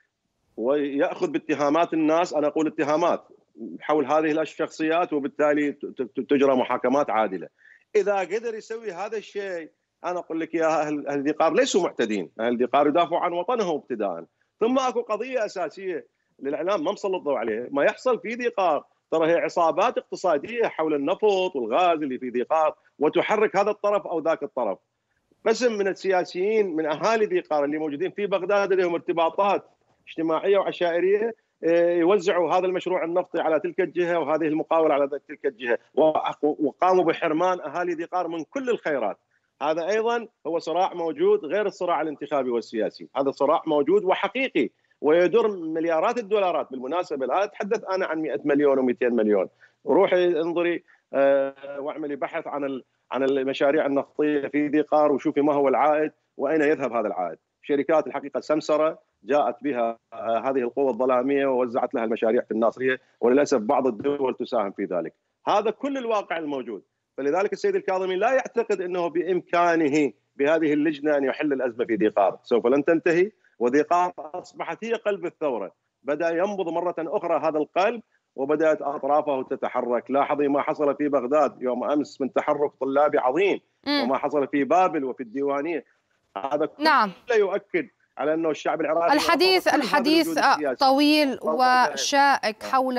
وياخذ باتهامات الناس انا اقول اتهامات حول هذه الشخصيات وبالتالي تجرى محاكمات عادله اذا قدر يسوي هذا الشيء انا اقول لك يا اهل اهل ديقار ليسوا معتدين، اهل ديقار يدافعوا عن وطنهم ابتداء، ثم اكو قضيه اساسيه للاعلام ما مسلط الضوء عليها، ما يحصل في ذقار ترى هي عصابات اقتصاديه حول النفط والغاز اللي في ذقار وتحرك هذا الطرف او ذاك الطرف. قسم من السياسيين من اهالي ذقار اللي موجودين في بغداد لهم ارتباطات اجتماعيه وعشائريه آه، يوزعوا هذا المشروع النفطي على تلك الجهه وهذه المقاوله على تلك الجهه وقاموا بحرمان اهالي ذقار من كل الخيرات هذا ايضا هو صراع موجود غير الصراع الانتخابي والسياسي، هذا صراع موجود وحقيقي ويدر مليارات الدولارات بالمناسبه لا اتحدث انا عن 100 مليون و200 مليون، روحي انظري آه، واعملي بحث عن عن المشاريع النفطيه في ذي قار وشوفي ما هو العائد واين يذهب هذا العائد. شركات الحقيقه سمسره جاءت بها آه، هذه القوة الظلامية ووزعت لها المشاريع في الناصرية وللأسف بعض الدول تساهم في ذلك هذا كل الواقع الموجود فلذلك السيد الكاظمي لا يعتقد انه بامكانه بهذه اللجنه ان يحل الازمه في ذي قار، سوف لن تنتهي وذي قار اصبحت هي قلب الثوره، بدا ينبض مره اخرى هذا القلب وبدات اطرافه تتحرك، لاحظي ما حصل في بغداد يوم امس من تحرك طلابي عظيم م. وما حصل في بابل وفي الديوانيه هذا كله نعم. يؤكد على انه الشعب العراقي الحديث الحديث طويل وشائك حول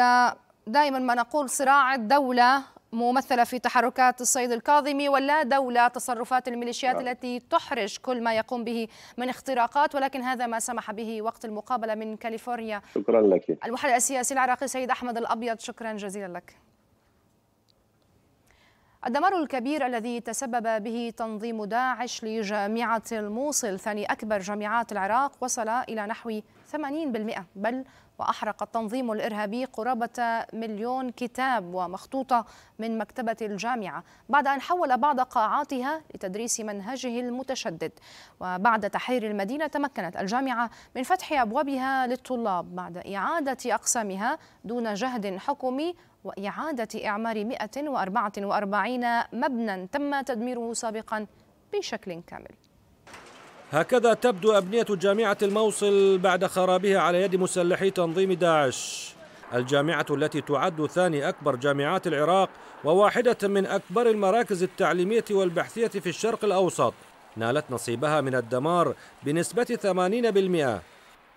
دائما ما نقول صراع الدوله ممثلة في تحركات الصيد الكاظمي ولا دولة تصرفات الميليشيات لا. التي تحرج كل ما يقوم به من اختراقات ولكن هذا ما سمح به وقت المقابلة من كاليفورنيا شكرا لك المحلل السياسي العراقي سيد أحمد الأبيض شكرا جزيلا لك الدمار الكبير الذي تسبب به تنظيم داعش لجامعة الموصل ثاني أكبر جامعات العراق وصل إلى نحو 80% بل وأحرق التنظيم الإرهابي قرابة مليون كتاب ومخطوطة من مكتبة الجامعة بعد أن حول بعض قاعاتها لتدريس منهجه المتشدد وبعد تحرير المدينة تمكنت الجامعة من فتح أبوابها للطلاب بعد إعادة أقسامها دون جهد حكومي وإعادة إعمار 144 مبنى تم تدميره سابقا بشكل كامل هكذا تبدو أبنية جامعة الموصل بعد خرابها على يد مسلحي تنظيم داعش الجامعة التي تعد ثاني أكبر جامعات العراق وواحدة من أكبر المراكز التعليمية والبحثية في الشرق الأوسط نالت نصيبها من الدمار بنسبة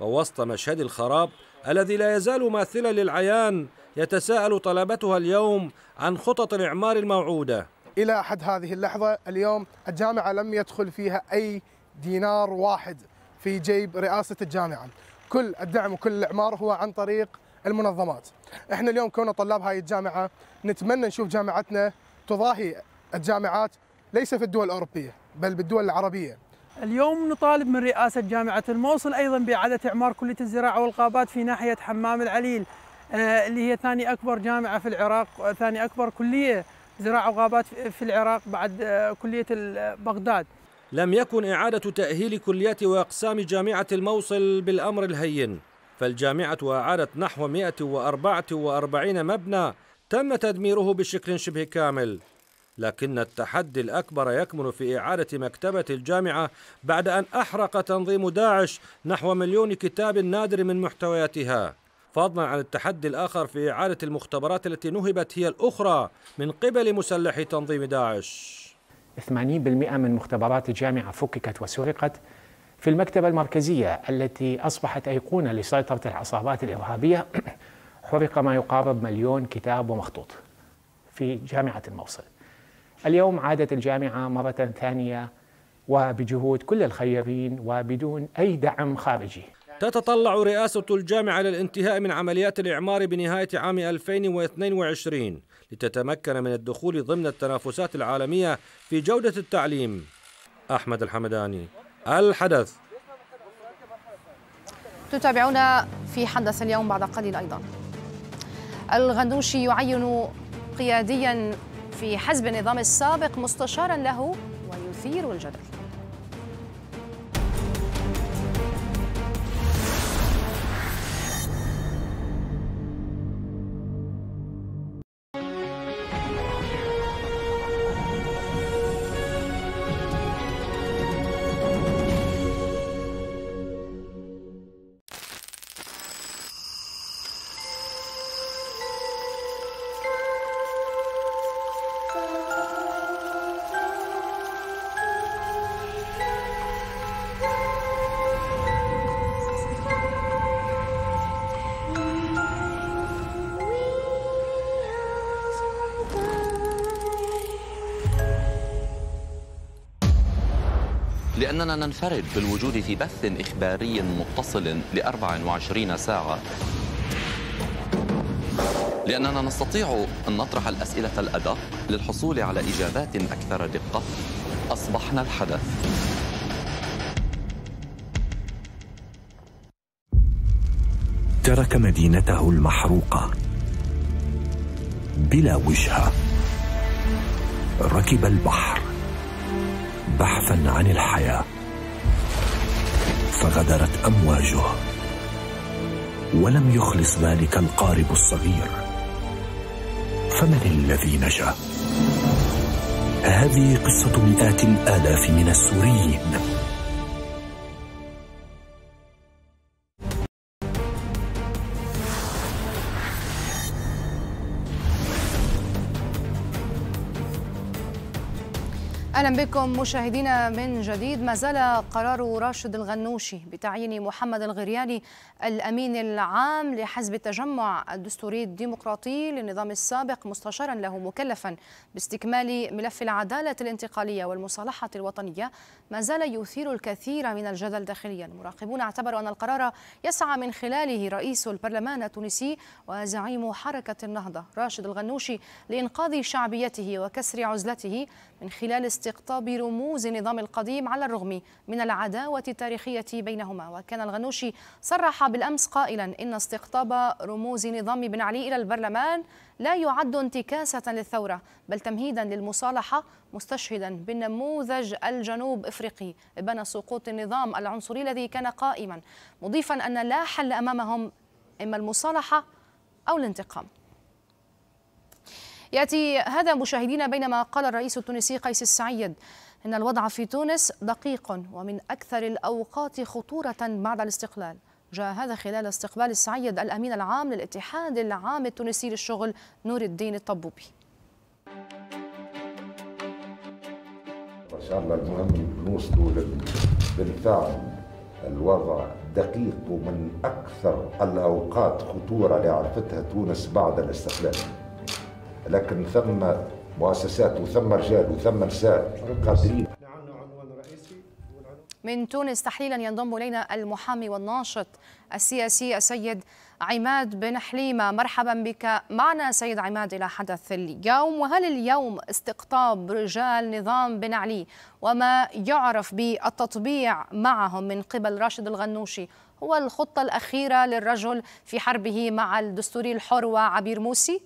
80% ووسط مشهد الخراب الذي لا يزال ماثلا للعيان يتساءل طلبتها اليوم عن خطط الإعمار الموعودة إلى حد هذه اللحظة اليوم الجامعة لم يدخل فيها أي دينار واحد في جيب رئاسة الجامعة كل الدعم وكل الإعمار هو عن طريق المنظمات احنا اليوم كنا طلاب هاي الجامعة نتمنى نشوف جامعتنا تضاهي الجامعات ليس في الدول الأوروبية بل بالدول العربية اليوم نطالب من رئاسة جامعة الموصل أيضا بإعادة إعمار كلية الزراعة والغابات في ناحية حمام العليل آه، اللي هي ثاني أكبر جامعة في العراق ثاني أكبر كلية زراعة وغابات في العراق بعد آه، كلية بغداد لم يكن إعادة تأهيل كليات وأقسام جامعة الموصل بالأمر الهين فالجامعة أعادت نحو 144 مبنى تم تدميره بشكل شبه كامل لكن التحدي الأكبر يكمن في إعادة مكتبة الجامعة بعد أن أحرق تنظيم داعش نحو مليون كتاب نادر من محتوياتها فضلا عن التحدي الآخر في إعادة المختبرات التي نهبت هي الأخرى من قبل مسلحي تنظيم داعش 80% من مختبرات الجامعة فككت وسرقت في المكتبة المركزية التي أصبحت أيقونة لسيطرة العصابات الإرهابية [clears throat] حرق ما يقارب مليون كتاب ومخطوط في جامعة الموصل اليوم عادت الجامعة مرة ثانية وبجهود كل الخيرين وبدون أي دعم خارجي تتطلع رئاسة الجامعة للانتهاء من عمليات الإعمار بنهاية عام 2022 لتتمكن من الدخول ضمن التنافسات العالمية في جودة التعليم أحمد الحمداني الحدث تتابعونا في حدث اليوم بعد قليل أيضا الغندوشي يعين قياديا في حزب النظام السابق مستشارا له ويثير الجدل أننا ننفرد بالوجود في بث إخباري متصل ل 24 ساعة لأننا نستطيع أن نطرح الأسئلة الأدق للحصول على إجابات أكثر دقة أصبحنا الحدث ترك مدينته المحروقة بلا وجهة ركب البحر بحثا عن الحياه فغدرت امواجه ولم يخلص ذلك القارب الصغير فمن الذي نجا هذه قصه مئات الالاف من السوريين اهلا بكم مشاهدينا من جديد ما زال قرار راشد الغنوشي بتعيين محمد الغرياني الامين العام لحزب التجمع الدستوري الديمقراطي للنظام السابق مستشارا له مكلفا باستكمال ملف العداله الانتقاليه والمصالحه الوطنيه ما زال يثير الكثير من الجدل داخليا مراقبون اعتبروا ان القرار يسعى من خلاله رئيس البرلمان التونسي وزعيم حركه النهضه راشد الغنوشي لانقاذ شعبيته وكسر عزلته من خلال استقطاب رموز النظام القديم على الرغم من العداوة التاريخية بينهما وكان الغنوشي صرح بالأمس قائلا إن استقطاب رموز نظام بن علي إلى البرلمان لا يعد انتكاسة للثورة بل تمهيدا للمصالحة مستشهدا بالنموذج الجنوب إفريقي بين سقوط النظام العنصري الذي كان قائما مضيفا أن لا حل أمامهم إما المصالحة أو الانتقام يأتي هذا مشاهدين بينما قال الرئيس التونسي قيس السعيد إن الوضع في تونس دقيق ومن أكثر الأوقات خطورة بعد الاستقلال جاء هذا خلال استقبال السعيد الأمين العام للاتحاد العام التونسي للشغل نور الدين الطبوبي إن شاء الله المهم نوصلوا بالفعل الوضع دقيق ومن أكثر الأوقات خطورة اللي عرفتها تونس بعد الاستقلال لكن ثم مؤسسات وثم رجال وثم نساء قادرين من تونس تحليلا ينضم الينا المحامي والناشط السياسي السيد عماد بن حليمه مرحبا بك معنا سيد عماد الى حدث اليوم وهل اليوم استقطاب رجال نظام بن علي وما يعرف بالتطبيع معهم من قبل راشد الغنوشي هو الخطه الاخيره للرجل في حربه مع الدستوري الحر وعبير موسي؟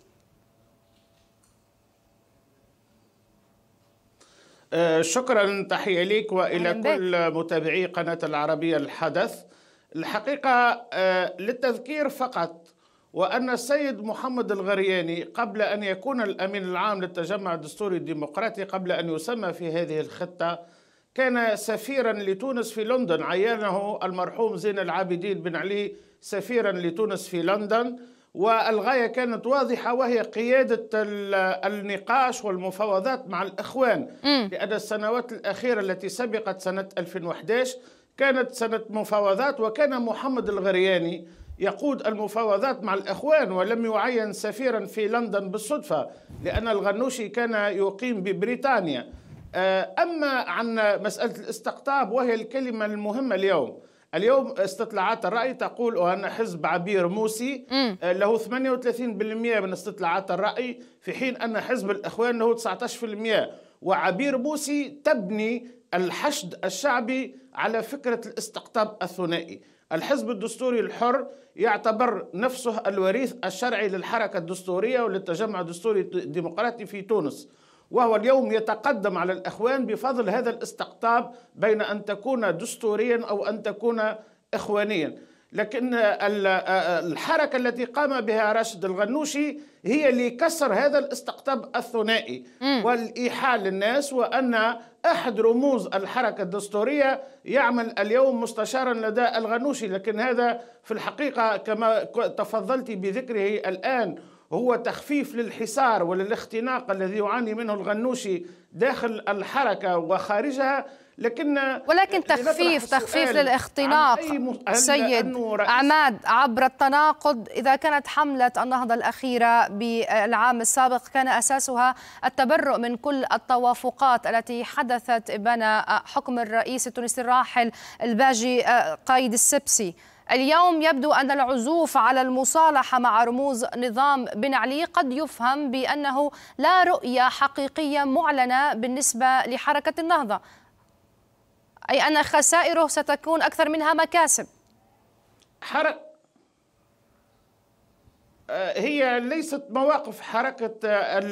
آه، شكرا تحية لك وإلى كل متابعي قناة العربية الحدث الحقيقة آه، للتذكير فقط وأن السيد محمد الغرياني قبل أن يكون الأمين العام للتجمع الدستوري الديمقراطي قبل أن يسمى في هذه الخطة كان سفيرا لتونس في لندن عينه المرحوم زين العابدين بن علي سفيرا لتونس في لندن والغاية كانت واضحة وهي قيادة النقاش والمفاوضات مع الإخوان م. لأن السنوات الأخيرة التي سبقت سنة 2011 كانت سنة مفاوضات وكان محمد الغرياني يقود المفاوضات مع الإخوان ولم يعين سفيرا في لندن بالصدفة لأن الغنوشي كان يقيم ببريطانيا آه، أما عن مسألة الاستقطاب وهي الكلمة المهمة اليوم اليوم استطلاعات الرأي تقول أن حزب عبير موسي آه، له 38% من استطلاعات الرأي في حين أن حزب الإخوان له 19% وعبير موسي تبني الحشد الشعبي على فكرة الاستقطاب الثنائي الحزب الدستوري الحر يعتبر نفسه الوريث الشرعي للحركة الدستورية وللتجمع الدستوري الديمقراطي في تونس وهو اليوم يتقدم على الإخوان بفضل هذا الاستقطاب بين أن تكون دستوريا أو أن تكون إخوانيا لكن الحركة التي قام بها راشد الغنوشي هي لكسر هذا الاستقطاب الثنائي والإيحاء للناس وأن أحد رموز الحركة الدستورية يعمل اليوم مستشارا لدى الغنوشي لكن هذا في الحقيقة كما تفضلت بذكره الآن هو تخفيف للحصار وللاختناق الذي يعاني منه الغنوشي داخل الحركة وخارجها لكن ولكن يعني تخفيف تخفيف للاختناق سيد عماد عبر التناقض إذا كانت حملة النهضة الأخيرة بالعام السابق كان أساسها التبرؤ من كل التوافقات التي حدثت بين حكم الرئيس التونسي الراحل الباجي آه، قايد السبسي اليوم يبدو أن العزوف على المصالحة مع رموز نظام بن علي قد يفهم بأنه لا رؤية حقيقية معلنة بالنسبة لحركة النهضة أي أن خسائره ستكون أكثر منها مكاسب حركة آه، هي ليست مواقف حركة آه،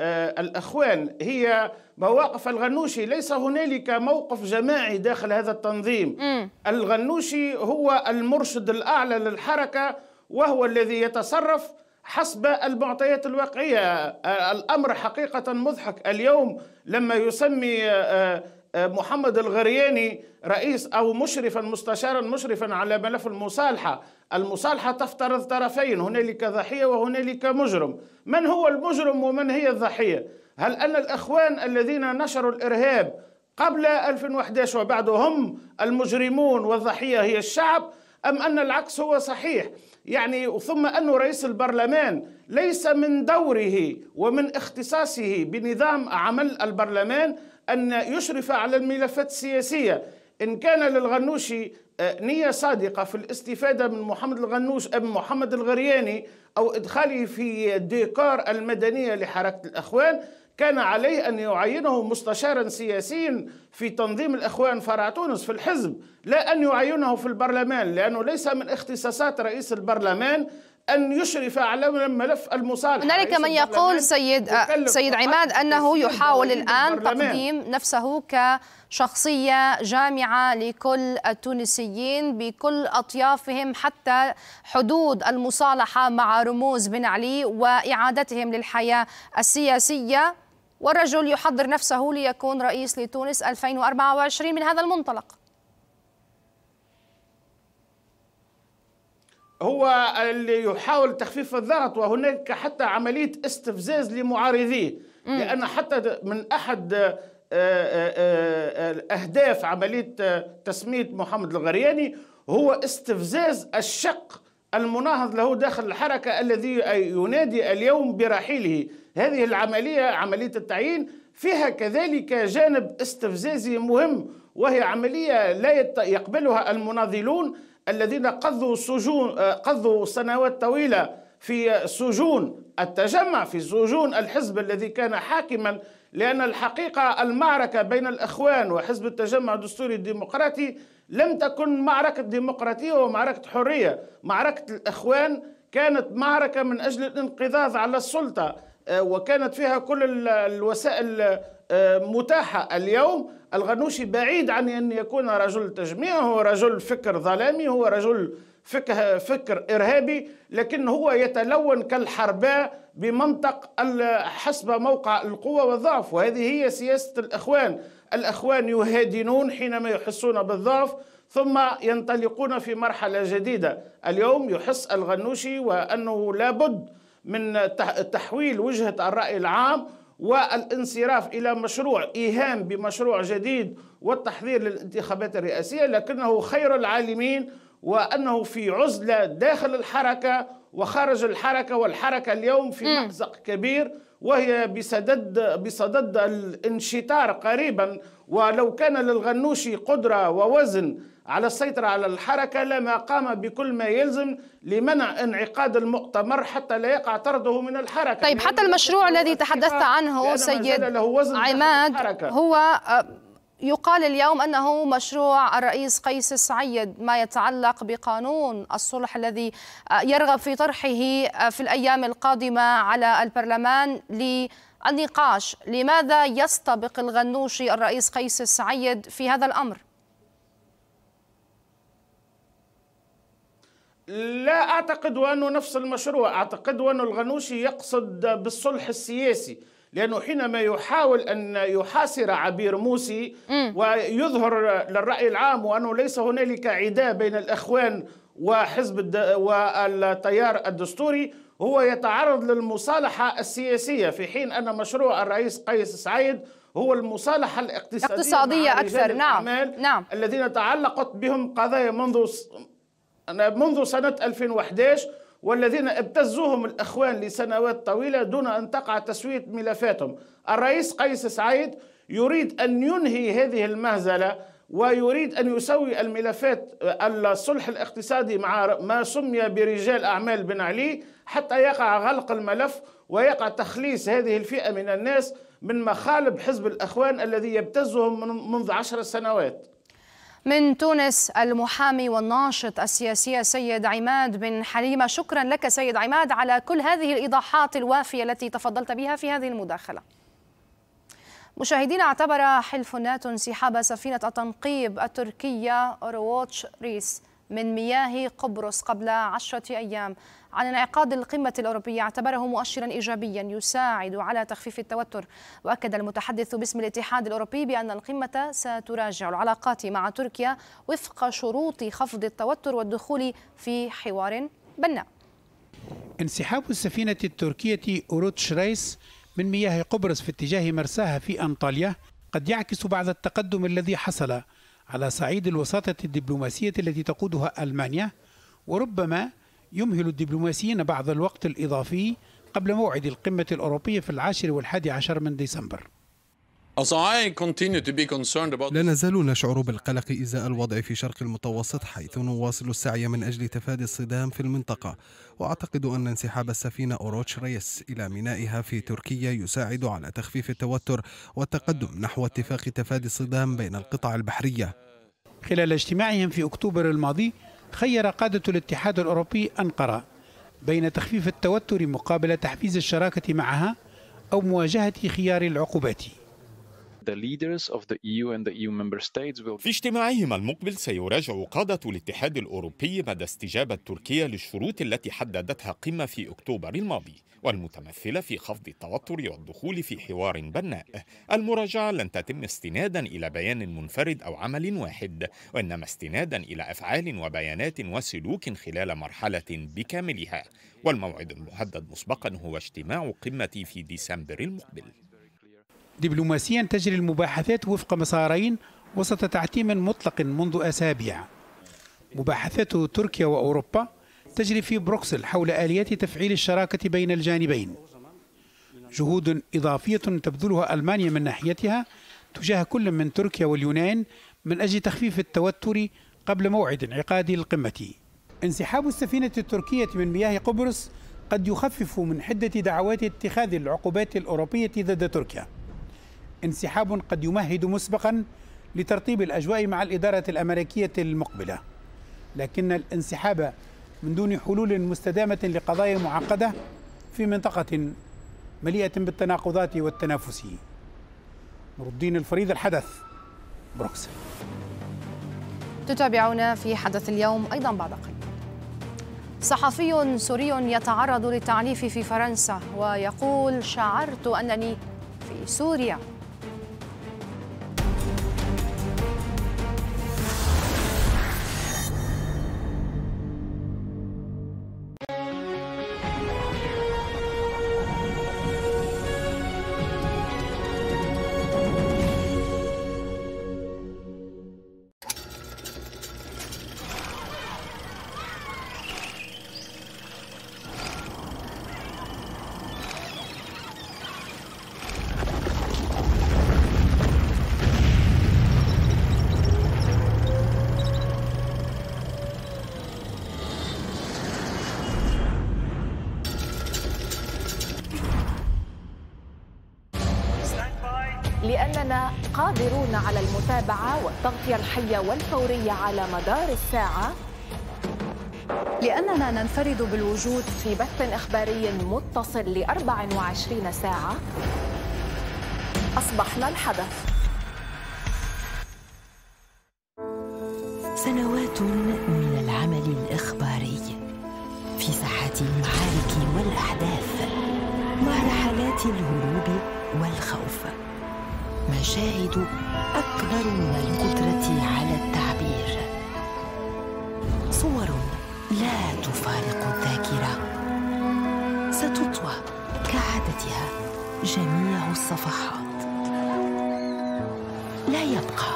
آه، الأخوان هي مواقف الغنوشي ليس هنالك موقف جماعي داخل هذا التنظيم م. الغنوشي هو المرشد الأعلى للحركة وهو الذي يتصرف حسب المعطيات الواقعية الأمر حقيقة مضحك اليوم لما يسمي محمد الغرياني رئيس أو مشرفا مستشارا مشرفا على ملف المصالحة المصالحة تفترض طرفين هنالك ضحية وهنالك مجرم من هو المجرم ومن هي الضحية هل أن الأخوان الذين نشروا الإرهاب قبل 2011 وبعد هم المجرمون والضحية هي الشعب أم أن العكس هو صحيح يعني ثم أن رئيس البرلمان ليس من دوره ومن اختصاصه بنظام عمل البرلمان أن يشرف على الملفات السياسية إن كان للغنوشي آه، نية صادقة في الاستفادة من محمد الغنوش أم محمد الغرياني أو إدخاله في ديكار المدنية لحركة الأخوان كان عليه أن يعينه مستشارا سياسيا في تنظيم الإخوان فرع تونس في الحزب لا أن يعينه في البرلمان لأنه ليس من اختصاصات رئيس البرلمان أن يشرف على ملف المصالحة هنالك من يقول سيد آه، سيد عماد أنه يحاول الآن تقديم نفسه ك شخصية جامعة لكل التونسيين بكل أطيافهم حتى حدود المصالحة مع رموز بن علي وإعادتهم للحياة السياسية والرجل يحضر نفسه ليكون رئيس لتونس 2024 من هذا المنطلق هو اللي يحاول تخفيف الضغط وهناك حتى عملية استفزاز لمعارضيه لأن حتى من أحد آه، آه، آه، أهداف عملية تسمية محمد الغرياني هو استفزاز الشق المناهض له داخل الحركة الذي ينادي اليوم برحيله هذه العملية عملية التعيين فيها كذلك جانب استفزازي مهم وهي عملية لا يقبلها المناضلون الذين قضوا سجون قضوا سنوات طويلة في سجون التجمع في سجون الحزب الذي كان حاكما لأن الحقيقة المعركة بين الإخوان وحزب التجمع الدستوري الديمقراطي لم تكن معركة ديمقراطية ومعركة حرية معركة الإخوان كانت معركة من أجل الانقضاض على السلطة آه، وكانت فيها كل الوسائل آه، متاحة اليوم الغنوشي بعيد عن أن يكون رجل تجميع هو رجل فكر ظلامي هو رجل فكه فكر إرهابي لكن هو يتلون كالحرباء بمنطق حسب موقع القوة والضعف وهذه هي سياسة الإخوان الإخوان يهادنون حينما يحسون بالضعف ثم ينطلقون في مرحلة جديدة اليوم يحس الغنوشي وأنه لابد من تحويل وجهة الرأي العام والانصراف إلى مشروع إيهام بمشروع جديد والتحضير للانتخابات الرئاسية لكنه خير العالمين وأنه في عزلة داخل الحركة وخارج الحركة والحركة اليوم في مأزق كبير وهي بصدد بصدد الانشطار قريبا ولو كان للغنوشي قدرة ووزن على السيطرة على الحركة لما قام بكل ما يلزم لمنع انعقاد المؤتمر حتى لا يقع طرده من الحركة طيب حتى المشروع الذي تحدثت عنه سيد له وزن عماد هو آه، يقال اليوم أنه مشروع الرئيس قيس السعيد ما يتعلق بقانون الصلح الذي يرغب في طرحه في الأيام القادمة على البرلمان للنقاش لماذا يستبق الغنوشي الرئيس قيس السعيد في هذا الأمر؟ لا أعتقد أنه نفس المشروع أعتقد أنه الغنوشي يقصد بالصلح السياسي لأنه حينما يحاول أن يحاصر عبير موسي ويظهر للرأي العام وأنه ليس هنالك عداء بين الأخوان وحزب الد... والتيار الدستوري هو يتعرض للمصالحة السياسية في حين أن مشروع الرئيس قيس سعيد هو المصالحة الاقتصادية الاقتصادية أكثر نعم نعم الذين تعلقت بهم قضايا منذ منذ سنة 2011 والذين ابتزوهم الإخوان لسنوات طويلة دون أن تقع تسوية ملفاتهم الرئيس قيس سعيد يريد أن ينهي هذه المهزلة ويريد أن يسوي الملفات الصلح الاقتصادي مع ما سمي برجال أعمال بن علي حتى يقع غلق الملف ويقع تخليص هذه الفئة من الناس من مخالب حزب الأخوان الذي يبتزهم منذ عشر سنوات من تونس المحامي والناشط السياسي سيد عماد بن حليمة شكرا لك سيد عماد على كل هذه الإيضاحات الوافية التي تفضلت بها في هذه المداخلة مشاهدين اعتبر حلف ناتو انسحاب سفينة التنقيب التركية رووتش ريس من مياه قبرص قبل عشرة أيام عن انعقاد القمة الأوروبية اعتبره مؤشرا إيجابيا يساعد على تخفيف التوتر وأكد المتحدث باسم الاتحاد الأوروبي بأن القمة ستراجع العلاقات مع تركيا وفق شروط خفض التوتر والدخول في حوار بناء انسحاب السفينة التركية أوروتش ريس من مياه قبرص في اتجاه مرساها في أنطاليا قد يعكس بعض التقدم الذي حصل على صعيد الوساطة الدبلوماسية التي تقودها ألمانيا وربما يمهل الدبلوماسيين بعض الوقت الإضافي قبل موعد القمة الأوروبية في العاشر والحادي عشر من ديسمبر لا نزال نشعر بالقلق إزاء الوضع في شرق المتوسط حيث نواصل السعي من أجل تفادي الصدام في المنطقة وأعتقد أن انسحاب السفينة أوروتش ريس إلى مينائها في تركيا يساعد على تخفيف التوتر والتقدم نحو اتفاق تفادي الصدام بين القطع البحرية خلال اجتماعهم في أكتوبر الماضي خير قادة الاتحاد الأوروبي أنقرة بين تخفيف التوتر مقابل تحفيز الشراكة معها أو مواجهة خيار العقوبات E e في اجتماعهما المقبل سيراجع قادة الاتحاد الأوروبي مدى استجابة تركيا للشروط التي حددتها قمة في أكتوبر الماضي والمتمثلة في خفض التوتر والدخول في حوار بناء المراجعة لن تتم استنادا إلى بيان منفرد أو عمل واحد وإنما استنادا إلى أفعال وبيانات وسلوك خلال مرحلة بكاملها والموعد المحدد مسبقا هو اجتماع قمة في ديسمبر المقبل دبلوماسيا تجري المباحثات وفق مسارين وسط تعتيم مطلق منذ أسابيع مباحثات تركيا وأوروبا تجري في بروكسل حول آليات تفعيل الشراكة بين الجانبين جهود إضافية تبذلها ألمانيا من ناحيتها تجاه كل من تركيا واليونان من أجل تخفيف التوتر قبل موعد انعقاد القمة انسحاب السفينة التركية من مياه قبرص قد يخفف من حدة دعوات اتخاذ العقوبات الأوروبية ضد تركيا انسحاب قد يمهد مسبقا لترطيب الأجواء مع الإدارة الأمريكية المقبلة لكن الانسحاب من دون حلول مستدامة لقضايا معقدة في منطقة مليئة بالتناقضات والتنافس نور الدين الفريد الحدث بروكسل تتابعونا في حدث اليوم أيضا بعد قليل صحفي سوري يتعرض للتعنيف في فرنسا ويقول شعرت أنني في سوريا الصحية والفورية على مدار الساعة لأننا ننفرد بالوجود في بث إخباري متصل ل 24 ساعة أصبحنا الحدث سنوات من العمل الإخباري في ساحات المعارك والأحداث مع رحلات الهروب والخوف مشاهد أكبر من القدرة على التعبير صور لا تفارق الذاكرة ستطوى كعادتها جميع الصفحات لا يبقى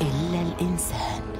إلا الإنسان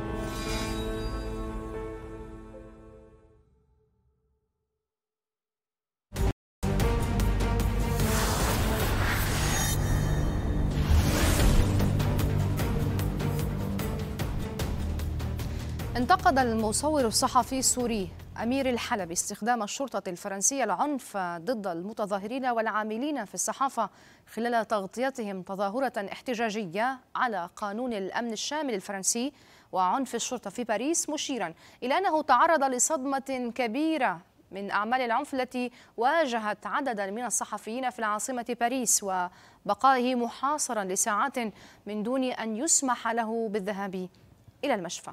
انتقد المصور الصحفي السوري أمير الحلبي استخدام الشرطة الفرنسية العنف ضد المتظاهرين والعاملين في الصحافة خلال تغطيتهم تظاهرة احتجاجية على قانون الأمن الشامل الفرنسي وعنف الشرطة في باريس مشيرا إلى أنه تعرض لصدمة كبيرة من أعمال العنف التي واجهت عددا من الصحفيين في العاصمة باريس وبقائه محاصرا لساعات من دون أن يسمح له بالذهاب إلى المشفى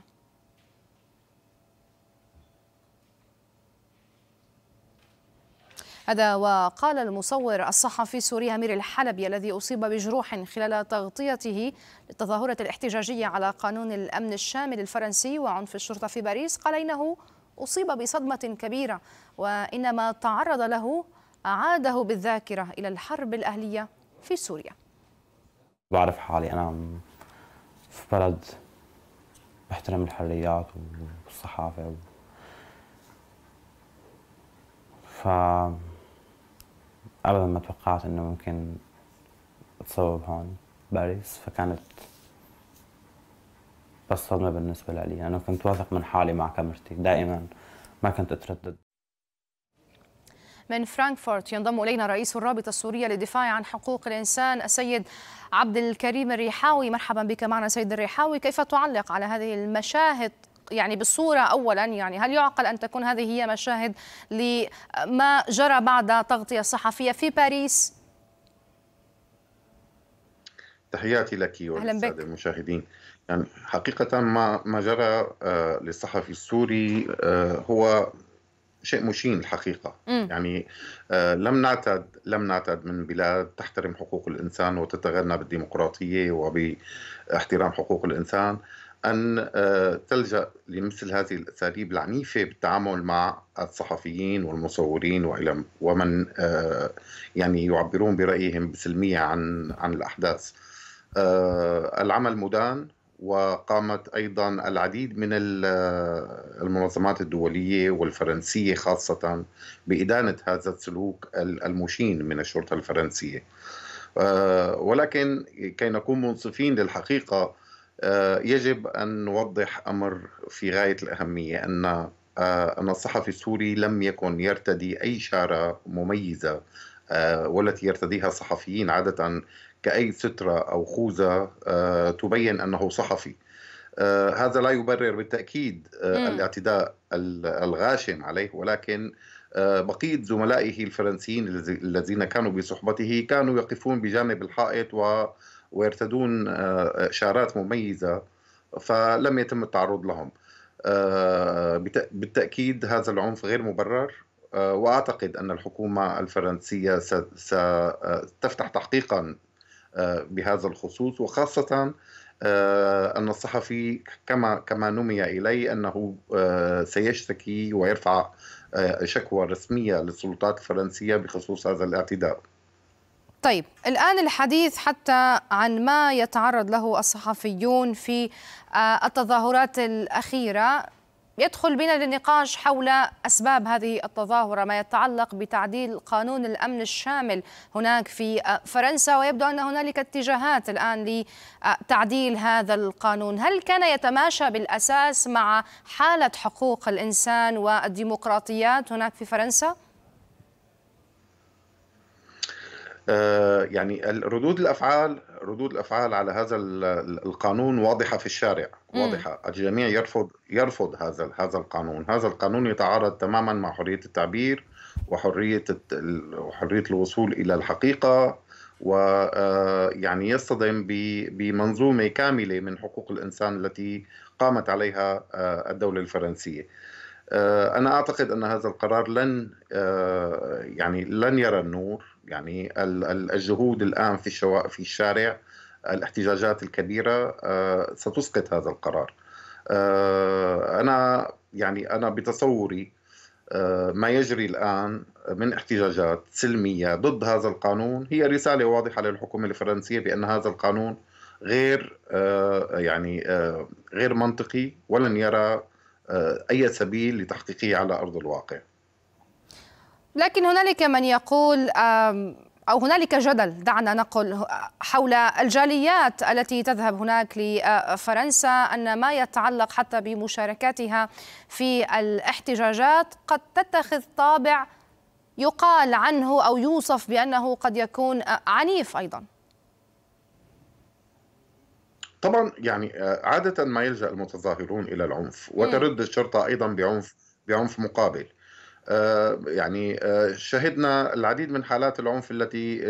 هذا وقال المصور الصحفي السوري أمير الحلبي الذي أصيب بجروح خلال تغطيته للتظاهرة الاحتجاجية على قانون الأمن الشامل الفرنسي وعنف الشرطة في باريس قال إنه أصيب بصدمة كبيرة وإنما تعرض له أعاده بالذاكرة إلى الحرب الأهلية في سوريا بعرف حالي أنا في بلد بحترم الحريات والصحافة و... ف ابدا ما توقعت انه ممكن تصوب هون باريس فكانت بس صدمة بالنسبة لي أنا كنت واثق من حالي مع كاميرتي دائما ما كنت أتردد من فرانكفورت ينضم إلينا رئيس الرابطة السورية للدفاع عن حقوق الإنسان السيد عبد الكريم الريحاوي مرحبا بك معنا سيد الريحاوي كيف تعلق على هذه المشاهد يعني بالصورة أولا يعني هل يعقل أن تكون هذه هي مشاهد لما جرى بعد تغطية صحفية في باريس تحياتي لك وللساده المشاهدين يعني حقيقه ما ما جرى آه، للصحفي السوري آه، هو شيء مشين الحقيقه م. يعني آه، لم نعتد لم نعتد من بلاد تحترم حقوق الانسان وتتغنى بالديمقراطيه وباحترام حقوق الانسان أن آه، تلجأ لمثل هذه الأساليب العنيفة بالتعامل مع الصحفيين والمصورين وإلى ومن آه، يعني يعبرون برأيهم بسلمية عن عن الأحداث آه، العمل مدان وقامت ايضا العديد من المنظمات الدوليه والفرنسيه خاصه بادانه هذا السلوك المشين من الشرطه الفرنسيه ولكن كي نكون منصفين للحقيقه آه، يجب أن نوضح أمر في غاية الأهمية أن آه، أن الصحفي السوري لم يكن يرتدي أي شارة مميزة آه، والتي يرتديها الصحفيين عادة كأي سترة أو خوذة تبين أنه صحفي هذا لا يبرر بالتأكيد الاعتداء الغاشم عليه ولكن بقية زملائه الفرنسيين الذين كانوا بصحبته كانوا يقفون بجانب الحائط و ويرتدون آه، شعارات مميزه فلم يتم التعرض لهم آه، بالتاكيد هذا العنف غير مبرر آه، واعتقد ان الحكومه الفرنسيه ستفتح تحقيقا بهذا الخصوص وخاصه ان الصحفي كما كما نمي اليه انه سيشتكي ويرفع شكوى رسميه للسلطات الفرنسيه بخصوص هذا الاعتداء. طيب الآن الحديث حتى عن ما يتعرض له الصحفيون في آه، التظاهرات الأخيرة يدخل بنا للنقاش حول أسباب هذه التظاهرة ما يتعلق بتعديل قانون الأمن الشامل هناك في آه، فرنسا ويبدو أن هنالك اتجاهات الآن لتعديل هذا القانون هل كان يتماشى بالأساس مع حالة حقوق الإنسان والديمقراطيات هناك في فرنسا؟ آه، يعني ردود الافعال ردود الافعال على هذا القانون واضحه في الشارع واضحه الجميع يرفض يرفض هذا هذا القانون هذا القانون يتعارض تماما مع حريه التعبير وحريه حريه الوصول الى الحقيقه و آه، يعني يصطدم بمنظومه كامله من حقوق الانسان التي قامت عليها آه، الدوله الفرنسيه. انا اعتقد ان هذا القرار لن يعني لن يرى النور يعني الجهود الآن في في الشارع الاحتجاجات الكبيرة آه، ستسقط هذا القرار آه، أنا يعني أنا بتصوري آه، ما يجري الآن من احتجاجات سلمية ضد هذا القانون هي رسالة واضحة للحكومة الفرنسية بأن هذا القانون غير يعني غير منطقي ولن يرى أي سبيل لتحقيقه على أرض الواقع لكن هنالك من يقول أو هنالك جدل دعنا نقل حول الجاليات التي تذهب هناك لفرنسا أن ما يتعلق حتى بمشاركاتها في الاحتجاجات قد تتخذ طابع يقال عنه أو يوصف بأنه قد يكون عنيف أيضا طبعا يعني آه، عادة ما يلجأ المتظاهرون إلى العنف وترد الشرطة أيضا بعنف بعنف مقابل آه، يعني آه، شهدنا العديد من حالات العنف التي آه،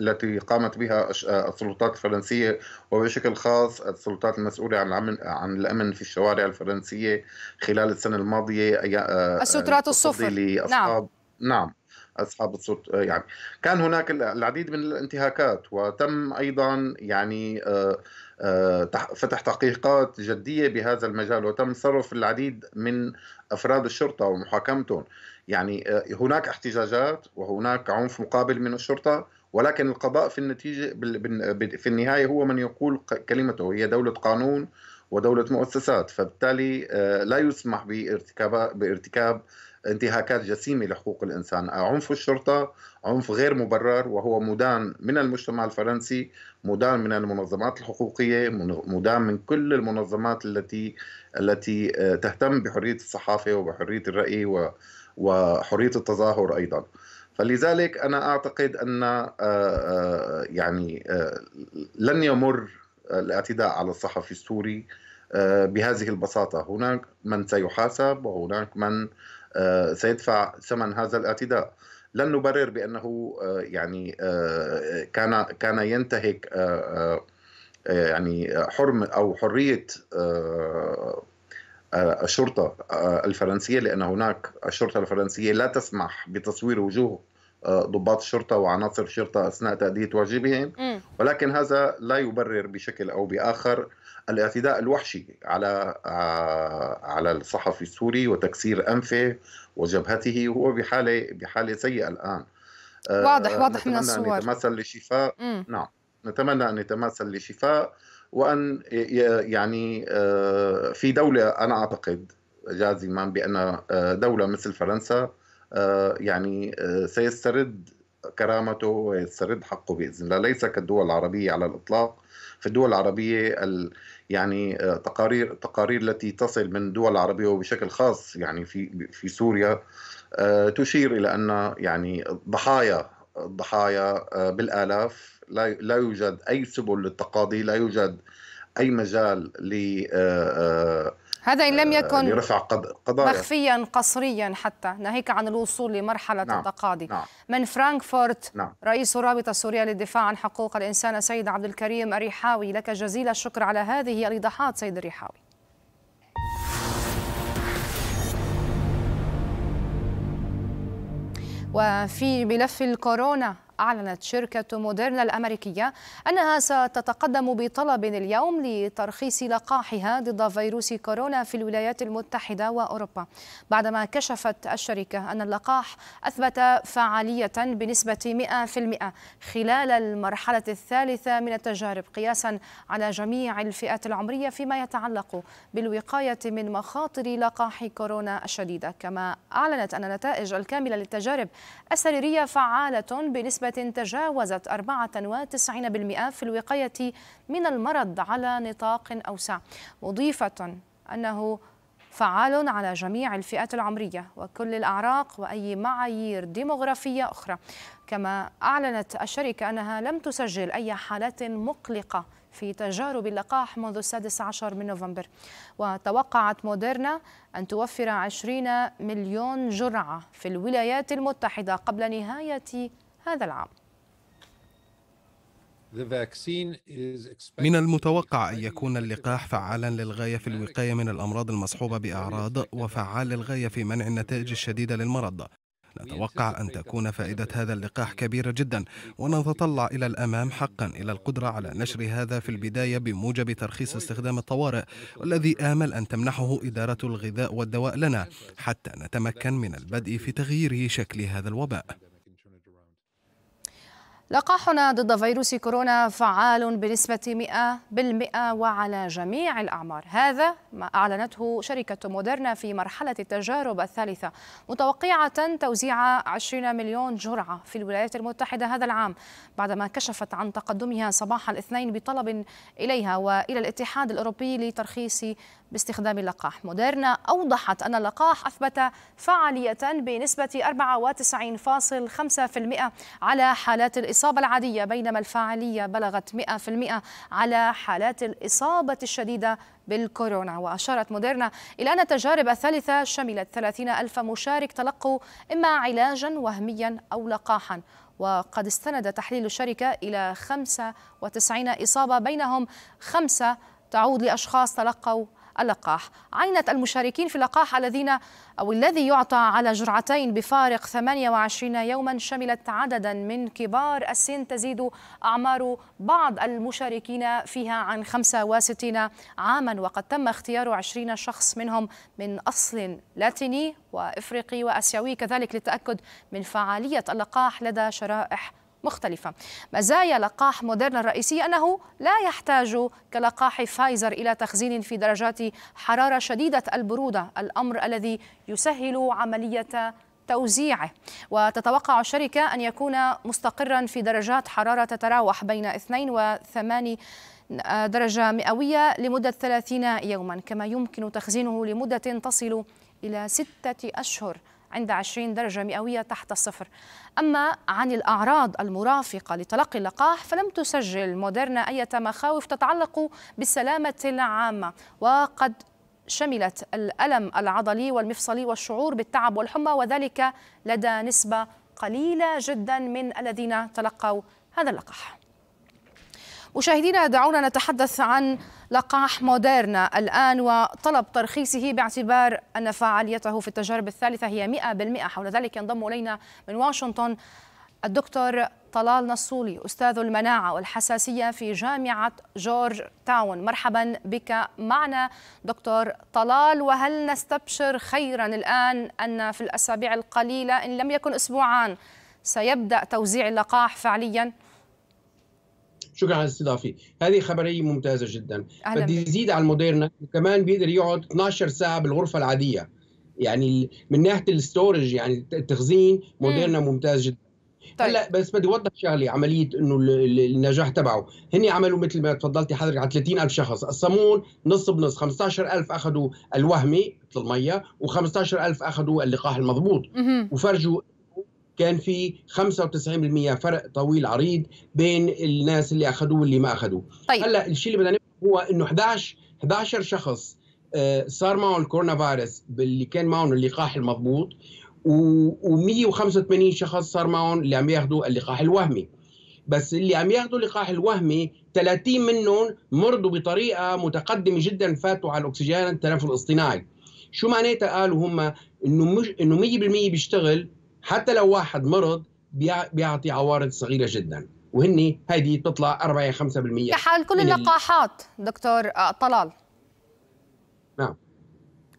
التي قامت بها السلطات الفرنسيه وبشكل خاص السلطات المسؤوله عن عن الامن في الشوارع الفرنسيه خلال السنه الماضيه السترات الصفر نعم نعم اصحاب الصوت يعني كان هناك العديد من الانتهاكات وتم ايضا يعني آه، فتح تحقيقات جدية بهذا المجال وتم صرف العديد من أفراد الشرطة ومحاكمتهم يعني آه، هناك احتجاجات وهناك عنف مقابل من الشرطة ولكن القضاء في النتيجة في النهاية هو من يقول كلمته هي دولة قانون ودولة مؤسسات فبالتالي آه، لا يسمح بارتكاب بارتكاب انتهاكات جسيمة لحقوق الإنسان عنف الشرطة عنف غير مبرر وهو مدان من المجتمع الفرنسي مدان من المنظمات الحقوقية مدان من كل المنظمات التي التي آه، تهتم بحرية الصحافة وبحرية الرأي وحرية التظاهر أيضا فلذلك أنا أعتقد أن آه، آه، يعني لن يمر الاعتداء على الصحفي السوري بهذه البساطة هناك من سيحاسب وهناك من آه، سيدفع ثمن هذا الاعتداء لن نبرر بانه آه، يعني آه، كان كان ينتهك يعني حرم او حريه الشرطه الفرنسيه لان هناك الشرطه الفرنسيه لا تسمح بتصوير وجوه ضباط الشرطه وعناصر الشرطه اثناء تاديه واجبهم ولكن هذا لا يبرر بشكل او باخر الاعتداء الوحشي على آه، على الصحفي السوري وتكسير انفه وجبهته هو بحاله بحاله سيئه الان آه، واضح واضح من الصور نتمنى أن يتماثل لشفاء نعم نتمنى ان يتماثل لشفاء وان يعني آه، في دوله انا اعتقد جازما بان دوله مثل فرنسا آه، يعني آه، سيسترد كرامته ويسترد حقه باذن الله ليس كالدول العربيه على الاطلاق في الدول العربيه ال يعني آه، تقارير التقارير التي تصل من الدول العربيه وبشكل خاص يعني في في سوريا تشير الى ان يعني ضحايا الضحايا بالالاف لا لا يوجد اي سبل للتقاضي لا يوجد اي مجال ل هذا إن لم آه، يكن لرفع قضايا مخفيا قصريا حتى ناهيك عن الوصول لمرحلة نعم. التقاضي نعم. من فرانكفورت نعم. رئيس رابطة سوريا للدفاع عن حقوق الإنسان السيد عبد الكريم الريحاوي لك جزيل الشكر على هذه الإيضاحات سيد الريحاوي وفي ملف الكورونا أعلنت شركة موديرنا الأمريكية أنها ستتقدم بطلب اليوم لترخيص لقاحها ضد فيروس كورونا في الولايات المتحدة وأوروبا بعدما كشفت الشركة أن اللقاح أثبت فعالية بنسبة 100% خلال المرحلة الثالثة من التجارب قياسا على جميع الفئات العمرية فيما يتعلق بالوقاية من مخاطر لقاح كورونا الشديدة كما أعلنت أن النتائج الكاملة للتجارب السريرية فعالة بنسبة تجاوزت 94% في الوقاية من المرض على نطاق أوسع مضيفة أنه فعال على جميع الفئات العمرية وكل الأعراق وأي معايير ديموغرافية أخرى كما أعلنت الشركة أنها لم تسجل أي حالات مقلقة في تجارب اللقاح منذ السادس عشر من نوفمبر وتوقعت موديرنا أن توفر 20 مليون جرعة في الولايات المتحدة قبل نهاية هذا العام من المتوقع أن يكون اللقاح فعالا للغاية في الوقاية من الأمراض المصحوبة بأعراض وفعال للغاية في منع النتائج الشديدة للمرض نتوقع أن تكون فائدة هذا اللقاح كبيرة جدا ونتطلع إلى الأمام حقا إلى القدرة على نشر هذا في البداية بموجب ترخيص استخدام الطوارئ والذي آمل أن تمنحه إدارة الغذاء والدواء لنا حتى نتمكن من البدء في تغيير شكل هذا الوباء لقاحنا ضد فيروس كورونا فعال بنسبة 100% وعلى جميع الأعمار هذا ما أعلنته شركة موديرنا في مرحلة التجارب الثالثة متوقعة توزيع 20 مليون جرعة في الولايات المتحدة هذا العام بعدما كشفت عن تقدمها صباح الاثنين بطلب إليها وإلى الاتحاد الأوروبي لترخيص باستخدام لقاح موديرنا أوضحت أن اللقاح أثبت فعالية بنسبة 94.5% على حالات الإصابة العادية بينما الفعالية بلغت 100% على حالات الإصابة الشديدة بالكورونا وأشارت موديرنا إلى أن التجارب الثالثة شملت 30 ألف مشارك تلقوا إما علاجا وهميا أو لقاحا وقد استند تحليل الشركة إلى 95 إصابة بينهم خمسة تعود لأشخاص تلقوا اللقاح عينت المشاركين في اللقاح الذين أو الذي يعطى على جرعتين بفارق 28 يوما شملت عددا من كبار السن تزيد أعمار بعض المشاركين فيها عن 65 عاما وقد تم اختيار 20 شخص منهم من أصل لاتيني وإفريقي وأسيوي كذلك للتأكد من فعالية اللقاح لدى شرائح مختلفة مزايا لقاح موديرنا الرئيسي أنه لا يحتاج كلقاح فايزر إلى تخزين في درجات حرارة شديدة البرودة الأمر الذي يسهل عملية توزيعه وتتوقع الشركة أن يكون مستقرا في درجات حرارة تتراوح بين 2 و 8 درجة مئوية لمدة 30 يوما كما يمكن تخزينه لمدة تصل إلى ستة أشهر عند 20 درجة مئوية تحت الصفر أما عن الأعراض المرافقة لتلقي اللقاح فلم تسجل موديرنا أي مخاوف تتعلق بالسلامة العامة وقد شملت الألم العضلي والمفصلي والشعور بالتعب والحمى وذلك لدى نسبة قليلة جدا من الذين تلقوا هذا اللقاح مشاهدينا دعونا نتحدث عن لقاح موديرنا الآن وطلب ترخيصه باعتبار أن فعاليته في التجارب الثالثة هي 100% حول ذلك ينضم إلينا من واشنطن الدكتور طلال نصولي أستاذ المناعة والحساسية في جامعة جورج تاون مرحبا بك معنا دكتور طلال وهل نستبشر خيرا الآن أن في الأسابيع القليلة إن لم يكن أسبوعان سيبدأ توزيع اللقاح فعليا؟ شكرا على الاستضافه هذه خبريه ممتازه جدا بدي يزيد على الموديرنا وكمان بيقدر يقعد 12 ساعه بالغرفه العاديه يعني من ناحيه الستورج يعني التخزين موديرنا ممتاز جدا طيب. هلا بس بدي اوضح شغله عمليه انه النجاح تبعه هن عملوا مثل ما تفضلتي حضرتك على 30000 شخص قسمون نص بنص 15000 اخذوا الوهمي مثل الميه و15000 اخذوا اللقاح المضبوط وفرجوا كان في 95% فرق طويل عريض بين الناس اللي اخذوه واللي ما اخذوه طيب. هلا الشيء اللي بدنا هو انه 11 11 شخص آه، صار معهم الكورونا فيروس باللي كان معهم اللقاح المضبوط و185 شخص صار معهم اللي عم ياخذوا اللقاح الوهمي بس اللي عم ياخذوا اللقاح الوهمي 30 منهم مرضوا بطريقه متقدمه جدا فاتوا على الاكسجين التنفس الاصطناعي شو معناتها قالوا هم انه مش انه 100% بيشتغل حتى لو واحد مرض بيعطي عوارض صغيره جدا وهن هذه بتطلع 4 5% كحال كل اللقاحات دكتور آه، طلال نعم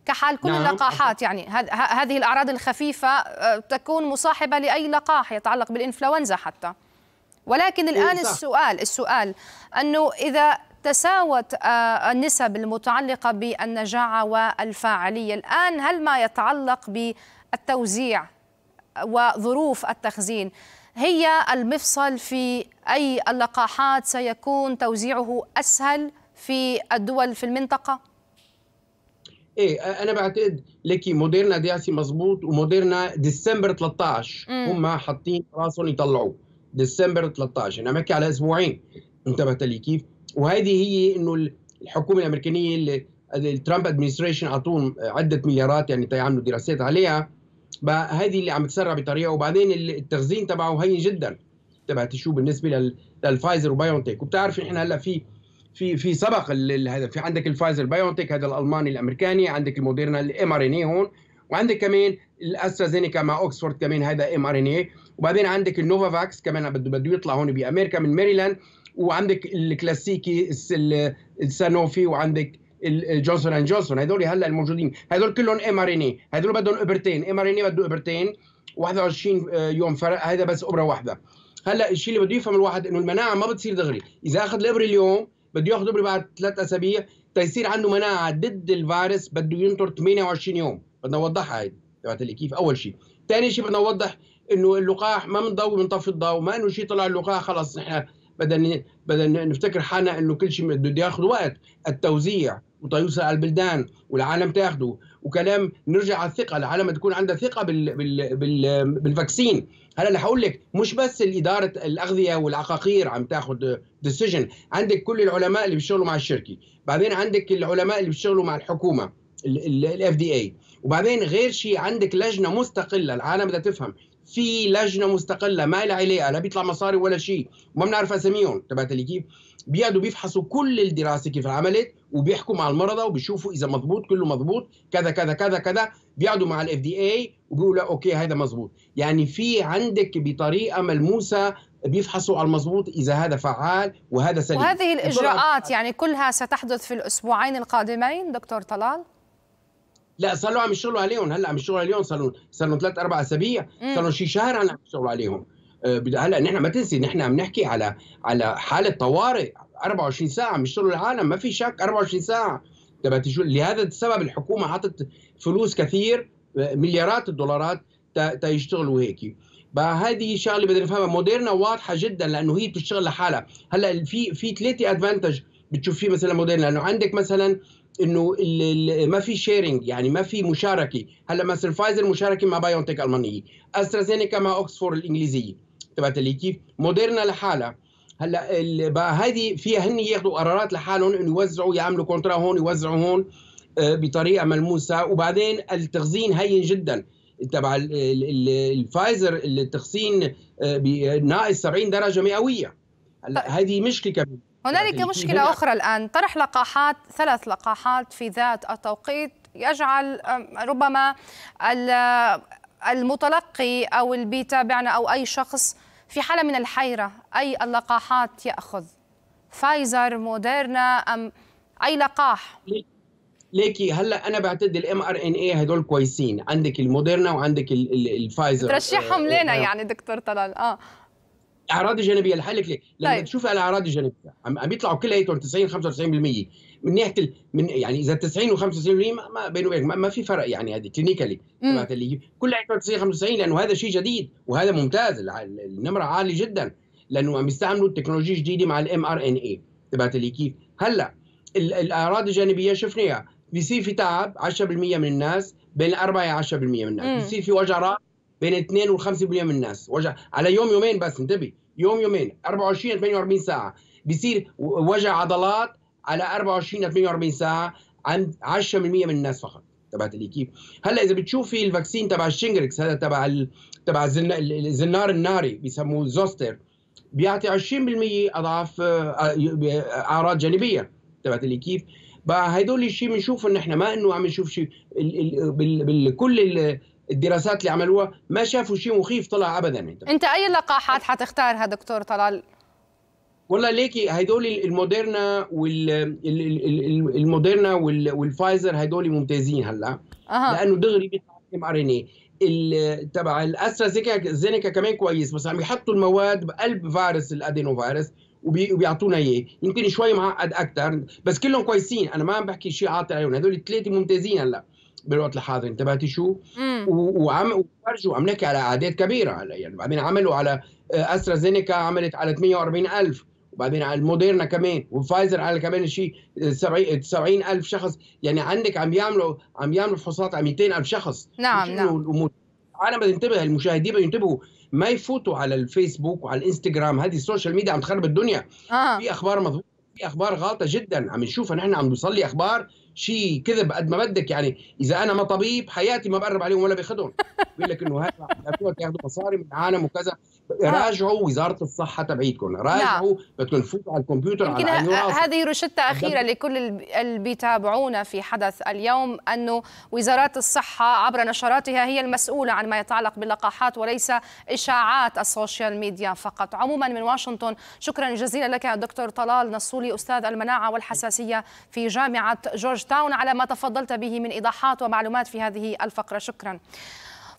كحال كل نعم. اللقاحات يعني هذه الاعراض الخفيفه آه، تكون مصاحبه لاي لقاح يتعلق بالانفلونزا حتى ولكن إيه، الان صح. السؤال السؤال انه اذا تساوت آه، النسب المتعلقه بالنجاعه والفاعليه الان هل ما يتعلق بالتوزيع وظروف التخزين هي المفصل في أي اللقاحات سيكون توزيعه أسهل في الدول في المنطقة؟ ايه انا بعتقد لك موديرنا دياسي مزبوط وموديرنا ديسمبر 13 هم حاطين راسهم يطلعوه ديسمبر 13 انا بحكي على اسبوعين انتبهت لي كيف وهذه هي انه الحكومه الامريكانيه اللي الترامب ادمنستريشن اعطوهم عده مليارات يعني يعملوا دراسات عليها بقى هذه اللي عم تسرع بطريقه وبعدين التخزين تبعه هين جدا تبعت شو بالنسبه للفايزر وبايونتك وبتعرف نحن هلا في في في سبق هذا في عندك الفايزر بايونتك هذا الالماني الامريكاني عندك الموديرنا الام ار ان اي هون وعندك كمان الاسترازينيكا مع اوكسفورد كمان هذا ام ار ان اي وبعدين عندك النوفافاكس كمان بده بده يطلع هون بامريكا من ميريلاند وعندك الكلاسيكي السانوفي وعندك جونسون اند جونسون هدول هلا الموجودين هدول كلهم ام ار ان اي هدول بدهم ابرتين ام ار ان اي بده ابرتين 21 آه، يوم فرق هذا بس ابره واحده هلا الشيء اللي بده يفهم الواحد انه المناعه ما بتصير دغري اذا اخذ الابره اليوم بده ياخذ ابره بعد ثلاث اسابيع تيصير عنده مناعه ضد الفيروس بده ينطر 28 يوم بدنا نوضحها هي تبعت كيف اول شيء ثاني شيء بدنا نوضح انه اللقاح ما بنضوي بنطفي الضوء ما انه شيء طلع اللقاح خلص نحن بدنا بدنا نفتكر حالنا انه كل شيء بده ياخذ وقت التوزيع وتيسر على البلدان والعالم تاخده وكلام نرجع على الثقه العالم تكون عندها ثقه بال بال بال بالفاكسين هلا اللي حقول لك مش بس الاداره الاغذيه والعقاقير عم تاخذ ديسيجن عندك كل العلماء اللي بيشتغلوا مع الشركه بعدين عندك العلماء اللي بيشتغلوا مع الحكومه الاف دي اي وبعدين غير شيء عندك لجنه مستقله العالم بدها تفهم في لجنه مستقله ما لها علاقه لا بيطلع مصاري ولا شيء وما بنعرف اساميهم تبعت لي كيف بيقعدوا بيفحصوا كل الدراسه كيف عملت وبيحكوا مع المرضى وبيشوفوا اذا مضبوط كله مضبوط كذا كذا كذا كذا بيقعدوا مع الاف دي اي وبيقولوا اوكي هذا مضبوط يعني في عندك بطريقه ملموسه بيفحصوا على المضبوط اذا هذا فعال وهذا سليم وهذه الاجراءات يعني كلها ستحدث في الاسبوعين القادمين دكتور طلال لا صار عم يشتغلوا عليهم هلا عم يشتغلوا عليهم صار لهم صار لهم ثلاث اربع اسابيع صار لهم شي شهر عم يشتغلوا عليهم آه، هلا نحن ما تنسي نحن عم نحكي على على حاله طوارئ 24 ساعه عم يشتغلوا العالم ما في شك 24 ساعه تبعت لهذا السبب الحكومه حطت فلوس كثير آه، مليارات الدولارات تيشتغلوا هيك هذه شغله بدنا نفهمها موديرنا واضحه جدا لانه هي بتشتغل لحالها هلا في في ثلاثه ادفانتج بتشوف فيه مثلا موديرنا لانه عندك مثلا انه ما في شيرنج يعني ما في مشاركه هلا مثلا فايزر مشاركه مع بايونتك المانيه استرازينيكا مع اوكسفورد الانجليزيه تبعت اللي كيف موديرنا لحالها هلا هذه فيها هن ياخذوا قرارات لحالهم انه يوزعوا يعملوا كونترا هون يوزعوا هون آه، بطريقه ملموسه وبعدين التخزين هين جدا تبع الفايزر التخزين آه، ناقص 70 درجه مئويه هلا طيب. هذه مشكله كبيره هنالك مشكلة أخرى الآن طرح لقاحات ثلاث لقاحات في ذات التوقيت يجعل ربما المتلقي أو البي تابعنا أو أي شخص في حالة من الحيرة أي اللقاحات يأخذ فايزر موديرنا أم أي لقاح ليكي هلا انا بعتد الام ار ان اي هدول كويسين عندك الموديرنا وعندك الفايزر ترشحهم آه، لنا آه، آه. يعني دكتور طلال اه الجانبيه اللي لحالك ليه؟ لما طيب. تشوف الاعراض الجانبيه عم بيطلعوا كل يطلعوا 90 95% من ناحيه ال... من يعني اذا 90 و95% ما بيني وبينك ما, ما في فرق يعني هذه كلينيكالي تبعت اللي كلها 90 95 لانه هذا شيء جديد وهذا ممتاز النمره عاليه جدا لانه عم يستعملوا التكنولوجيا الجديده مع الام ار ان اي تبعت اللي كيف هلا الاعراض الجانبيه شفناها بيصير في تعب 10% من الناس بين 4 10% من الناس بيصير في وجع راس بين 2 و 5% من الناس وجع على يوم يومين بس انتبه يوم يومين 24 48 ساعه بيصير وجع عضلات على 24 48 ساعه عند 10% من الناس فقط تبعت لي كيف هلا اذا بتشوفي الفاكسين تبع الشينجريكس هذا تبع ال... تبع الزن... الزنار الناري بيسموه زوستر بيعطي 20% اضعاف آه، اعراض جانبيه تبعت لي كيف بقى هدول الشيء بنشوفه نحن ما انه عم نشوف شيء بكل الدراسات اللي عملوها ما شافوا شيء مخيف طلع ابدا انت اي لقاحات حتختارها دكتور طلال والله ليكي هدول الموديرنا والموديرنا والفايزر هدول ممتازين هلا أه. لانه دغري بيطلع ام ار ان اي تبع الاسترازينيكا كمان كويس بس عم يحطوا المواد بقلب فيروس الادينو فيروس وبيعطونا اياه يمكن شوي معقد اكثر بس كلهم كويسين انا ما عم بحكي شيء عاطل عليهم هدول الثلاثه ممتازين هلا بالوقت الحاضر انتبهتي شو؟ وعم وفرجوا عم نحكي على اعداد كبيره هلا يعني بعدين عملوا على آه، استرا زينيكا عملت على 48000 وبعدين على الموديرنا كمان وفايزر على كمان شيء 70 آه، آه، الف شخص يعني عندك عم يعملوا عم يعملوا فحوصات على 200 الف شخص نعم نعم انا بدها تنتبه المشاهدين بدهم ينتبهوا ما يفوتوا على الفيسبوك وعلى الانستغرام هذه السوشيال ميديا عم تخرب الدنيا آه. في اخبار مضبوطه في اخبار غلطه جدا عم نشوفها نحن عم نوصل لي اخبار شيء كذب قد ما بدك يعني اذا انا ما طبيب حياتي ما بقرب عليهم ولا باخذهم بيقول لك انه هذا ياخذوا مصاري من العالم وكذا آه. راجعوا وزاره الصحه تبعيتكم نعم. راجعوا بدكم تفوتوا على الكمبيوتر على آه، هذه روشته اخيره لكل اللي بيتابعونا في حدث اليوم انه وزارات الصحه عبر نشراتها هي المسؤوله عن ما يتعلق باللقاحات وليس اشاعات السوشيال ميديا فقط عموما من واشنطن شكرا جزيلا لك دكتور طلال نصولي استاذ المناعه والحساسيه في جامعه جورج جورج تاون على ما تفضلت به من إيضاحات ومعلومات في هذه الفقرة شكرا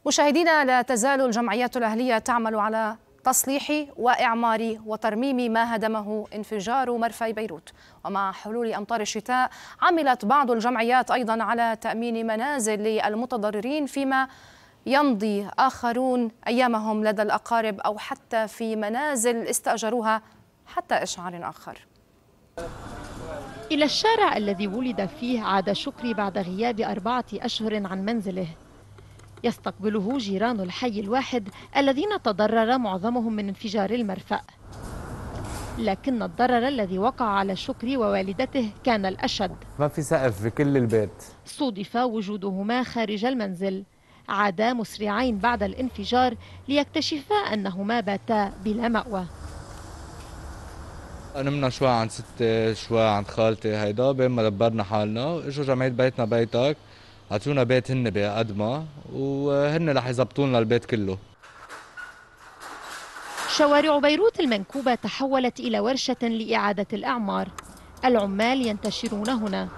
مشاهدينا لا تزال الجمعيات الأهلية تعمل على تصليح وإعمار وترميم ما هدمه انفجار مرفأ بيروت ومع حلول أمطار الشتاء عملت بعض الجمعيات أيضا على تأمين منازل للمتضررين فيما يمضي آخرون أيامهم لدى الأقارب أو حتى في منازل استأجروها حتى إشعار آخر إلى الشارع الذي ولد فيه عاد شكري بعد غياب أربعة أشهر عن منزله يستقبله جيران الحي الواحد الذين تضرر معظمهم من انفجار المرفأ لكن الضرر الذي وقع على شكري ووالدته كان الأشد ما في سقف في كل البيت صدف وجودهما خارج المنزل عادا مسرعين بعد الانفجار ليكتشفا أنهما باتا بلا مأوى نمنا شوي عند ستي شوي عند خالتي هيدا بين ما دبرنا حالنا اجوا جمعيه بيتنا بيتك عطونا بيت هن بقد ما وهن رح يظبطوا لنا البيت كله شوارع بيروت المنكوبة تحولت إلى ورشة لإعادة الأعمار العمال ينتشرون هنا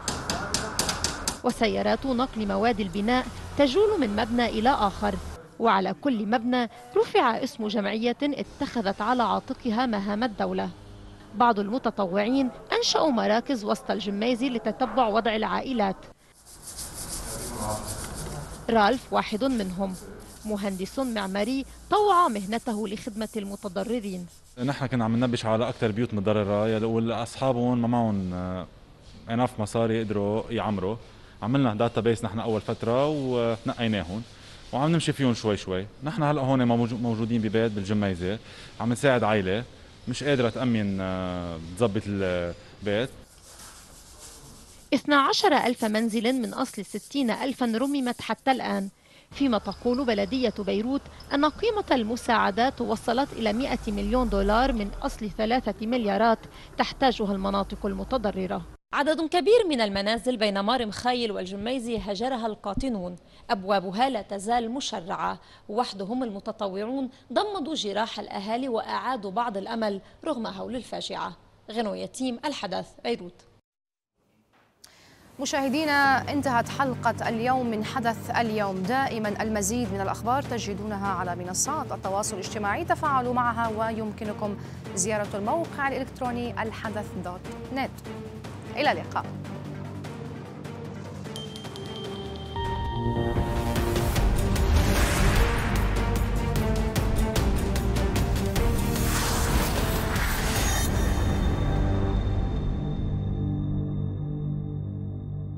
وسيارات نقل مواد البناء تجول من مبنى إلى آخر وعلى كل مبنى رفع اسم جمعية اتخذت على عاتقها مهام الدولة بعض المتطوعين أنشأوا مراكز وسط الجميزي لتتبع وضع العائلات رالف واحد منهم مهندس معماري طوع مهنته لخدمة المتضررين نحن كنا عم ننبش على أكثر بيوت متضررة والأصحابهم ما معهم اناف آه، مصاري قدروا يعمروا عملنا داتا بيس نحن اول فتره ونقيناهم وعم نمشي فيهم شوي شوي نحن هلا هون موجودين ببيت بالجميزه عم نساعد عائله مش قادره تامن آه، تظبط البيت 12 ألف منزل من أصل 60 ألفا رممت حتى الآن فيما تقول بلدية بيروت أن قيمة المساعدات وصلت إلى 100 مليون دولار من أصل ثلاثة مليارات تحتاجها المناطق المتضررة عدد كبير من المنازل بين مار مخايل والجميزي هجرها القاطنون أبوابها لا تزال مشرعة وحدهم المتطوعون ضمدوا جراح الأهالي وأعادوا بعض الأمل رغم هول الفاجعة غنو يتيم الحدث بيروت مشاهدينا انتهت حلقة اليوم من حدث اليوم دائما المزيد من الأخبار تجدونها على منصات التواصل الاجتماعي تفاعلوا معها ويمكنكم زيارة الموقع الإلكتروني الحدث دوت نت إلى اللقاء